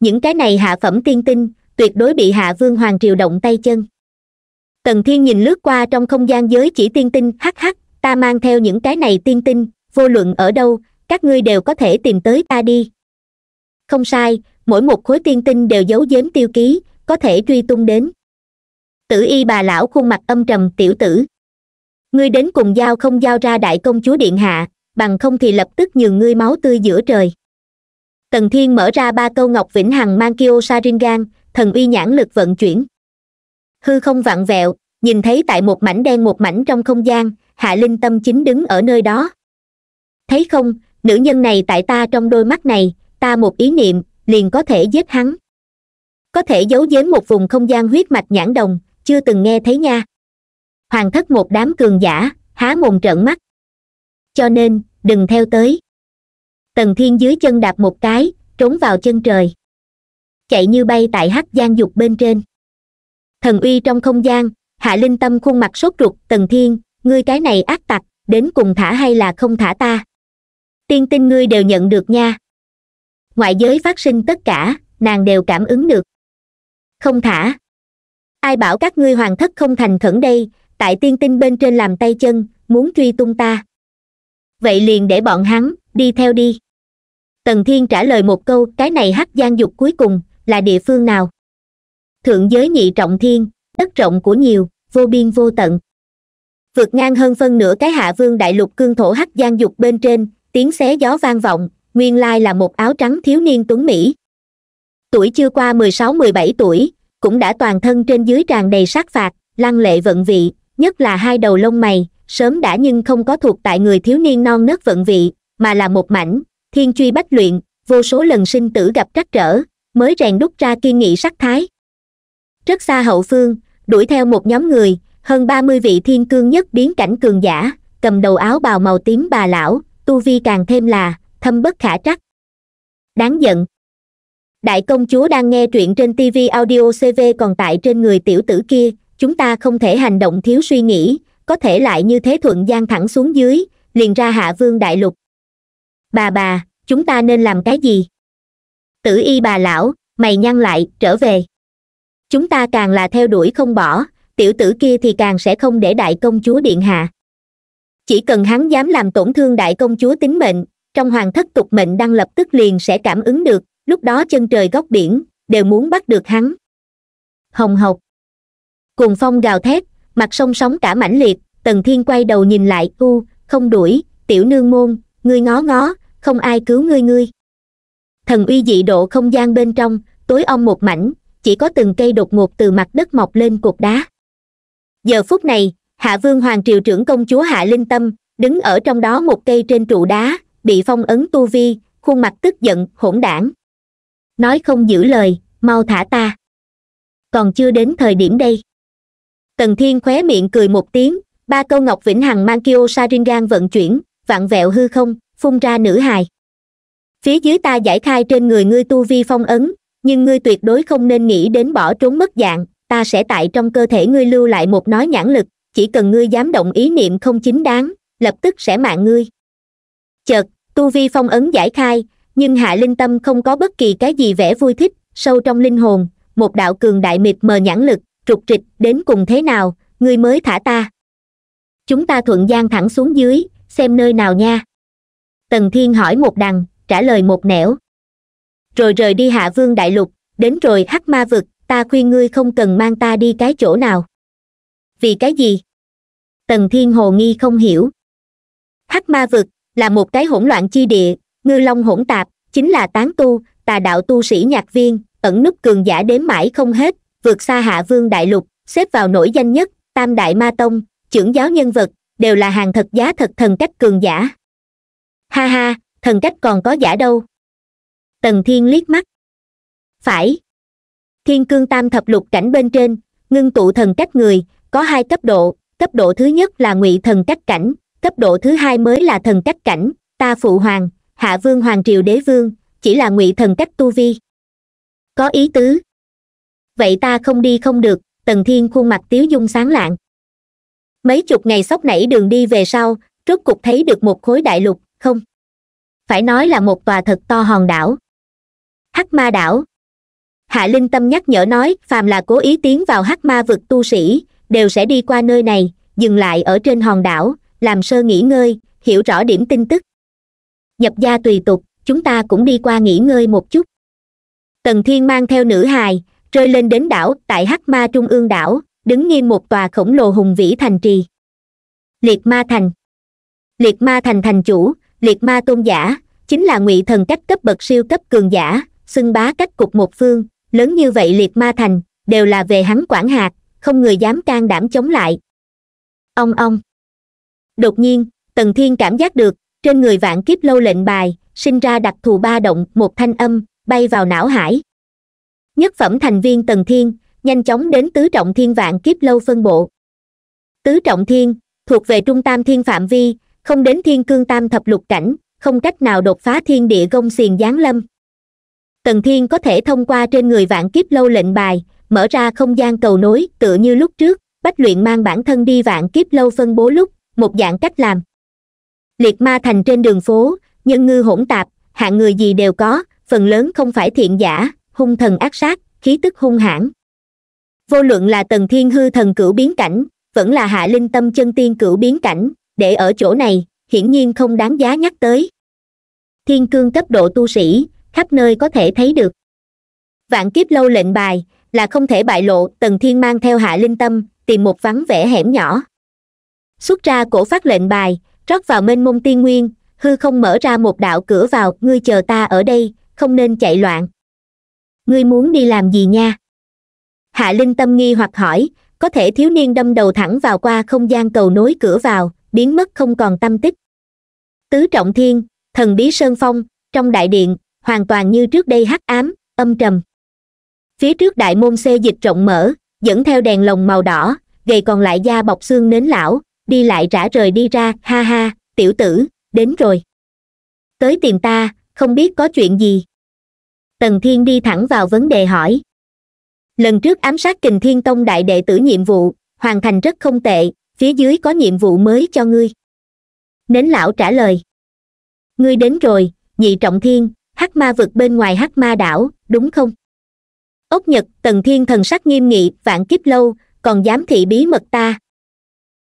những cái này hạ phẩm tiên tinh tuyệt đối bị hạ vương hoàng triều động tay chân tần thiên nhìn lướt qua trong không gian giới chỉ tiên tinh hắc hắc ta mang theo những cái này tiên tinh vô luận ở đâu các ngươi đều có thể tìm tới ta đi không sai mỗi một khối tiên tinh đều giấu giếm tiêu ký có thể truy tung đến tử y bà lão khuôn mặt âm trầm tiểu tử ngươi đến cùng giao không giao ra đại công chúa điện hạ bằng không thì lập tức nhường ngươi máu tươi giữa trời tần thiên mở ra ba câu ngọc vĩnh hằng mang kyo saringan thần uy nhãn lực vận chuyển hư không vặn vẹo nhìn thấy tại một mảnh đen một mảnh trong không gian hạ linh tâm chính đứng ở nơi đó thấy không nữ nhân này tại ta trong đôi mắt này ta một ý niệm liền có thể giết hắn có thể giấu giếm một vùng không gian huyết mạch nhãn đồng chưa từng nghe thấy nha hoàng thất một đám cường giả há mồm trợn mắt cho nên đừng theo tới tần thiên dưới chân đạp một cái trốn vào chân trời chạy như bay tại hắc gian dục bên trên thần uy trong không gian hạ linh tâm khuôn mặt sốt ruột tần thiên ngươi cái này ác tặc đến cùng thả hay là không thả ta tiên tin ngươi đều nhận được nha ngoại giới phát sinh tất cả nàng đều cảm ứng được không thả ai bảo các ngươi hoàng thất không thành khẩn đây tại tiên tinh bên trên làm tay chân muốn truy tung ta vậy liền để bọn hắn đi theo đi tần thiên trả lời một câu cái này hắc gian dục cuối cùng là địa phương nào thượng giới nhị trọng thiên đất rộng của nhiều vô biên vô tận vượt ngang hơn phân nửa cái hạ vương đại lục cương thổ hắc gian dục bên trên tiếng xé gió vang vọng nguyên lai là một áo trắng thiếu niên tuấn mỹ tuổi chưa qua mười sáu mười bảy tuổi cũng đã toàn thân trên dưới tràn đầy sát phạt lăng lệ vận vị nhất là hai đầu lông mày sớm đã nhưng không có thuộc tại người thiếu niên non nớt vận vị mà là một mảnh thiên truy bách luyện vô số lần sinh tử gặp trắc trở mới rèn đúc ra kiên nghị sắc thái rất xa hậu phương đuổi theo một nhóm người hơn ba mươi vị thiên cương nhất biến cảnh cường giả cầm đầu áo bào màu tím bà lão tu vi càng thêm là thâm bất khả trắc đáng giận đại công chúa đang nghe truyện trên tv audio cv còn tại trên người tiểu tử kia chúng ta không thể hành động thiếu suy nghĩ có thể lại như thế thuận gian thẳng xuống dưới liền ra hạ vương đại lục bà bà chúng ta nên làm cái gì tử y bà lão mày nhăn lại trở về chúng ta càng là theo đuổi không bỏ tiểu tử kia thì càng sẽ không để đại công chúa điện hạ chỉ cần hắn dám làm tổn thương đại công chúa tính mệnh trong hoàng thất tục mệnh đang lập tức liền sẽ cảm ứng được lúc đó chân trời góc biển đều muốn bắt được hắn hồng hộc cuồng phong gào thét mặt sông sóng cả mãnh liệt tần thiên quay đầu nhìn lại u không đuổi tiểu nương môn ngươi ngó ngó không ai cứu ngươi ngươi thần uy dị độ không gian bên trong tối om một mảnh chỉ có từng cây đột ngột từ mặt đất mọc lên cột đá giờ phút này hạ vương hoàng triều trưởng công chúa hạ linh tâm đứng ở trong đó một cây trên trụ đá bị phong ấn tu vi khuôn mặt tức giận hỗn đảng nói không giữ lời mau thả ta còn chưa đến thời điểm đây tần thiên khóe miệng cười một tiếng ba câu ngọc vĩnh hằng mang kyo saringan vận chuyển vạn vẹo hư không phun ra nữ hài phía dưới ta giải khai trên người ngươi tu vi phong ấn nhưng ngươi tuyệt đối không nên nghĩ đến bỏ trốn mất dạng ta sẽ tại trong cơ thể ngươi lưu lại một nói nhãn lực chỉ cần ngươi dám động ý niệm không chính đáng lập tức sẽ mạng ngươi chợt tu vi phong ấn giải khai nhưng hạ linh tâm không có bất kỳ cái gì vẻ vui thích sâu trong linh hồn một đạo cường đại mịt mờ nhãn lực trục trịch đến cùng thế nào ngươi mới thả ta chúng ta thuận gian thẳng xuống dưới xem nơi nào nha tần thiên hỏi một đằng trả lời một nẻo rồi rời đi hạ vương đại lục đến rồi hắc ma vực ta khuyên ngươi không cần mang ta đi cái chỗ nào vì cái gì tần thiên hồ nghi không hiểu hắc ma vực là một cái hỗn loạn chi địa ngư long hỗn tạp chính là tán tu tà đạo tu sĩ nhạc viên ẩn núp cường giả đếm mãi không hết vượt xa hạ vương đại lục xếp vào nổi danh nhất tam đại ma tông trưởng giáo nhân vật đều là hàng thật giá thật thần cách cường giả ha ha thần cách còn có giả đâu tần thiên liếc mắt phải thiên cương tam thập lục cảnh bên trên ngưng tụ thần cách người có hai cấp độ cấp độ thứ nhất là ngụy thần cách cảnh cấp độ thứ hai mới là thần cách cảnh ta phụ hoàng hạ vương hoàng triều đế vương chỉ là ngụy thần cách tu vi có ý tứ vậy ta không đi không được tần thiên khuôn mặt tiếu dung sáng lạng mấy chục ngày sốc nảy đường đi về sau rốt cục thấy được một khối đại lục không phải nói là một tòa thật to hòn đảo hắc ma đảo hạ linh tâm nhắc nhở nói phàm là cố ý tiến vào hắc ma vực tu sĩ đều sẽ đi qua nơi này dừng lại ở trên hòn đảo làm sơ nghỉ ngơi hiểu rõ điểm tin tức nhập gia tùy tục chúng ta cũng đi qua nghỉ ngơi một chút tần thiên mang theo nữ hài rơi lên đến đảo tại hắc ma trung ương đảo đứng nghiêm một tòa khổng lồ hùng vĩ thành trì liệt ma thành liệt ma thành thành chủ liệt ma tôn giả chính là ngụy thần cách cấp bậc siêu cấp cường giả xưng bá cách cục một phương lớn như vậy liệt ma thành đều là về hắn quản hạt không người dám can đảm chống lại ông ông đột nhiên tần thiên cảm giác được trên người vạn kiếp lâu lệnh bài sinh ra đặc thù ba động một thanh âm bay vào não hải nhất phẩm thành viên tần thiên nhanh chóng đến tứ trọng thiên vạn kiếp lâu phân bộ tứ trọng thiên thuộc về trung tam thiên phạm vi không đến thiên cương tam thập lục cảnh không cách nào đột phá thiên địa gông xiềng giáng lâm tần thiên có thể thông qua trên người vạn kiếp lâu lệnh bài mở ra không gian cầu nối tựa như lúc trước bách luyện mang bản thân đi vạn kiếp lâu phân bố lúc một dạng cách làm liệt ma thành trên đường phố nhân ngư hỗn tạp hạng người gì đều có phần lớn không phải thiện giả hung thần ác sát khí tức hung hãn vô luận là tần thiên hư thần cửu biến cảnh vẫn là hạ linh tâm chân tiên cửu biến cảnh để ở chỗ này hiển nhiên không đáng giá nhắc tới thiên cương cấp độ tu sĩ khắp nơi có thể thấy được vạn kiếp lâu lệnh bài là không thể bại lộ tần thiên mang theo hạ linh tâm tìm một vắng vẻ hẻm nhỏ xuất ra cổ phát lệnh bài rót vào mênh mông tiên nguyên hư không mở ra một đạo cửa vào ngươi chờ ta ở đây không nên chạy loạn ngươi muốn đi làm gì nha hạ linh tâm nghi hoặc hỏi có thể thiếu niên đâm đầu thẳng vào qua không gian cầu nối cửa vào biến mất không còn tâm tích tứ trọng thiên thần bí sơn phong trong đại điện hoàn toàn như trước đây hắc ám âm trầm phía trước đại môn xê dịch rộng mở dẫn theo đèn lồng màu đỏ gầy còn lại da bọc xương nến lão đi lại rã rời đi ra ha ha tiểu tử đến rồi tới tìm ta không biết có chuyện gì tần thiên đi thẳng vào vấn đề hỏi lần trước ám sát kình thiên tông đại đệ tử nhiệm vụ hoàn thành rất không tệ phía dưới có nhiệm vụ mới cho ngươi nến lão trả lời ngươi đến rồi nhị trọng thiên hắc ma vực bên ngoài hắc ma đảo đúng không ốc nhật tần thiên thần sắc nghiêm nghị vạn kiếp lâu còn dám thị bí mật ta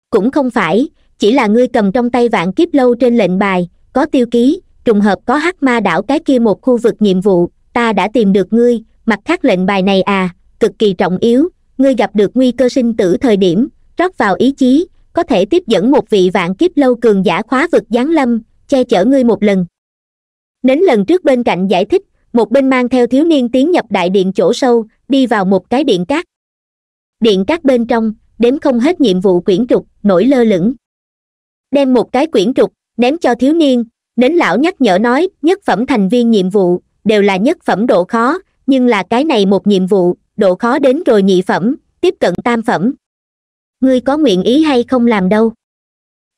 cũng không phải chỉ là ngươi cầm trong tay vạn kiếp lâu trên lệnh bài có tiêu ký trùng hợp có hắc ma đảo cái kia một khu vực nhiệm vụ ta đã tìm được ngươi mặt khác lệnh bài này à cực kỳ trọng yếu ngươi gặp được nguy cơ sinh tử thời điểm rót vào ý chí có thể tiếp dẫn một vị vạn kiếp lâu cường giả khóa vực giáng lâm che chở ngươi một lần nến lần trước bên cạnh giải thích một bên mang theo thiếu niên tiến nhập đại điện chỗ sâu đi vào một cái điện cát điện cát bên trong đếm không hết nhiệm vụ quyển trục nổi lơ lửng đem một cái quyển trục ném cho thiếu niên nến lão nhắc nhở nói nhất phẩm thành viên nhiệm vụ đều là nhất phẩm độ khó nhưng là cái này một nhiệm vụ độ khó đến rồi nhị phẩm tiếp cận tam phẩm ngươi có nguyện ý hay không làm đâu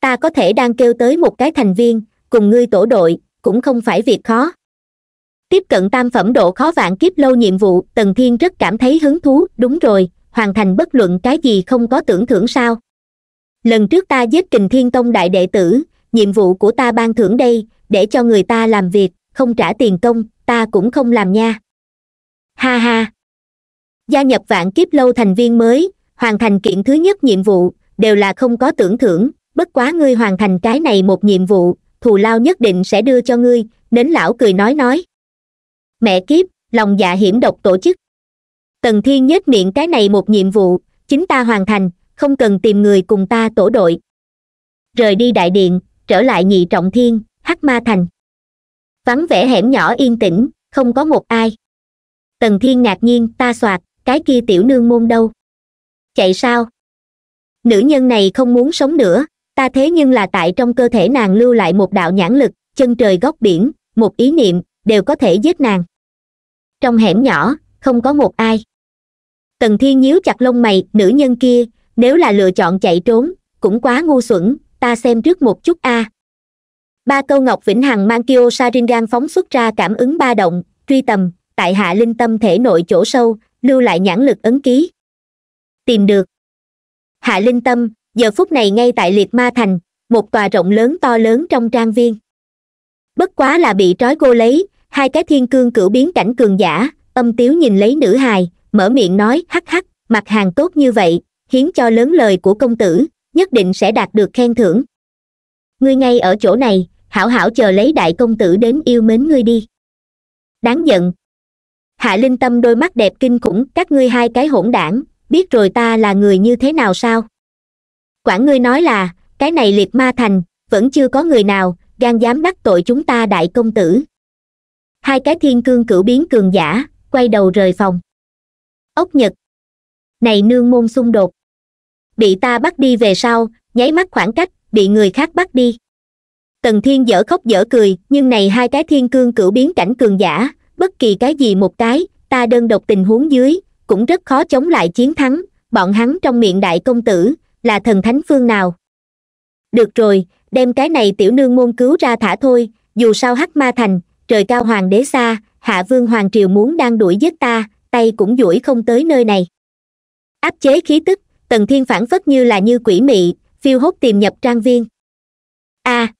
ta có thể đang kêu tới một cái thành viên cùng ngươi tổ đội cũng không phải việc khó tiếp cận tam phẩm độ khó vạn kiếp lâu nhiệm vụ tần thiên rất cảm thấy hứng thú đúng rồi hoàn thành bất luận cái gì không có tưởng thưởng sao lần trước ta giết kình thiên tông đại đệ tử nhiệm vụ của ta ban thưởng đây để cho người ta làm việc không trả tiền công ta cũng không làm nha ha ha gia nhập vạn kiếp lâu thành viên mới hoàn thành kiện thứ nhất nhiệm vụ đều là không có tưởng thưởng bất quá ngươi hoàn thành cái này một nhiệm vụ thù lao nhất định sẽ đưa cho ngươi Đến lão cười nói nói mẹ kiếp lòng dạ hiểm độc tổ chức tần thiên nhất miệng cái này một nhiệm vụ chính ta hoàn thành không cần tìm người cùng ta tổ đội rời đi đại điện trở lại nhị trọng thiên hắc ma thành vắng vẻ hẻm nhỏ yên tĩnh không có một ai tần thiên ngạc nhiên ta soạt cái kia tiểu nương môn đâu chạy sao nữ nhân này không muốn sống nữa ta thế nhưng là tại trong cơ thể nàng lưu lại một đạo nhãn lực chân trời góc biển một ý niệm đều có thể giết nàng trong hẻm nhỏ không có một ai tần thiên nhíu chặt lông mày nữ nhân kia nếu là lựa chọn chạy trốn cũng quá ngu xuẩn ta xem trước một chút a à. ba câu ngọc vĩnh hằng mang kyo saringan phóng xuất ra cảm ứng ba động truy tầm tại hạ linh tâm thể nội chỗ sâu lưu lại nhãn lực ấn ký tìm được hạ linh tâm giờ phút này ngay tại liệt ma thành một tòa rộng lớn to lớn trong trang viên bất quá là bị trói cô lấy hai cái thiên cương cửu biến cảnh cường giả âm tiếu nhìn lấy nữ hài mở miệng nói hắc hắc mặt hàng tốt như vậy khiến cho lớn lời của công tử nhất định sẽ đạt được khen thưởng ngươi ngay ở chỗ này hảo hảo chờ lấy đại công tử đến yêu mến ngươi đi đáng giận hạ linh tâm đôi mắt đẹp kinh khủng các ngươi hai cái hỗn đảng biết rồi ta là người như thế nào sao quản ngươi nói là cái này liệt ma thành vẫn chưa có người nào gan dám đắc tội chúng ta đại công tử hai cái thiên cương cửu biến cường giả quay đầu rời phòng ốc nhật này nương môn xung đột bị ta bắt đi về sau nháy mắt khoảng cách bị người khác bắt đi tần thiên dở khóc dở cười nhưng này hai cái thiên cương cửu biến cảnh cường giả bất kỳ cái gì một cái ta đơn độc tình huống dưới cũng rất khó chống lại chiến thắng bọn hắn trong miệng đại công tử là thần thánh phương nào được rồi đem cái này tiểu nương môn cứu ra thả thôi dù sao hắc ma thành trời cao hoàng đế xa hạ vương hoàng triều muốn đang đuổi giết ta tay cũng duỗi không tới nơi này áp chế khí tức tần thiên phản phất như là như quỷ mị phiêu hốt tìm nhập trang viên a à,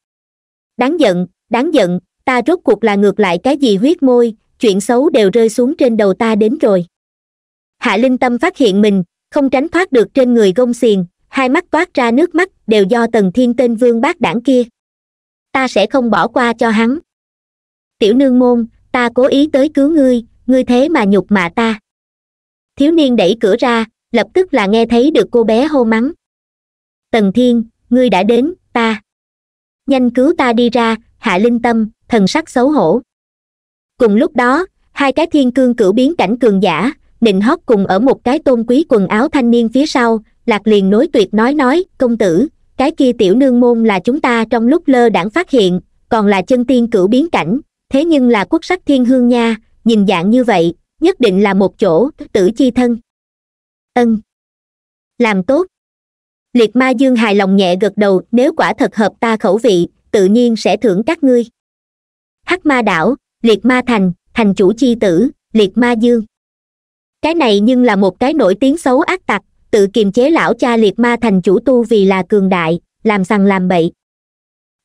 đáng giận đáng giận ta rốt cuộc là ngược lại cái gì huyết môi chuyện xấu đều rơi xuống trên đầu ta đến rồi hạ linh tâm phát hiện mình không tránh thoát được trên người gông xiềng hai mắt toát ra nước mắt đều do tần thiên tên vương bác đảng kia ta sẽ không bỏ qua cho hắn tiểu nương môn ta cố ý tới cứu ngươi ngươi thế mà nhục mạ ta thiếu niên đẩy cửa ra lập tức là nghe thấy được cô bé hô mắng tần thiên ngươi đã đến ta nhanh cứu ta đi ra hạ linh tâm thần sắc xấu hổ cùng lúc đó hai cái thiên cương cửu biến cảnh cường giả nịnh hót cùng ở một cái tôn quý quần áo thanh niên phía sau lạc liền nối tuyệt nói nói công tử cái kia tiểu nương môn là chúng ta trong lúc lơ đãng phát hiện còn là chân tiên cửu biến cảnh thế nhưng là quốc sắc thiên hương nha nhìn dạng như vậy nhất định là một chỗ tử chi thân ân làm tốt liệt ma dương hài lòng nhẹ gật đầu nếu quả thật hợp ta khẩu vị tự nhiên sẽ thưởng các ngươi hắc ma đảo liệt ma thành thành chủ chi tử liệt ma dương cái này nhưng là một cái nổi tiếng xấu ác tặc tự kiềm chế lão cha liệt ma thành chủ tu vì là cường đại làm sằng làm bậy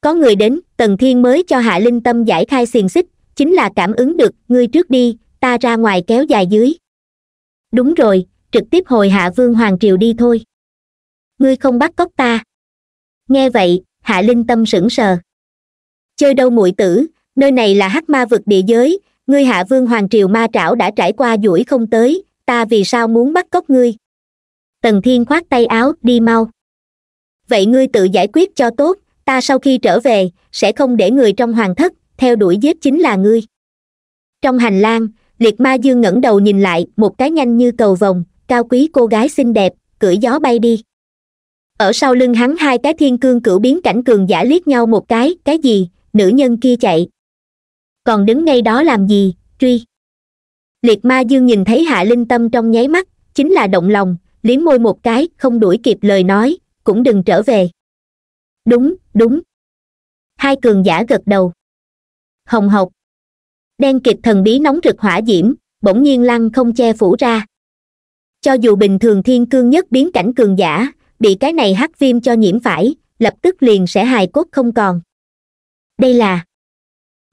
có người đến tần thiên mới cho hạ linh tâm giải khai xiềng xích chính là cảm ứng được ngươi trước đi ta ra ngoài kéo dài dưới đúng rồi trực tiếp hồi hạ vương hoàng triều đi thôi ngươi không bắt cóc ta nghe vậy hạ linh tâm sững sờ chơi đâu muội tử nơi này là hắc ma vực địa giới ngươi hạ vương hoàng triều ma trảo đã trải qua duỗi không tới ta vì sao muốn bắt cóc ngươi tần thiên khoát tay áo đi mau vậy ngươi tự giải quyết cho tốt ta sau khi trở về sẽ không để người trong hoàng thất theo đuổi giết chính là ngươi trong hành lang liệt ma dương ngẩng đầu nhìn lại một cái nhanh như cầu vồng cao quý cô gái xinh đẹp cưỡi gió bay đi ở sau lưng hắn hai cái thiên cương cửu biến cảnh cường giả liếc nhau một cái cái gì nữ nhân kia chạy còn đứng ngay đó làm gì truy liệt ma dương nhìn thấy hạ linh tâm trong nháy mắt chính là động lòng liếm môi một cái không đuổi kịp lời nói cũng đừng trở về đúng đúng hai cường giả gật đầu hồng hộc đen kịt thần bí nóng rực hỏa diễm bỗng nhiên lăng không che phủ ra cho dù bình thường thiên cương nhất biến cảnh cường giả bị cái này hắt viêm cho nhiễm phải lập tức liền sẽ hài cốt không còn đây là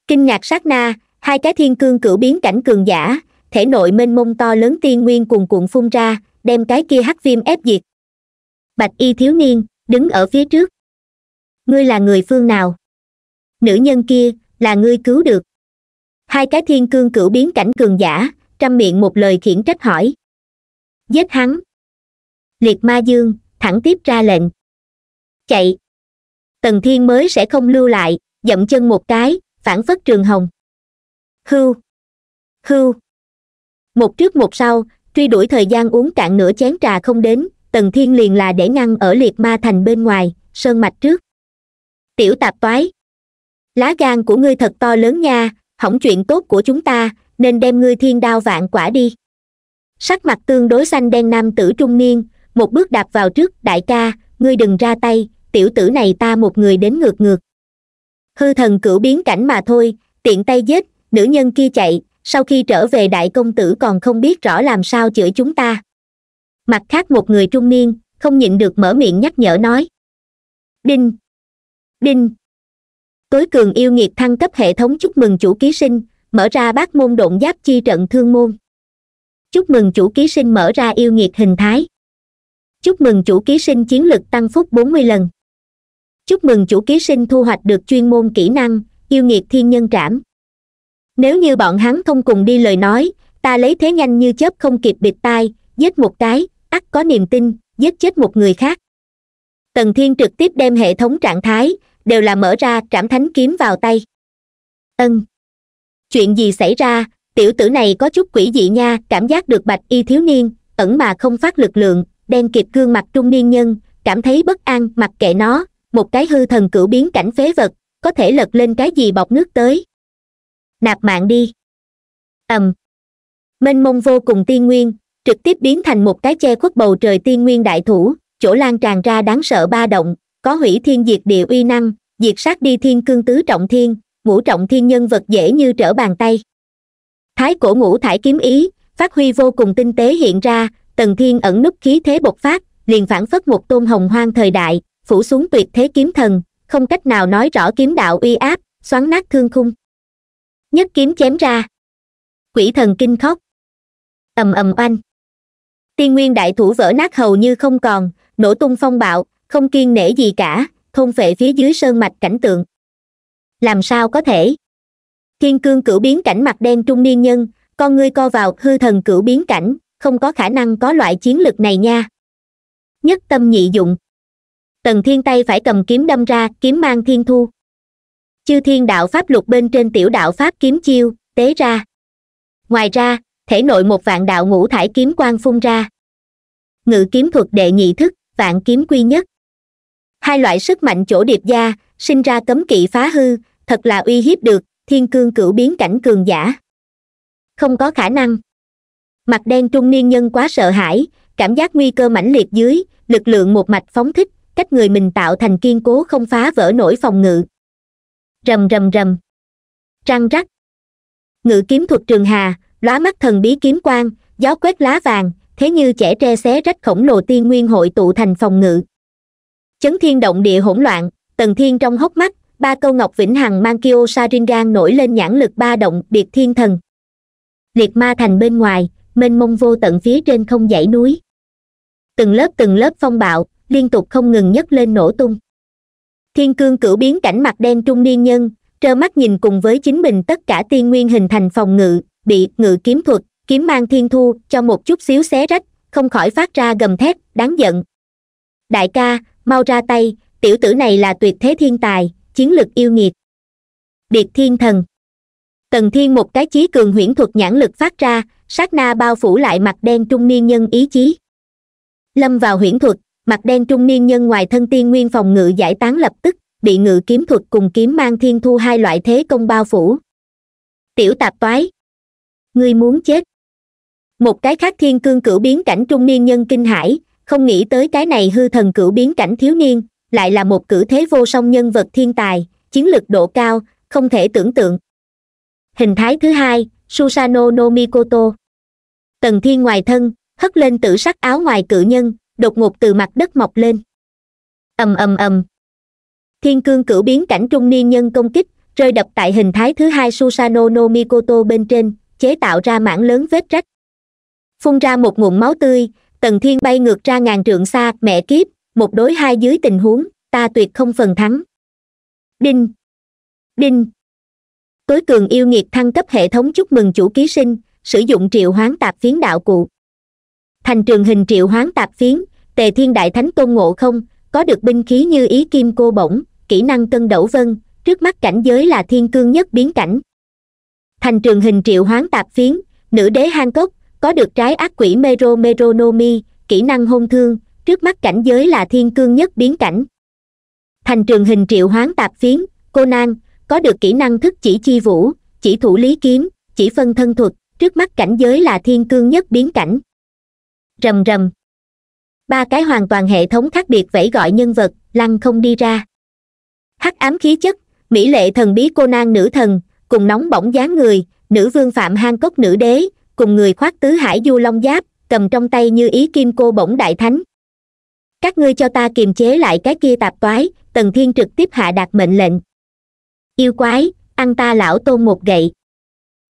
kinh ngạc sát na hai cái thiên cương cửu biến cảnh cường giả thể nội mênh mông to lớn tiên nguyên cuồn cuộn phun ra đem cái kia hắt viêm ép diệt bạch y thiếu niên đứng ở phía trước ngươi là người phương nào nữ nhân kia là ngươi cứu được hai cái thiên cương cửu biến cảnh cường giả trăm miệng một lời khiển trách hỏi giết hắn liệt ma dương thẳng tiếp ra lệnh chạy tần thiên mới sẽ không lưu lại dậm chân một cái phản phất trường hồng hưu hưu một trước một sau truy đuổi thời gian uống cạn nửa chén trà không đến tần thiên liền là để ngăn ở liệt ma thành bên ngoài sơn mạch trước tiểu tạp toái lá gan của ngươi thật to lớn nha hỏng chuyện tốt của chúng ta nên đem ngươi thiên đao vạn quả đi sắc mặt tương đối xanh đen nam tử trung niên một bước đạp vào trước đại ca ngươi đừng ra tay tiểu tử này ta một người đến ngược ngược hư thần cửu biến cảnh mà thôi tiện tay giết nữ nhân kia chạy sau khi trở về đại công tử còn không biết rõ làm sao chữa chúng ta mặt khác một người trung niên không nhịn được mở miệng nhắc nhở nói đinh đinh tối cường yêu nghiệt thăng cấp hệ thống chúc mừng chủ ký sinh mở ra bát môn độn giáp chi trận thương môn chúc mừng chủ ký sinh mở ra yêu nghiệt hình thái chúc mừng chủ ký sinh chiến lực tăng phúc bốn mươi lần chúc mừng chủ ký sinh thu hoạch được chuyên môn kỹ năng yêu nghiệt thiên nhân trảm nếu như bọn hắn không cùng đi lời nói ta lấy thế nhanh như chớp không kịp bịt tai giết một cái ắt có niềm tin giết chết một người khác tần thiên trực tiếp đem hệ thống trạng thái đều là mở ra trảm thánh kiếm vào tay ân chuyện gì xảy ra tiểu tử này có chút quỷ dị nha cảm giác được bạch y thiếu niên ẩn mà không phát lực lượng đen kịp gương mặt trung niên nhân cảm thấy bất an mặc kệ nó một cái hư thần cửu biến cảnh phế vật có thể lật lên cái gì bọc nước tới nạp mạng đi ầm um. mênh mông vô cùng tiên nguyên trực tiếp biến thành một cái che khuất bầu trời tiên nguyên đại thủ chỗ lan tràn ra đáng sợ ba động có hủy thiên diệt địa uy năng diệt sát đi thiên cương tứ trọng thiên ngũ trọng thiên nhân vật dễ như trở bàn tay thái cổ ngũ thải kiếm ý phát huy vô cùng tinh tế hiện ra tần thiên ẩn núp khí thế bộc phát liền phản phất một tôn hồng hoang thời đại phủ xuống tuyệt thế kiếm thần không cách nào nói rõ kiếm đạo uy áp xoắn nát thương khung nhất kiếm chém ra quỷ thần kinh khóc ầm ầm oanh tiên nguyên đại thủ vỡ nát hầu như không còn nổ tung phong bạo không kiên nể gì cả thôn phệ phía dưới sơn mạch cảnh tượng làm sao có thể thiên cương cửu biến cảnh mặt đen trung niên nhân con ngươi co vào hư thần cửu biến cảnh không có khả năng có loại chiến lực này nha nhất tâm nhị dụng tần thiên tay phải cầm kiếm đâm ra kiếm mang thiên thu chư thiên đạo pháp lục bên trên tiểu đạo pháp kiếm chiêu tế ra ngoài ra thể nội một vạn đạo ngũ thải kiếm quang phun ra ngự kiếm thuật đệ nhị thức vạn kiếm quy nhất hai loại sức mạnh chỗ điệp gia sinh ra cấm kỵ phá hư thật là uy hiếp được thiên cương cửu biến cảnh cường giả không có khả năng mặt đen trung niên nhân quá sợ hãi cảm giác nguy cơ mãnh liệt dưới lực lượng một mạch phóng thích cách người mình tạo thành kiên cố không phá vỡ nổi phòng ngự rầm rầm rầm trăng rắc ngự kiếm thuật trường hà lóa mắt thần bí kiếm quang gió quét lá vàng thế như trẻ tre xé rách khổng lồ tiên nguyên hội tụ thành phòng ngự chấn thiên động địa hỗn loạn tần thiên trong hốc mắt ba câu ngọc vĩnh hằng mang kyo saringan nổi lên nhãn lực ba động biệt thiên thần liệt ma thành bên ngoài mênh mông vô tận phía trên không dãy núi từng lớp từng lớp phong bạo liên tục không ngừng nhấc lên nổ tung thiên cương cửu biến cảnh mặt đen trung niên nhân trơ mắt nhìn cùng với chính mình tất cả tiên nguyên hình thành phòng ngự bị ngự kiếm thuật kiếm mang thiên thu cho một chút xíu xé rách không khỏi phát ra gầm thét đáng giận đại ca mau ra tay tiểu tử này là tuyệt thế thiên tài chiến lực yêu nghiệt điệp thiên thần tần thiên một cái chí cường huyễn thuật nhãn lực phát ra sát na bao phủ lại mặt đen trung niên nhân ý chí lâm vào huyễn thuật mặt đen trung niên nhân ngoài thân tiên nguyên phòng ngự giải tán lập tức bị ngự kiếm thuật cùng kiếm mang thiên thu hai loại thế công bao phủ tiểu tạp toái ngươi muốn chết một cái khác thiên cương cửu biến cảnh trung niên nhân kinh hải không nghĩ tới cái này hư thần cửu biến cảnh thiếu niên lại là một cử thế vô song nhân vật thiên tài chiến lực độ cao không thể tưởng tượng hình thái thứ hai susano no mikoto tần thiên ngoài thân hất lên tử sắc áo ngoài cự nhân đột ngột từ mặt đất mọc lên ầm ầm ầm thiên cương cửu biến cảnh trung niên nhân công kích rơi đập tại hình thái thứ hai susano no mikoto bên trên chế tạo ra mảng lớn vết rách phun ra một nguồn máu tươi tần thiên bay ngược ra ngàn trượng xa mẹ kiếp một đối hai dưới tình huống ta tuyệt không phần thắng đinh đinh tối cường yêu nghiệt thăng cấp hệ thống chúc mừng chủ ký sinh sử dụng triệu hoán tạp phiến đạo cụ thành trường hình triệu hoán tạp phiến tề thiên đại thánh tôn ngộ không có được binh khí như ý kim cô bổng kỹ năng cân đẩu vân trước mắt cảnh giới là thiên cương nhất biến cảnh thành trường hình triệu hoán tạp phiến nữ đế hang cốc có được trái ác quỷ mero meronomi kỹ năng hôn thương trước mắt cảnh giới là thiên cương nhất biến cảnh thành trường hình triệu hoán tạp phiến cô nan có được kỹ năng thức chỉ chi vũ chỉ thủ lý kiếm chỉ phân thân thuật trước mắt cảnh giới là thiên cương nhất biến cảnh rầm rầm ba cái hoàn toàn hệ thống khác biệt vẫy gọi nhân vật lăng không đi ra hắc ám khí chất mỹ lệ thần bí cô nan nữ thần cùng nóng bỏng dáng người nữ vương phạm hang cốc nữ đế cùng người khoác tứ hải du long giáp cầm trong tay như ý kim cô bổng đại thánh các ngươi cho ta kiềm chế lại cái kia tạp toái tần thiên trực tiếp hạ đạt mệnh lệnh yêu quái ăn ta lão tôn một gậy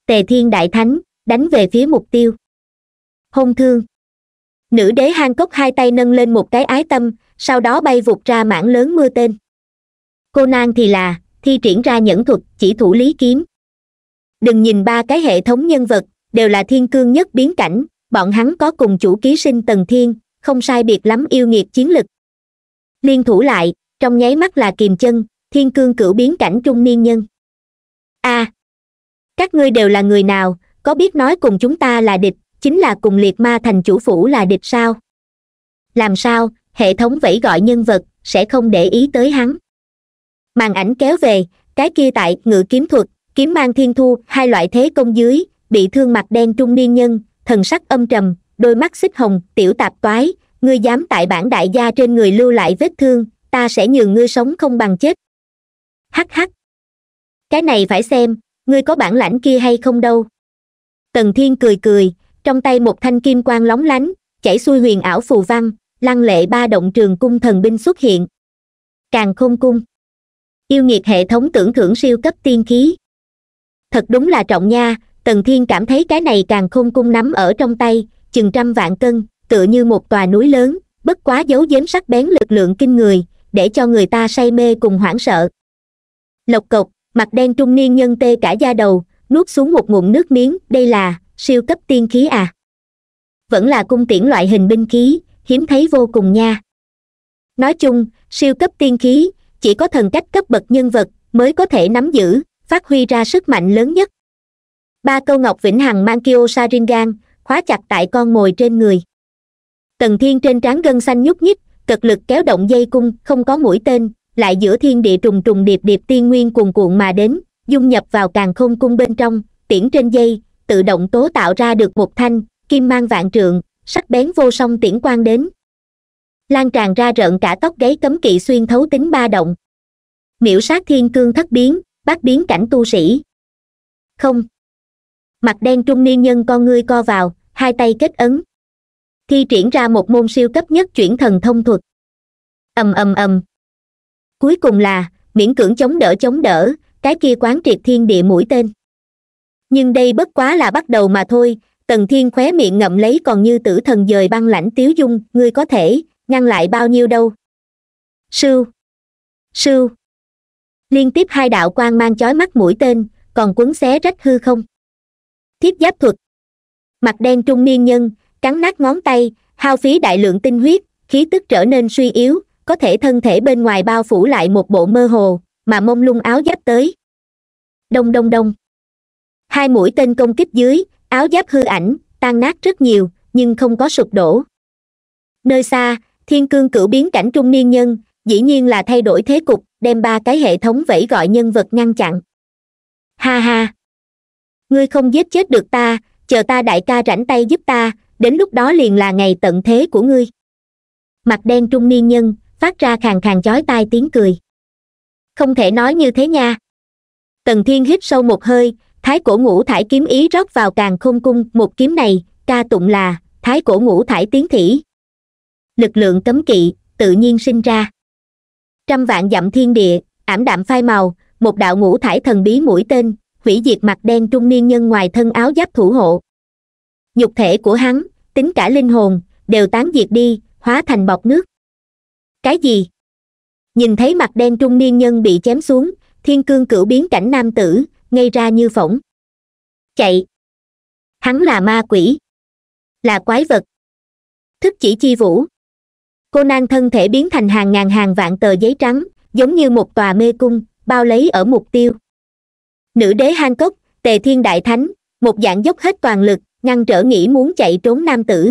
tề thiên đại thánh đánh về phía mục tiêu hôn thương nữ đế hang cốc hai tay nâng lên một cái ái tâm sau đó bay vụt ra mảng lớn mưa tên cô nang thì là thi triển ra nhẫn thuật chỉ thủ lý kiếm đừng nhìn ba cái hệ thống nhân vật đều là thiên cương nhất biến cảnh bọn hắn có cùng chủ ký sinh tần thiên không sai biệt lắm yêu nghiệt chiến lực liên thủ lại trong nháy mắt là kìm chân thiên cương cửu biến cảnh trung niên nhân a à, các ngươi đều là người nào có biết nói cùng chúng ta là địch chính là cùng liệt ma thành chủ phủ là địch sao làm sao hệ thống vẫy gọi nhân vật sẽ không để ý tới hắn màn ảnh kéo về cái kia tại ngự kiếm thuật kiếm mang thiên thu hai loại thế công dưới bị thương mặt đen trung niên nhân thần sắc âm trầm đôi mắt xích hồng tiểu tạp toái ngươi dám tại bản đại gia trên người lưu lại vết thương ta sẽ nhường ngươi sống không bằng chết hắc hắc cái này phải xem ngươi có bản lãnh kia hay không đâu tần thiên cười cười trong tay một thanh kim quang lóng lánh chảy xuôi huyền ảo phù văn lăng lệ ba động trường cung thần binh xuất hiện càng không cung yêu nghiệt hệ thống tưởng thưởng siêu cấp tiên khí thật đúng là trọng nha tần thiên cảm thấy cái này càng không cung nắm ở trong tay chừng trăm vạn cân tựa như một tòa núi lớn bất quá giấu giếm sắc bén lực lượng kinh người để cho người ta say mê cùng hoảng sợ lộc cộc mặt đen trung niên nhân tê cả da đầu nuốt xuống một ngụm nước miếng đây là siêu cấp tiên khí à vẫn là cung tiễn loại hình binh khí hiếm thấy vô cùng nha nói chung siêu cấp tiên khí chỉ có thần cách cấp bậc nhân vật mới có thể nắm giữ phát huy ra sức mạnh lớn nhất ba câu ngọc vĩnh hằng mang kyo saringan khóa chặt tại con mồi trên người tần thiên trên trán gân xanh nhúc nhích cực lực kéo động dây cung không có mũi tên lại giữa thiên địa trùng trùng điệp điệp tiên nguyên cuồn cuộn mà đến dung nhập vào càng không cung bên trong tiễn trên dây tự động tố tạo ra được một thanh kim mang vạn trượng sắc bén vô song tiễn quang đến lan tràn ra rợn cả tóc gáy cấm kỵ xuyên thấu tính ba động miễu sát thiên cương thất biến bắt biến cảnh tu sĩ không mặt đen trung niên nhân con ngươi co vào hai tay kết ấn thi triển ra một môn siêu cấp nhất chuyển thần thông thuật ầm ầm ầm cuối cùng là miễn cưỡng chống đỡ chống đỡ cái kia quán triệt thiên địa mũi tên nhưng đây bất quá là bắt đầu mà thôi tần thiên khóe miệng ngậm lấy còn như tử thần dời băng lãnh tiếu dung ngươi có thể ngăn lại bao nhiêu đâu Sư, sư, liên tiếp hai đạo quan mang chói mắt mũi tên còn quấn xé rách hư không thiết giáp thuật mặt đen trung niên nhân cắn nát ngón tay hao phí đại lượng tinh huyết khí tức trở nên suy yếu có thể thân thể bên ngoài bao phủ lại một bộ mơ hồ mà mông lung áo giáp tới đông đông đông hai mũi tên công kích dưới áo giáp hư ảnh tan nát rất nhiều nhưng không có sụp đổ nơi xa thiên cương cửu biến cảnh trung niên nhân dĩ nhiên là thay đổi thế cục đem ba cái hệ thống vẫy gọi nhân vật ngăn chặn ha ha ngươi không giết chết được ta chờ ta đại ca rảnh tay giúp ta đến lúc đó liền là ngày tận thế của ngươi mặt đen trung niên nhân phát ra khàn khàn chói tai tiếng cười không thể nói như thế nha tần thiên hít sâu một hơi thái cổ ngũ thải kiếm ý rót vào càng khôn cung một kiếm này ca tụng là thái cổ ngũ thải tiến thỉ lực lượng cấm kỵ tự nhiên sinh ra trăm vạn dặm thiên địa ảm đạm phai màu một đạo ngũ thải thần bí mũi tên hủy diệt mặt đen trung niên nhân ngoài thân áo giáp thủ hộ nhục thể của hắn tính cả linh hồn đều tán diệt đi hóa thành bọc nước cái gì nhìn thấy mặt đen trung niên nhân bị chém xuống thiên cương cửu biến cảnh nam tử ngây ra như phỏng chạy hắn là ma quỷ là quái vật thức chỉ chi vũ cô nan thân thể biến thành hàng ngàn hàng vạn tờ giấy trắng giống như một tòa mê cung bao lấy ở mục tiêu nữ đế hang cốc tề thiên đại thánh một dạng dốc hết toàn lực ngăn trở nghĩ muốn chạy trốn nam tử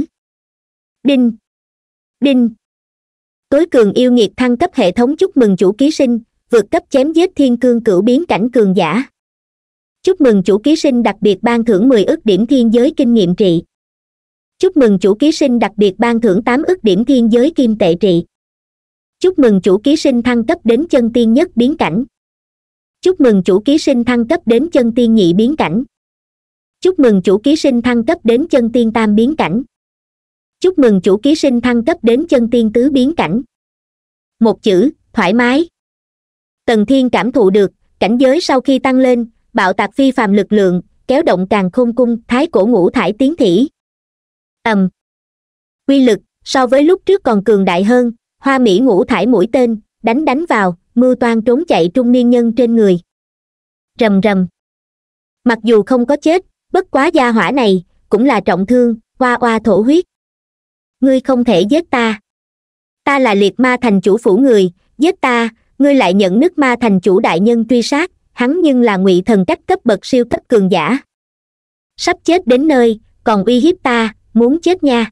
đinh đinh tối cường yêu nghiệt thăng cấp hệ thống chúc mừng chủ ký sinh vượt cấp chém giết thiên cương cửu biến cảnh cường giả chúc mừng chủ ký sinh đặc biệt ban thưởng mười ước điểm thiên giới kinh nghiệm trị chúc mừng chủ ký sinh đặc biệt ban thưởng tám ước điểm thiên giới kim tệ trị chúc mừng chủ ký sinh thăng cấp đến chân tiên nhất biến cảnh chúc mừng chủ ký sinh thăng cấp đến chân tiên nhị biến cảnh chúc mừng chủ ký sinh thăng cấp đến chân tiên tam biến cảnh chúc mừng chủ ký sinh thăng cấp đến chân tiên tứ biến cảnh một chữ thoải mái tần thiên cảm thụ được cảnh giới sau khi tăng lên bạo tạc phi phàm lực lượng kéo động càng khôn cung thái cổ ngũ thải tiến thỉ ầm quy lực so với lúc trước còn cường đại hơn hoa mỹ ngũ thải mũi tên đánh đánh vào mưu toan trốn chạy trung niên nhân trên người rầm rầm mặc dù không có chết bất quá gia hỏa này cũng là trọng thương hoa hoa thổ huyết ngươi không thể giết ta ta là liệt ma thành chủ phủ người giết ta ngươi lại nhận nước ma thành chủ đại nhân truy sát hắn nhưng là ngụy thần cách cấp bậc siêu cấp cường giả sắp chết đến nơi còn uy hiếp ta muốn chết nha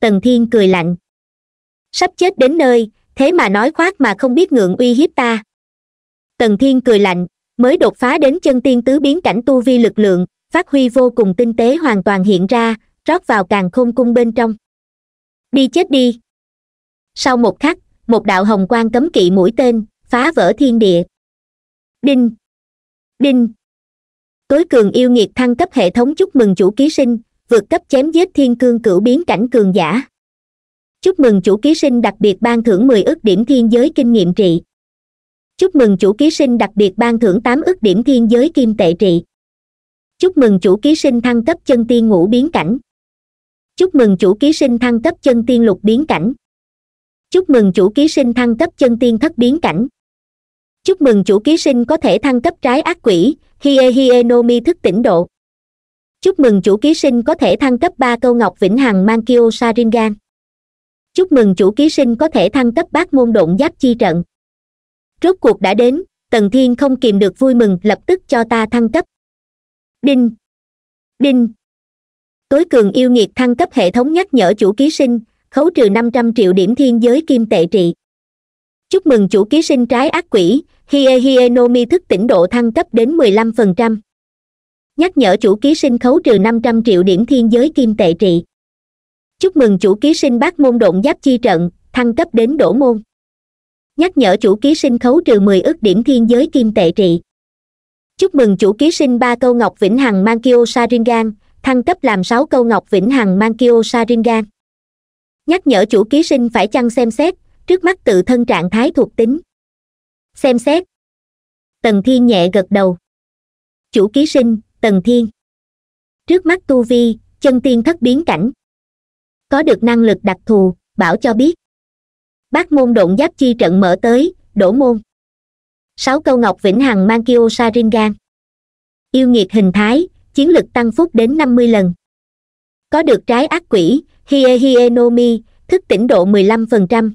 tần thiên cười lạnh sắp chết đến nơi thế mà nói khoác mà không biết ngượng uy hiếp ta tần thiên cười lạnh mới đột phá đến chân tiên tứ biến cảnh tu vi lực lượng phát huy vô cùng tinh tế hoàn toàn hiện ra rót vào càng khôn cung bên trong đi chết đi sau một khắc một đạo hồng quang cấm kỵ mũi tên phá vỡ thiên địa đinh đinh tối cường yêu nghiệt thăng cấp hệ thống chúc mừng chủ ký sinh vượt cấp chém giết thiên cương cửu biến cảnh cường giả chúc mừng chủ ký sinh đặc biệt ban thưởng mười ước điểm thiên giới kinh nghiệm trị chúc mừng chủ ký sinh đặc biệt ban thưởng tám ước điểm thiên giới kim tệ trị chúc mừng chủ ký sinh thăng cấp chân tiên ngũ biến cảnh chúc mừng chủ ký sinh thăng cấp chân tiên lục biến cảnh chúc mừng chủ ký sinh thăng cấp chân tiên thất biến cảnh chúc mừng chủ ký sinh có thể thăng cấp trái ác quỷ hie hie no mi thức tỉnh độ chúc mừng chủ ký sinh có thể thăng cấp ba câu ngọc vĩnh hằng mang kyo chúc mừng chủ ký sinh có thể thăng cấp bát môn độn giáp chi trận rốt cuộc đã đến tần thiên không kìm được vui mừng lập tức cho ta thăng cấp đinh đinh tối cường yêu nghiệt thăng cấp hệ thống nhắc nhở chủ ký sinh khấu trừ năm trăm triệu điểm thiên giới kim tệ trị chúc mừng chủ ký sinh trái ác quỷ hie hie no mi thức tỉnh độ thăng cấp đến mười lăm phần trăm nhắc nhở chủ ký sinh khấu trừ năm trăm triệu điểm thiên giới kim tệ trị chúc mừng chủ ký sinh bát môn độn giáp chi trận thăng cấp đến đổ môn nhắc nhở chủ ký sinh khấu trừ mười ước điểm thiên giới kim tệ trị chúc mừng chủ ký sinh ba câu ngọc vĩnh hằng mang kyo saringan thăng cấp làm sáu câu ngọc vĩnh hằng mang kyo saringan nhắc nhở chủ ký sinh phải chăng xem xét trước mắt tự thân trạng thái thuộc tính xem xét tần thiên nhẹ gật đầu chủ ký sinh tần thiên trước mắt tu vi chân tiên thất biến cảnh có được năng lực đặc thù bảo cho biết bác môn độn giáp chi trận mở tới đổ môn sáu câu ngọc vĩnh hằng mang kyo saringan yêu nghiệt hình thái chiến lực tăng phúc đến năm mươi lần có được trái ác quỷ hie hie no mi thức tỉnh độ mười lăm phần trăm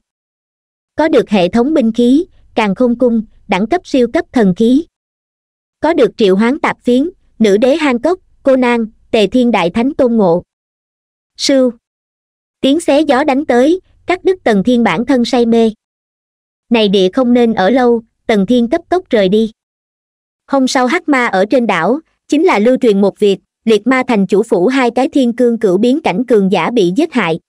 có được hệ thống binh khí càng không cung đẳng cấp siêu cấp thần khí có được triệu hoán tạp phiến nữ đế hang cốc cô nang tề thiên đại thánh tôn ngộ sưu tiếng xé gió đánh tới cắt đứt tần thiên bản thân say mê này địa không nên ở lâu tần thiên cấp tốc rời đi hôm sau hắc ma ở trên đảo chính là lưu truyền một việc liệt ma thành chủ phủ hai cái thiên cương cửu biến cảnh cường giả bị giết hại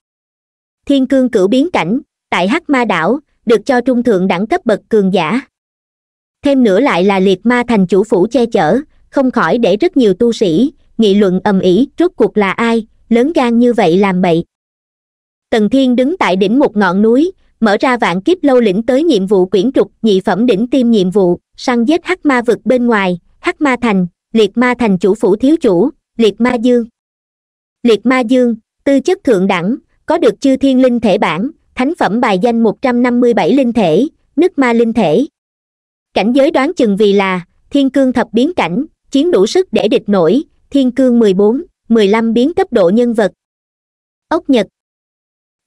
thiên cương cửu biến cảnh tại hắc ma đảo được cho trung thượng đẳng cấp bậc cường giả thêm nữa lại là liệt ma thành chủ phủ che chở không khỏi để rất nhiều tu sĩ nghị luận ầm ĩ rốt cuộc là ai lớn gan như vậy làm bậy tần thiên đứng tại đỉnh một ngọn núi mở ra vạn kiếp lâu lĩnh tới nhiệm vụ quyển trục nhị phẩm đỉnh tiêm nhiệm vụ săn giết hắc ma vực bên ngoài hắc ma thành liệt ma thành chủ phủ thiếu chủ liệt ma dương liệt ma dương tư chất thượng đẳng có được chư thiên linh thể bản thánh phẩm bài danh một trăm năm mươi bảy linh thể nước ma linh thể cảnh giới đoán chừng vì là thiên cương thập biến cảnh chiến đủ sức để địch nổi thiên cương mười bốn mười lăm biến cấp độ nhân vật ốc nhật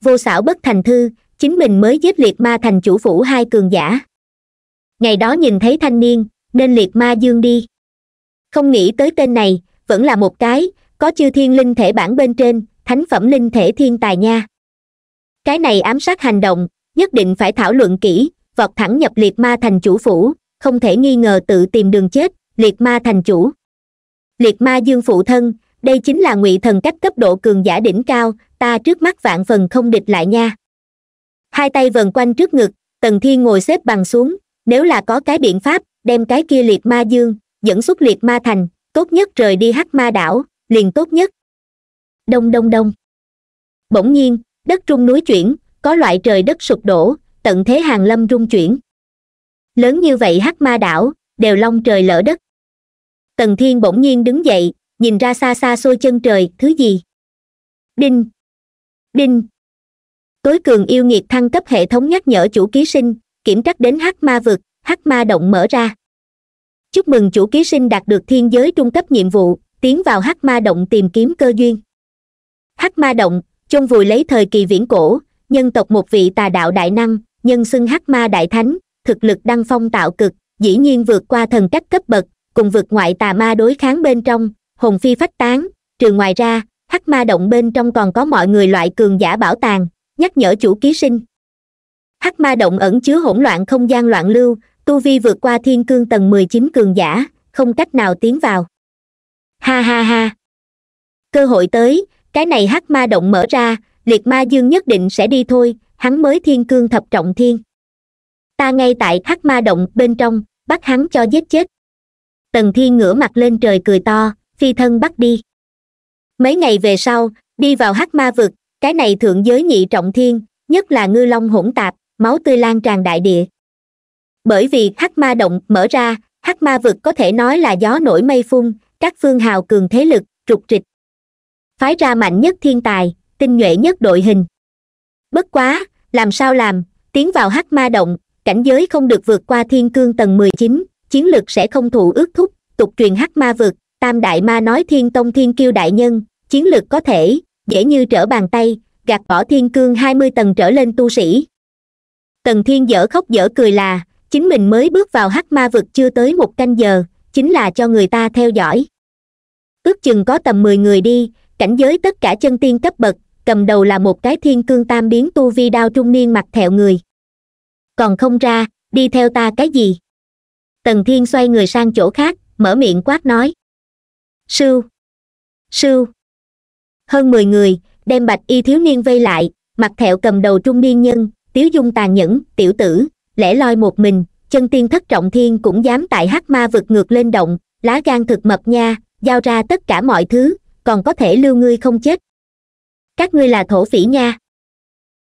vô xảo bất thành thư chính mình mới giết liệt ma thành chủ phủ hai cường giả ngày đó nhìn thấy thanh niên nên liệt ma dương đi không nghĩ tới tên này vẫn là một cái có chư thiên linh thể bản bên trên thánh phẩm linh thể thiên tài nha cái này ám sát hành động nhất định phải thảo luận kỹ vọt thẳng nhập liệt ma thành chủ phủ không thể nghi ngờ tự tìm đường chết liệt ma thành chủ liệt ma dương phụ thân đây chính là ngụy thần cách cấp độ cường giả đỉnh cao ta trước mắt vạn phần không địch lại nha hai tay vần quanh trước ngực tần thiên ngồi xếp bằng xuống nếu là có cái biện pháp đem cái kia liệt ma dương dẫn xuất liệt ma thành tốt nhất rời đi hắc ma đảo liền tốt nhất đông đông đông bỗng nhiên đất trung núi chuyển có loại trời đất sụp đổ tận thế hàng lâm rung chuyển lớn như vậy hắc ma đảo đều long trời lỡ đất tần thiên bỗng nhiên đứng dậy nhìn ra xa xa xôi chân trời thứ gì đinh đinh tối cường yêu nghiệt thăng cấp hệ thống nhắc nhở chủ ký sinh kiểm trắc đến hắc ma vực hắc ma động mở ra chúc mừng chủ ký sinh đạt được thiên giới trung cấp nhiệm vụ tiến vào hắc ma động tìm kiếm cơ duyên hắc ma động chôn vùi lấy thời kỳ viễn cổ nhân tộc một vị tà đạo đại năng nhân xưng hắc ma đại thánh thực lực đăng phong tạo cực dĩ nhiên vượt qua thần cách cấp bậc cùng vượt ngoại tà ma đối kháng bên trong hồn phi phách tán trừ ngoài ra hắc ma động bên trong còn có mọi người loại cường giả bảo tàng nhắc nhở chủ ký sinh hắc ma động ẩn chứa hỗn loạn không gian loạn lưu tu vi vượt qua thiên cương tầng mười chín cường giả không cách nào tiến vào ha ha ha cơ hội tới cái này hắc ma động mở ra liệt ma dương nhất định sẽ đi thôi hắn mới thiên cương thập trọng thiên ta ngay tại hắc ma động bên trong bắt hắn cho giết chết tần thiên ngửa mặt lên trời cười to tri thân bắt đi mấy ngày về sau đi vào hắc ma vực cái này thượng giới nhị trọng thiên nhất là ngư long hỗn tạp máu tươi lan tràn đại địa bởi vì hắc ma động mở ra hắc ma vực có thể nói là gió nổi mây phun các phương hào cường thế lực trục trịch phái ra mạnh nhất thiên tài tinh nhuệ nhất đội hình bất quá làm sao làm tiến vào hắc ma động cảnh giới không được vượt qua thiên cương tầng mười chín chiến lực sẽ không thụ ước thúc tục truyền hắc ma vực tam đại ma nói thiên tông thiên kiêu đại nhân chiến lực có thể dễ như trở bàn tay gạt bỏ thiên cương hai mươi tầng trở lên tu sĩ tần thiên dở khóc dở cười là chính mình mới bước vào hắc ma vực chưa tới một canh giờ chính là cho người ta theo dõi ước chừng có tầm mười người đi cảnh giới tất cả chân tiên cấp bậc cầm đầu là một cái thiên cương tam biến tu vi đao trung niên mặt thẹo người còn không ra đi theo ta cái gì tần thiên xoay người sang chỗ khác mở miệng quát nói sư, sưu hơn mười người đem bạch y thiếu niên vây lại mặt thẹo cầm đầu trung niên nhân tiếu dung tàn nhẫn tiểu tử lẻ loi một mình chân tiên thất trọng thiên cũng dám tại hắc ma vực ngược lên động lá gan thực mập nha giao ra tất cả mọi thứ còn có thể lưu ngươi không chết các ngươi là thổ phỉ nha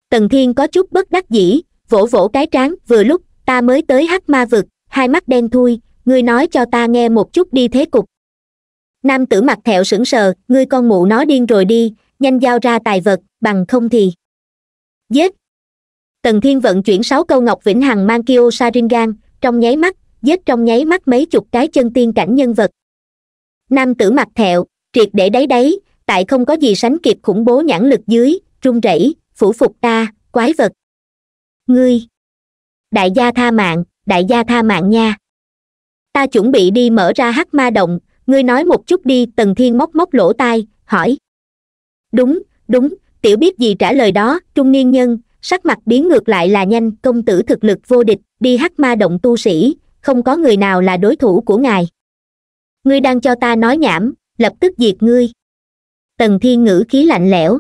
tần thiên có chút bất đắc dĩ vỗ vỗ cái trán vừa lúc ta mới tới hắc ma vực hai mắt đen thui ngươi nói cho ta nghe một chút đi thế cục nam tử mặt thẹo sững sờ ngươi con mụ nó điên rồi đi nhanh giao ra tài vật bằng không thì giết tần thiên vận chuyển sáu câu ngọc vĩnh hằng mang kyo saringan trong nháy mắt giết trong nháy mắt mấy chục cái chân tiên cảnh nhân vật nam tử mặt thẹo triệt để đáy đáy tại không có gì sánh kịp khủng bố nhãn lực dưới run rẩy phủ phục ta quái vật ngươi đại gia tha mạng đại gia tha mạng nha ta chuẩn bị đi mở ra hắc ma động ngươi nói một chút đi tần thiên móc móc lỗ tai hỏi đúng đúng tiểu biết gì trả lời đó trung niên nhân sắc mặt biến ngược lại là nhanh công tử thực lực vô địch đi hắc ma động tu sĩ không có người nào là đối thủ của ngài ngươi đang cho ta nói nhảm lập tức diệt ngươi tần thiên ngữ khí lạnh lẽo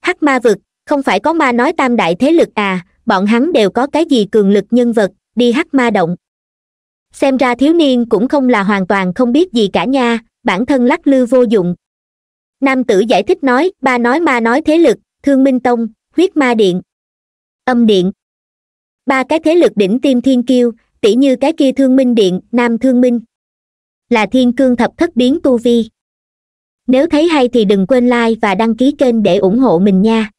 hắc ma vực không phải có ma nói tam đại thế lực à bọn hắn đều có cái gì cường lực nhân vật đi hắc ma động xem ra thiếu niên cũng không là hoàn toàn không biết gì cả nha bản thân lắc lư vô dụng nam tử giải thích nói ba nói ma nói thế lực thương minh tông huyết ma điện âm điện ba cái thế lực đỉnh tim thiên kiêu tỷ như cái kia thương minh điện nam thương minh là thiên cương thập thất biến tu vi nếu thấy hay thì đừng quên like và đăng ký kênh để ủng hộ mình nha